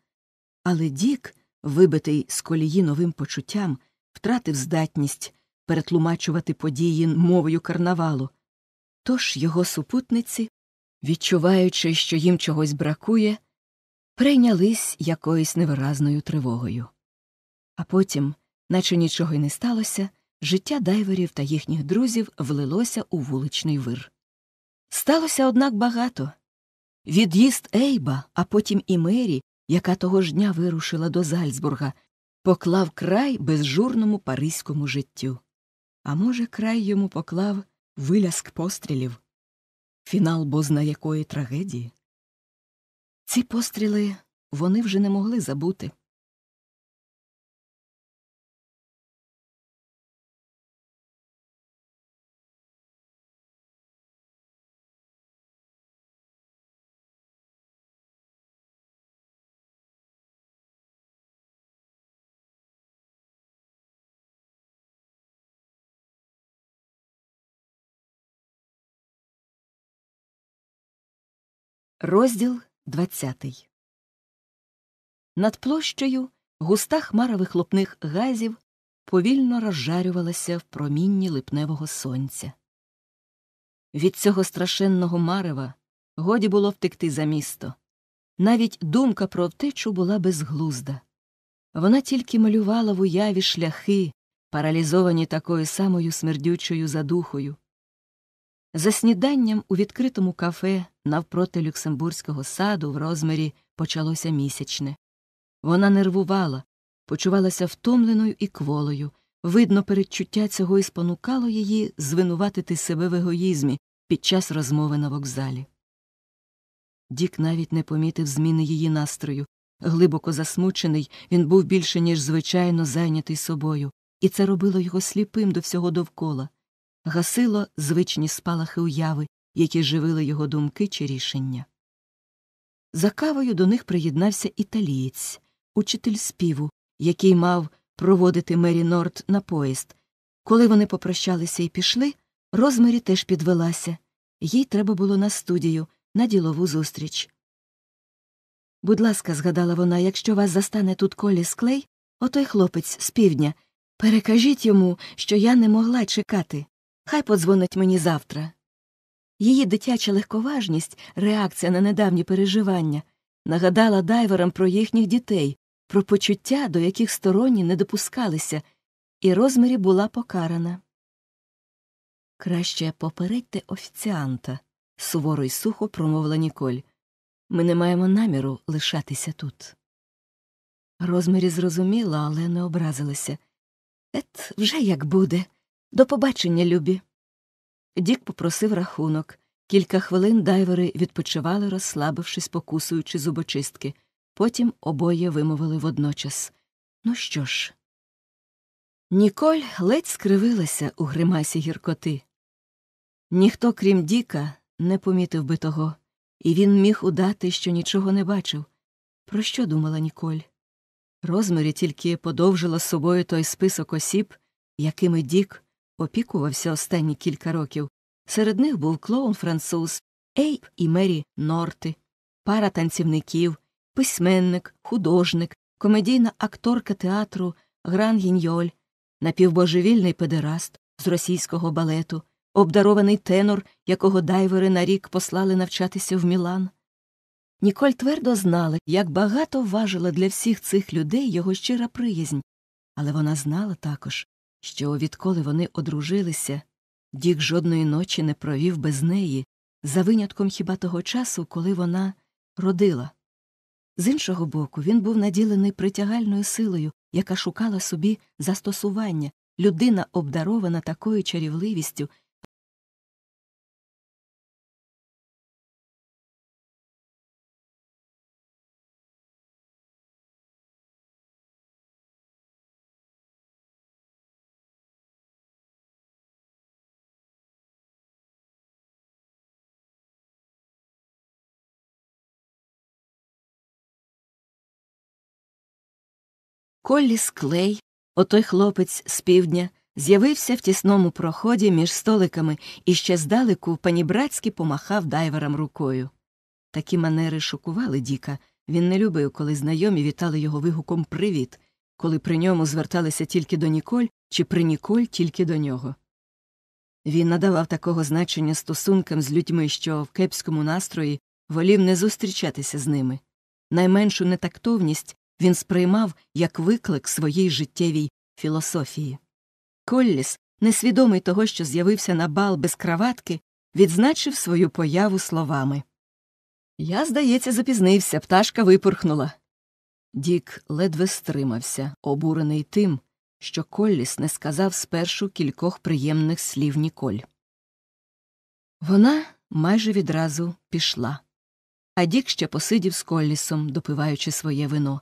Але Дік, вибитий з колії новим почуттям, втратив здатність перетлумачувати події мовою карнавалу. Тож його супутниці, відчуваючи, що їм чогось бракує, прийнялись якоюсь невиразною тривогою. А потім, наче нічого й не сталося, життя дайверів та їхніх друзів влилося у вуличний вир. Сталося, однак, багато. Від'їзд Ейба, а потім і Мері, яка того ж дня вирушила до Зальцбурга, поклав край безжурному паризькому життю. А може, край йому поклав виляск пострілів, фінал
бозна якої трагедії. Ці постріли вони вже не могли забути. Розділ двадцятий. Над
площею густа хмара вихлопних газів повільно розжарювалася
в промінні липневого сонця. Від цього страшенного марева годі було втекти за місто. Навіть думка про втечу була безглузда. Вона тільки малювала в уяві шляхи, паралізовані такою самою смердючою задухою. За сніданням у відкритому кафе. Навпроти Люксембурзького саду в розмірі почалося місячне. Вона нервувала, почувалася втомленою і кволою. Видно, передчуття цього і спонукало її звинуватити себе в егоїзмі під час розмови на вокзалі. Дік навіть не помітив зміни її настрою. Глибоко засмучений, він був більше, ніж звичайно, зайнятий собою, і це робило його сліпим до всього довкола. Гасило звичні спалахи уяви, які живили його думки чи рішення. За кавою до них приєднався італієць, учитель співу, який мав проводити Мері Норт на поїзд. Коли вони попрощалися і пішли, Розмері теж підвелася. Їй треба було на студію, на ділову зустріч. Будь ласка, згадала вона, якщо вас застане тут колі склей, отой хлопець з півдня. Перекажіть йому, що я не могла чекати. Хай подзвонить мені завтра. Її дитяча легковажність, реакція на недавні переживання, нагадала дайверам про їхніх дітей, про почуття, до яких сторонні не допускалися, і розмірі була покарана. Краще попередьте офіціанта, суворо й сухо промовила Ніколь. Ми не маємо наміру лишатися тут. Розмірі зрозуміла, але не образилася. Ет, вже як буде. До побачення, любі. Дік попросив рахунок. Кілька хвилин дайвери відпочивали, розслабившись, покусуючи зубочистки. Потім обоє вимовили водночас Ну що ж. Ніколь ледь скривилася у гримасі гіркоти. Ніхто, крім Діка, не помітив би того, і він міг удати, що нічого не бачив. Про що думала Ніколь? Розмірі тільки подовжила з собою той список осіб, якими Дік опікувався останні кілька років. Серед них був клоун француз, Ейп і Мері Норти, пара танцівників, письменник, художник, комедійна акторка театру Гран Гіньоль, напівбожевільний педераст з російського балету, обдарований тенор, якого дайвери на рік послали навчатися в Мілан. Ніколь твердо знала, як багато важила для всіх цих людей його щира приязнь, але вона знала також, що відколи вони одружилися, Дік жодної ночі не провів без неї, за винятком хіба того часу, коли вона родила. З іншого боку, він був наділений
притягальною силою, яка шукала собі застосування, людина обдарована
такою чарівливістю, Коллі Склей, отой хлопець з півдня, з'явився
в тісному проході між столиками і ще здалеку панібратськи помахав дайверам рукою. Такі манери шокували Діка. Він не любив, коли знайомі вітали його вигуком Привіт, коли при ньому зверталися тільки до Ніколь чи при Ніколь тільки до нього. Він надавав такого значення стосункам з людьми, що в кепському настрої волів не зустрічатися з ними. Найменшу нетактовність він сприймав як виклик своїй життєвій філософії. Колліс, несвідомий того, що з'явився на бал без краватки, відзначив свою появу словами Я, здається, запізнився, пташка випорхнула. Дік ледве стримався, обурений тим, що Колліс не сказав спершу кількох приємних слів Ніколь. Вона майже відразу пішла. А Дік ще посидів з Коллісом, допиваючи своє вино.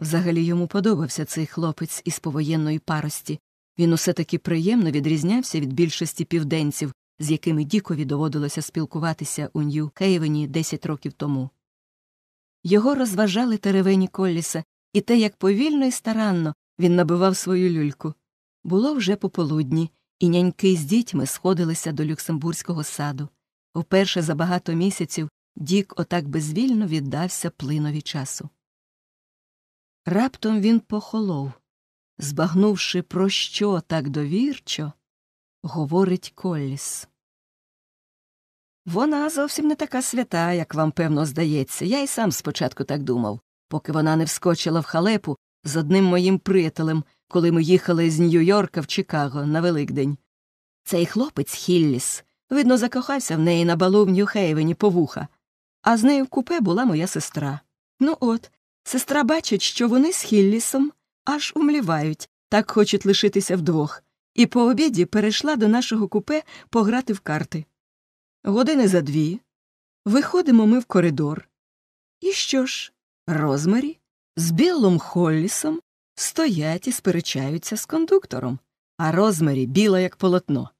Взагалі йому подобався цей хлопець із повоєнної парості. Він усе таки приємно відрізнявся від більшості південців, з якими Дікові доводилося спілкуватися у Нью Хейвені 10 років тому. Його розважали теревені Колліса, і те, як повільно і старанно він набивав свою люльку. Було вже пополудні, і няньки з дітьми сходилися до Люксембурзького саду. Уперше за багато місяців Дік отак безвільно віддався плинові часу. Раптом він похолов, збагнувши, про що так довірчо, говорить Колліс. Вона зовсім не така свята, як вам, певно, здається. Я й сам спочатку так думав, поки вона не вскочила в халепу з одним моїм приятелем, коли ми їхали з Нью-Йорка в Чикаго на Великдень. Цей хлопець Хілліс, видно, закохався в неї на балу в Нью-Хейвені по вуха, а з нею в купе була моя сестра. Ну от, Сестра бачить, що вони з Хіллісом аж умлівають, так хочуть лишитися вдвох, і по обіді перейшла до нашого купе пограти в карти. Години за дві. Виходимо ми в коридор. І що ж, розмарі з білим Холлісом стоять і сперечаються з кондуктором, а розмарі біла, як полотно.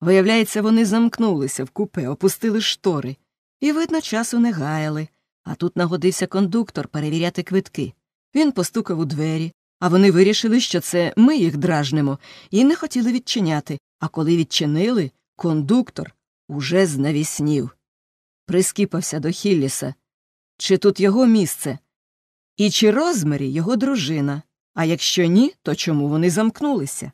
Виявляється, вони замкнулися в купе, опустили штори, і, видно, часу не гаяли. А тут нагодився кондуктор перевіряти квитки. Він постукав у двері, а вони вирішили, що це ми їх дражнемо, і не хотіли відчиняти, а коли відчинили, кондуктор уже знавіснів. Прискіпався до Хілліса. Чи тут його місце? І чи розмірі його дружина? А якщо ні, то чому вони замкнулися?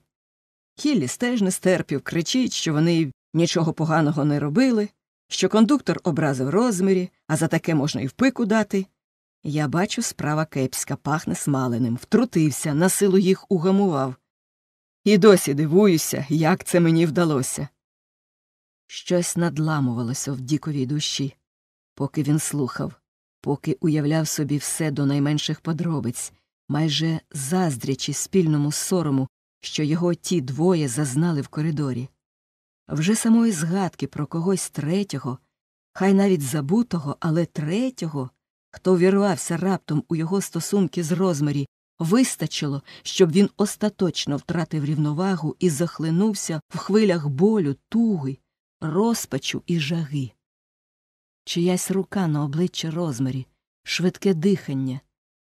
Хілліс теж не стерпів, кричить, що вони нічого поганого не робили, що кондуктор образив розмірі, а за таке можна і в пику дати. Я бачу, справа кепська пахне смаленим, втрутився, на силу їх угамував. І досі дивуюся, як це мені вдалося. Щось надламувалося в Діковій душі, поки він слухав, поки уявляв собі все до найменших подробиць, майже заздрячи спільному сорому, що його ті двоє зазнали в коридорі. Вже самої згадки про когось третього, хай навіть забутого, але третього, хто вірвався раптом у його стосунки з розмарі, вистачило, щоб він остаточно втратив рівновагу і захлинувся в хвилях болю, туги, розпачу і жаги. Чиясь рука на обличчя розмарі, швидке дихання,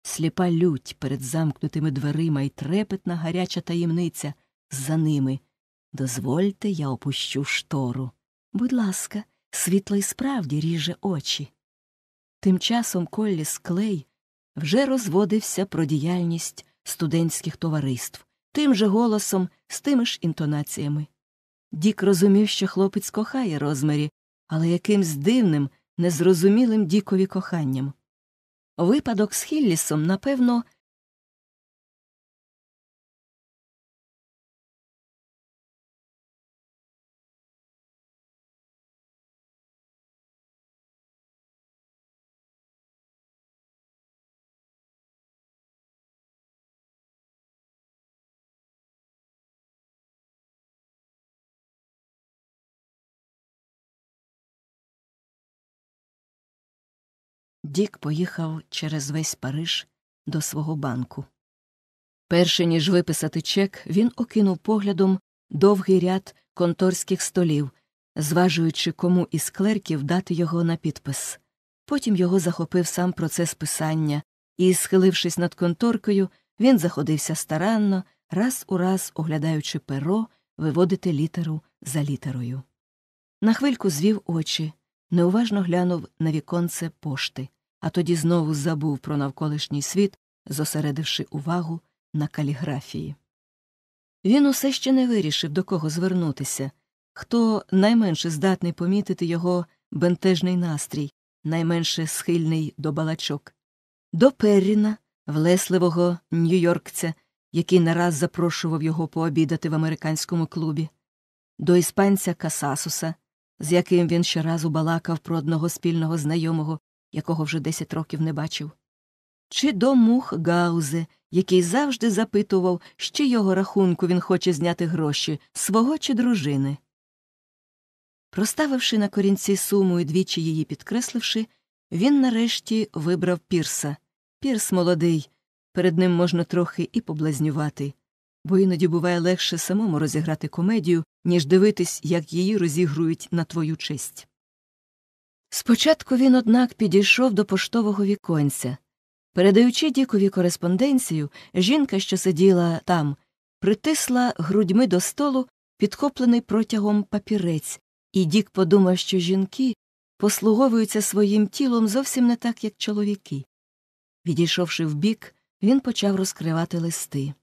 сліпа лють перед замкнутими дверима і трепетна гаряча таємниця за ними. Дозвольте, я опущу штору. Будь ласка, світло й справді ріже очі. Тим часом Колліс Клей вже розводився про діяльність студентських товариств тим же голосом, з тими ж інтонаціями. Дік розумів, що хлопець кохає розмарі, але якимсь дивним,
незрозумілим Дікові коханням. Випадок з Хіллісом, напевно, Дік поїхав через весь Париж до свого
банку. Перше ніж виписати чек, він окинув поглядом довгий ряд конторських столів, зважуючи, кому із клерків дати його на підпис. Потім його захопив сам процес писання, і, схилившись над конторкою, він заходився старанно, раз у раз, оглядаючи перо, виводити літеру за літерою. На хвильку звів очі, неуважно глянув на віконце пошти а тоді знову забув про навколишній світ, зосередивши увагу на каліграфії. Він усе ще не вирішив, до кого звернутися, хто найменше здатний помітити його бентежний настрій, найменше схильний до балачок, до Перріна, влесливого нью-йоркця, який раз запрошував його пообідати в американському клубі, до іспанця Касасуса, з яким він ще раз убалакав про одного спільного знайомого якого вже десять років не бачив, чи до мух Гаузе, який завжди запитував, з його рахунку він хоче зняти гроші свого чи дружини. Проставивши на корінці суму і двічі її підкресливши, він нарешті вибрав пірса. Пірс молодий, перед ним можна трохи і поблазнювати, бо іноді буває легше самому розіграти комедію, ніж дивитись, як її розігрують на твою честь. Спочатку він, однак, підійшов до поштового віконця. Передаючи Дікові кореспонденцію, жінка, що сиділа там, притисла грудьми до столу, підхоплений протягом папірець, і Дік подумав, що жінки послуговуються своїм тілом зовсім не так, як чоловіки. Відійшовши вбік, він почав розкривати листи.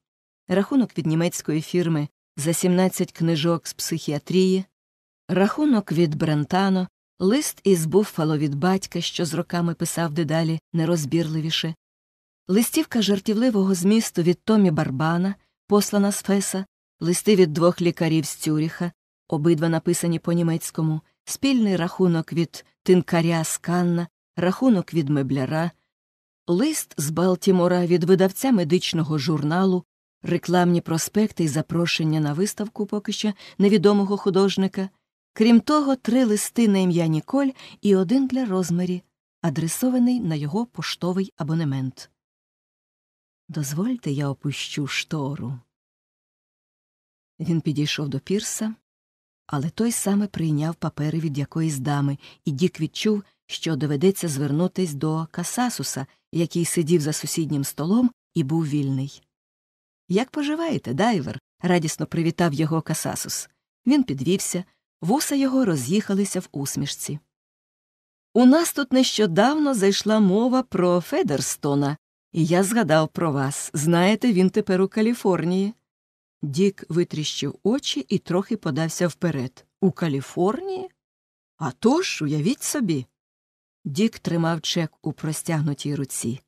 Рахунок від німецької фірми за 17 книжок з психіатрії, рахунок від Брентано лист із Буффало від батька, що з роками писав дедалі нерозбірливіше, листівка жартівливого змісту від Томі Барбана, послана з Феса, листи від двох лікарів з Цюріха, обидва написані по німецькому, спільний рахунок від тинкаря з Канна, рахунок від мебляра, лист з Балтімора від видавця медичного журналу. Рекламні проспекти і запрошення на виставку поки що невідомого художника, Крім того, три листи на ім'я Ніколь і один для
Розмарі, адресований на його поштовий абонемент. Дозвольте, я опущу штору. Він підійшов до Пірса,
але той саме прийняв папери від якоїсь дами, і Дік відчув, що доведеться звернутись до Касасуса, який сидів за сусіднім столом і був вільний. Як поживаєте, дайвер? радісно привітав його Касасус. Він підвівся. Вуса його роз'їхалися в усмішці. У нас тут нещодавно зайшла мова про Федерстона, і я згадав про вас. Знаєте, він тепер у Каліфорнії. Дік витріщив очі і трохи подався вперед. У Каліфорнії? А тож, уявіть собі. Дік тримав чек у простягнутій руці.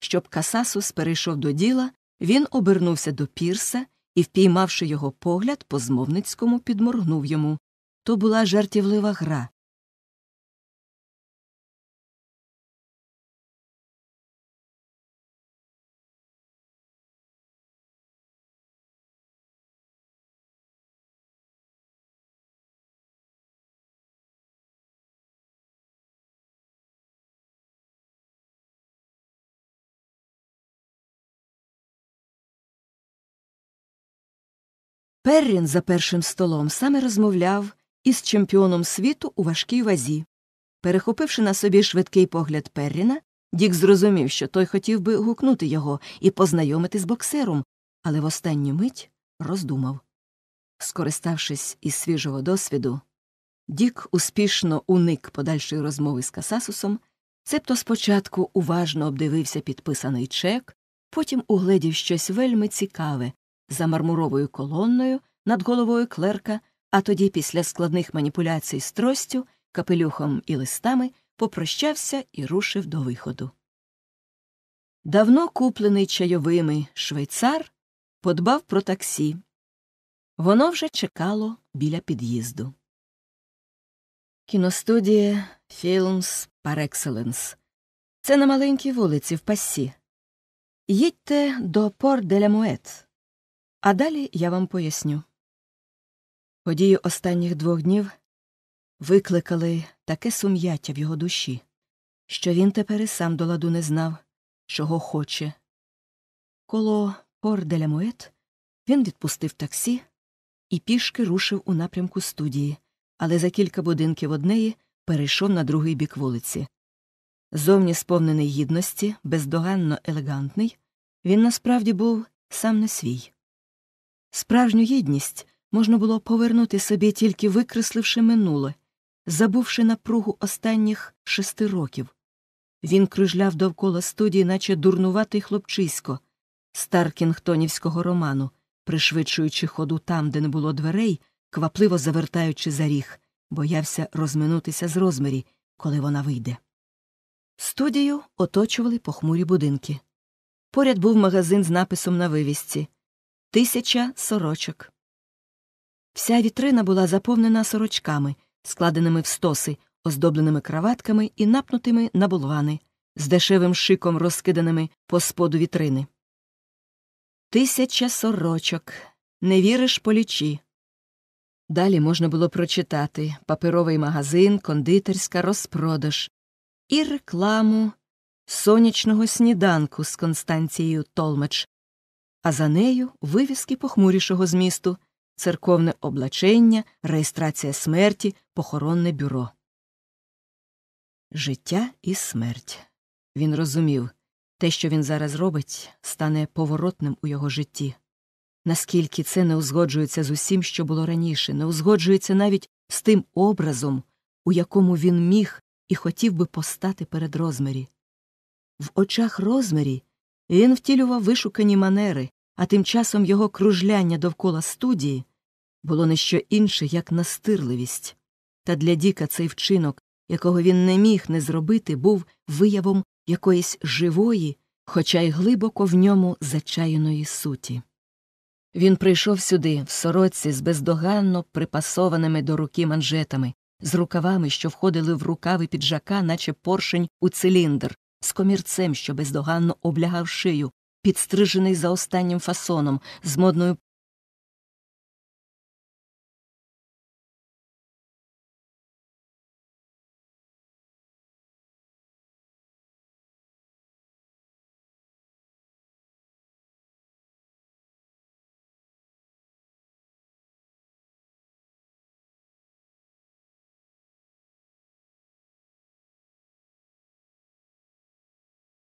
Щоб Касасус перейшов до діла, він обернувся до Пірса і, впіймавши його погляд, по змовницькому
підморгнув йому то була жартівлива гра. Перрін за першим столом
саме розмовляв із чемпіоном світу у важкій вазі. Перехопивши на
собі швидкий погляд Перріна, Дік зрозумів, що той хотів би гукнути його і познайомити з боксером, але в останню мить роздумав. Скориставшись із свіжого досвіду, Дік успішно уник подальшої розмови з Касасусом, цебто спочатку уважно обдивився підписаний чек, потім угледів щось вельми цікаве за мармуровою колонною над головою клерка а тоді, після складних маніпуляцій з тростю, капелюхом і листами, попрощався і рушив до виходу. Давно куплений чайовими швейцар подбав про таксі. Воно вже чекало
біля під'їзду. Кіностудія Філмс Парекселенс. Це на маленькій вулиці в Пассі. Їдьте до Порт де ля Мует. А далі я вам поясню.
Події останніх двох днів викликали таке сум'яття в його душі, що він тепер і сам до ладу не знав, чого хоче. Коло Порделя Мует він відпустив таксі і пішки рушив у напрямку студії, але за кілька будинків однеї перейшов на другий бік вулиці. Зовні сповнений гідності, бездоганно елегантний, він насправді був сам не свій. Справжню гідність можна було повернути собі, тільки викресливши минуле, забувши напругу останніх шести років. Він кружляв довкола студії, наче дурнуватий хлопчисько старкінгтонівського роману, пришвидшуючи ходу там, де не було дверей, квапливо завертаючи за ріг, боявся розминутися з розмірі, коли вона вийде. Студію оточували похмурі будинки. Поряд був магазин з написом на вивісці Тисяча сорочок. Вся вітрина була заповнена сорочками, складеними в стоси, оздобленими краватками і напнутими на булвани, з дешевим шиком розкиданими по споду вітрини. Тисяча сорочок. Не віриш полічі. Далі можна було прочитати паперовий магазин, кондитерська розпродаж і рекламу сонячного сніданку з Констанцією Толмач, а за нею вивіски похмурішого змісту церковне облачення, реєстрація смерті, похоронне бюро. Життя і смерть. Він розумів те, що він зараз робить, стане поворотним у його житті. Наскільки це не узгоджується з усім, що було раніше, не узгоджується навіть з тим образом, у якому він міг і хотів би постати перед розмірі. В очах розмірі він втілював вишукані манери, а тим часом його кружляння довкола студії було не що інше, як настирливість. Та для Діка цей вчинок, якого він не міг не зробити, був виявом якоїсь живої, хоча й глибоко в ньому зачаяної суті. Він прийшов сюди, в сорочці з бездоганно припасованими до руки манжетами, з рукавами, що входили в рукави піджака, наче
поршень у циліндр, з комірцем, що бездоганно облягав шию, підстрижений
за останнім фасоном, з модною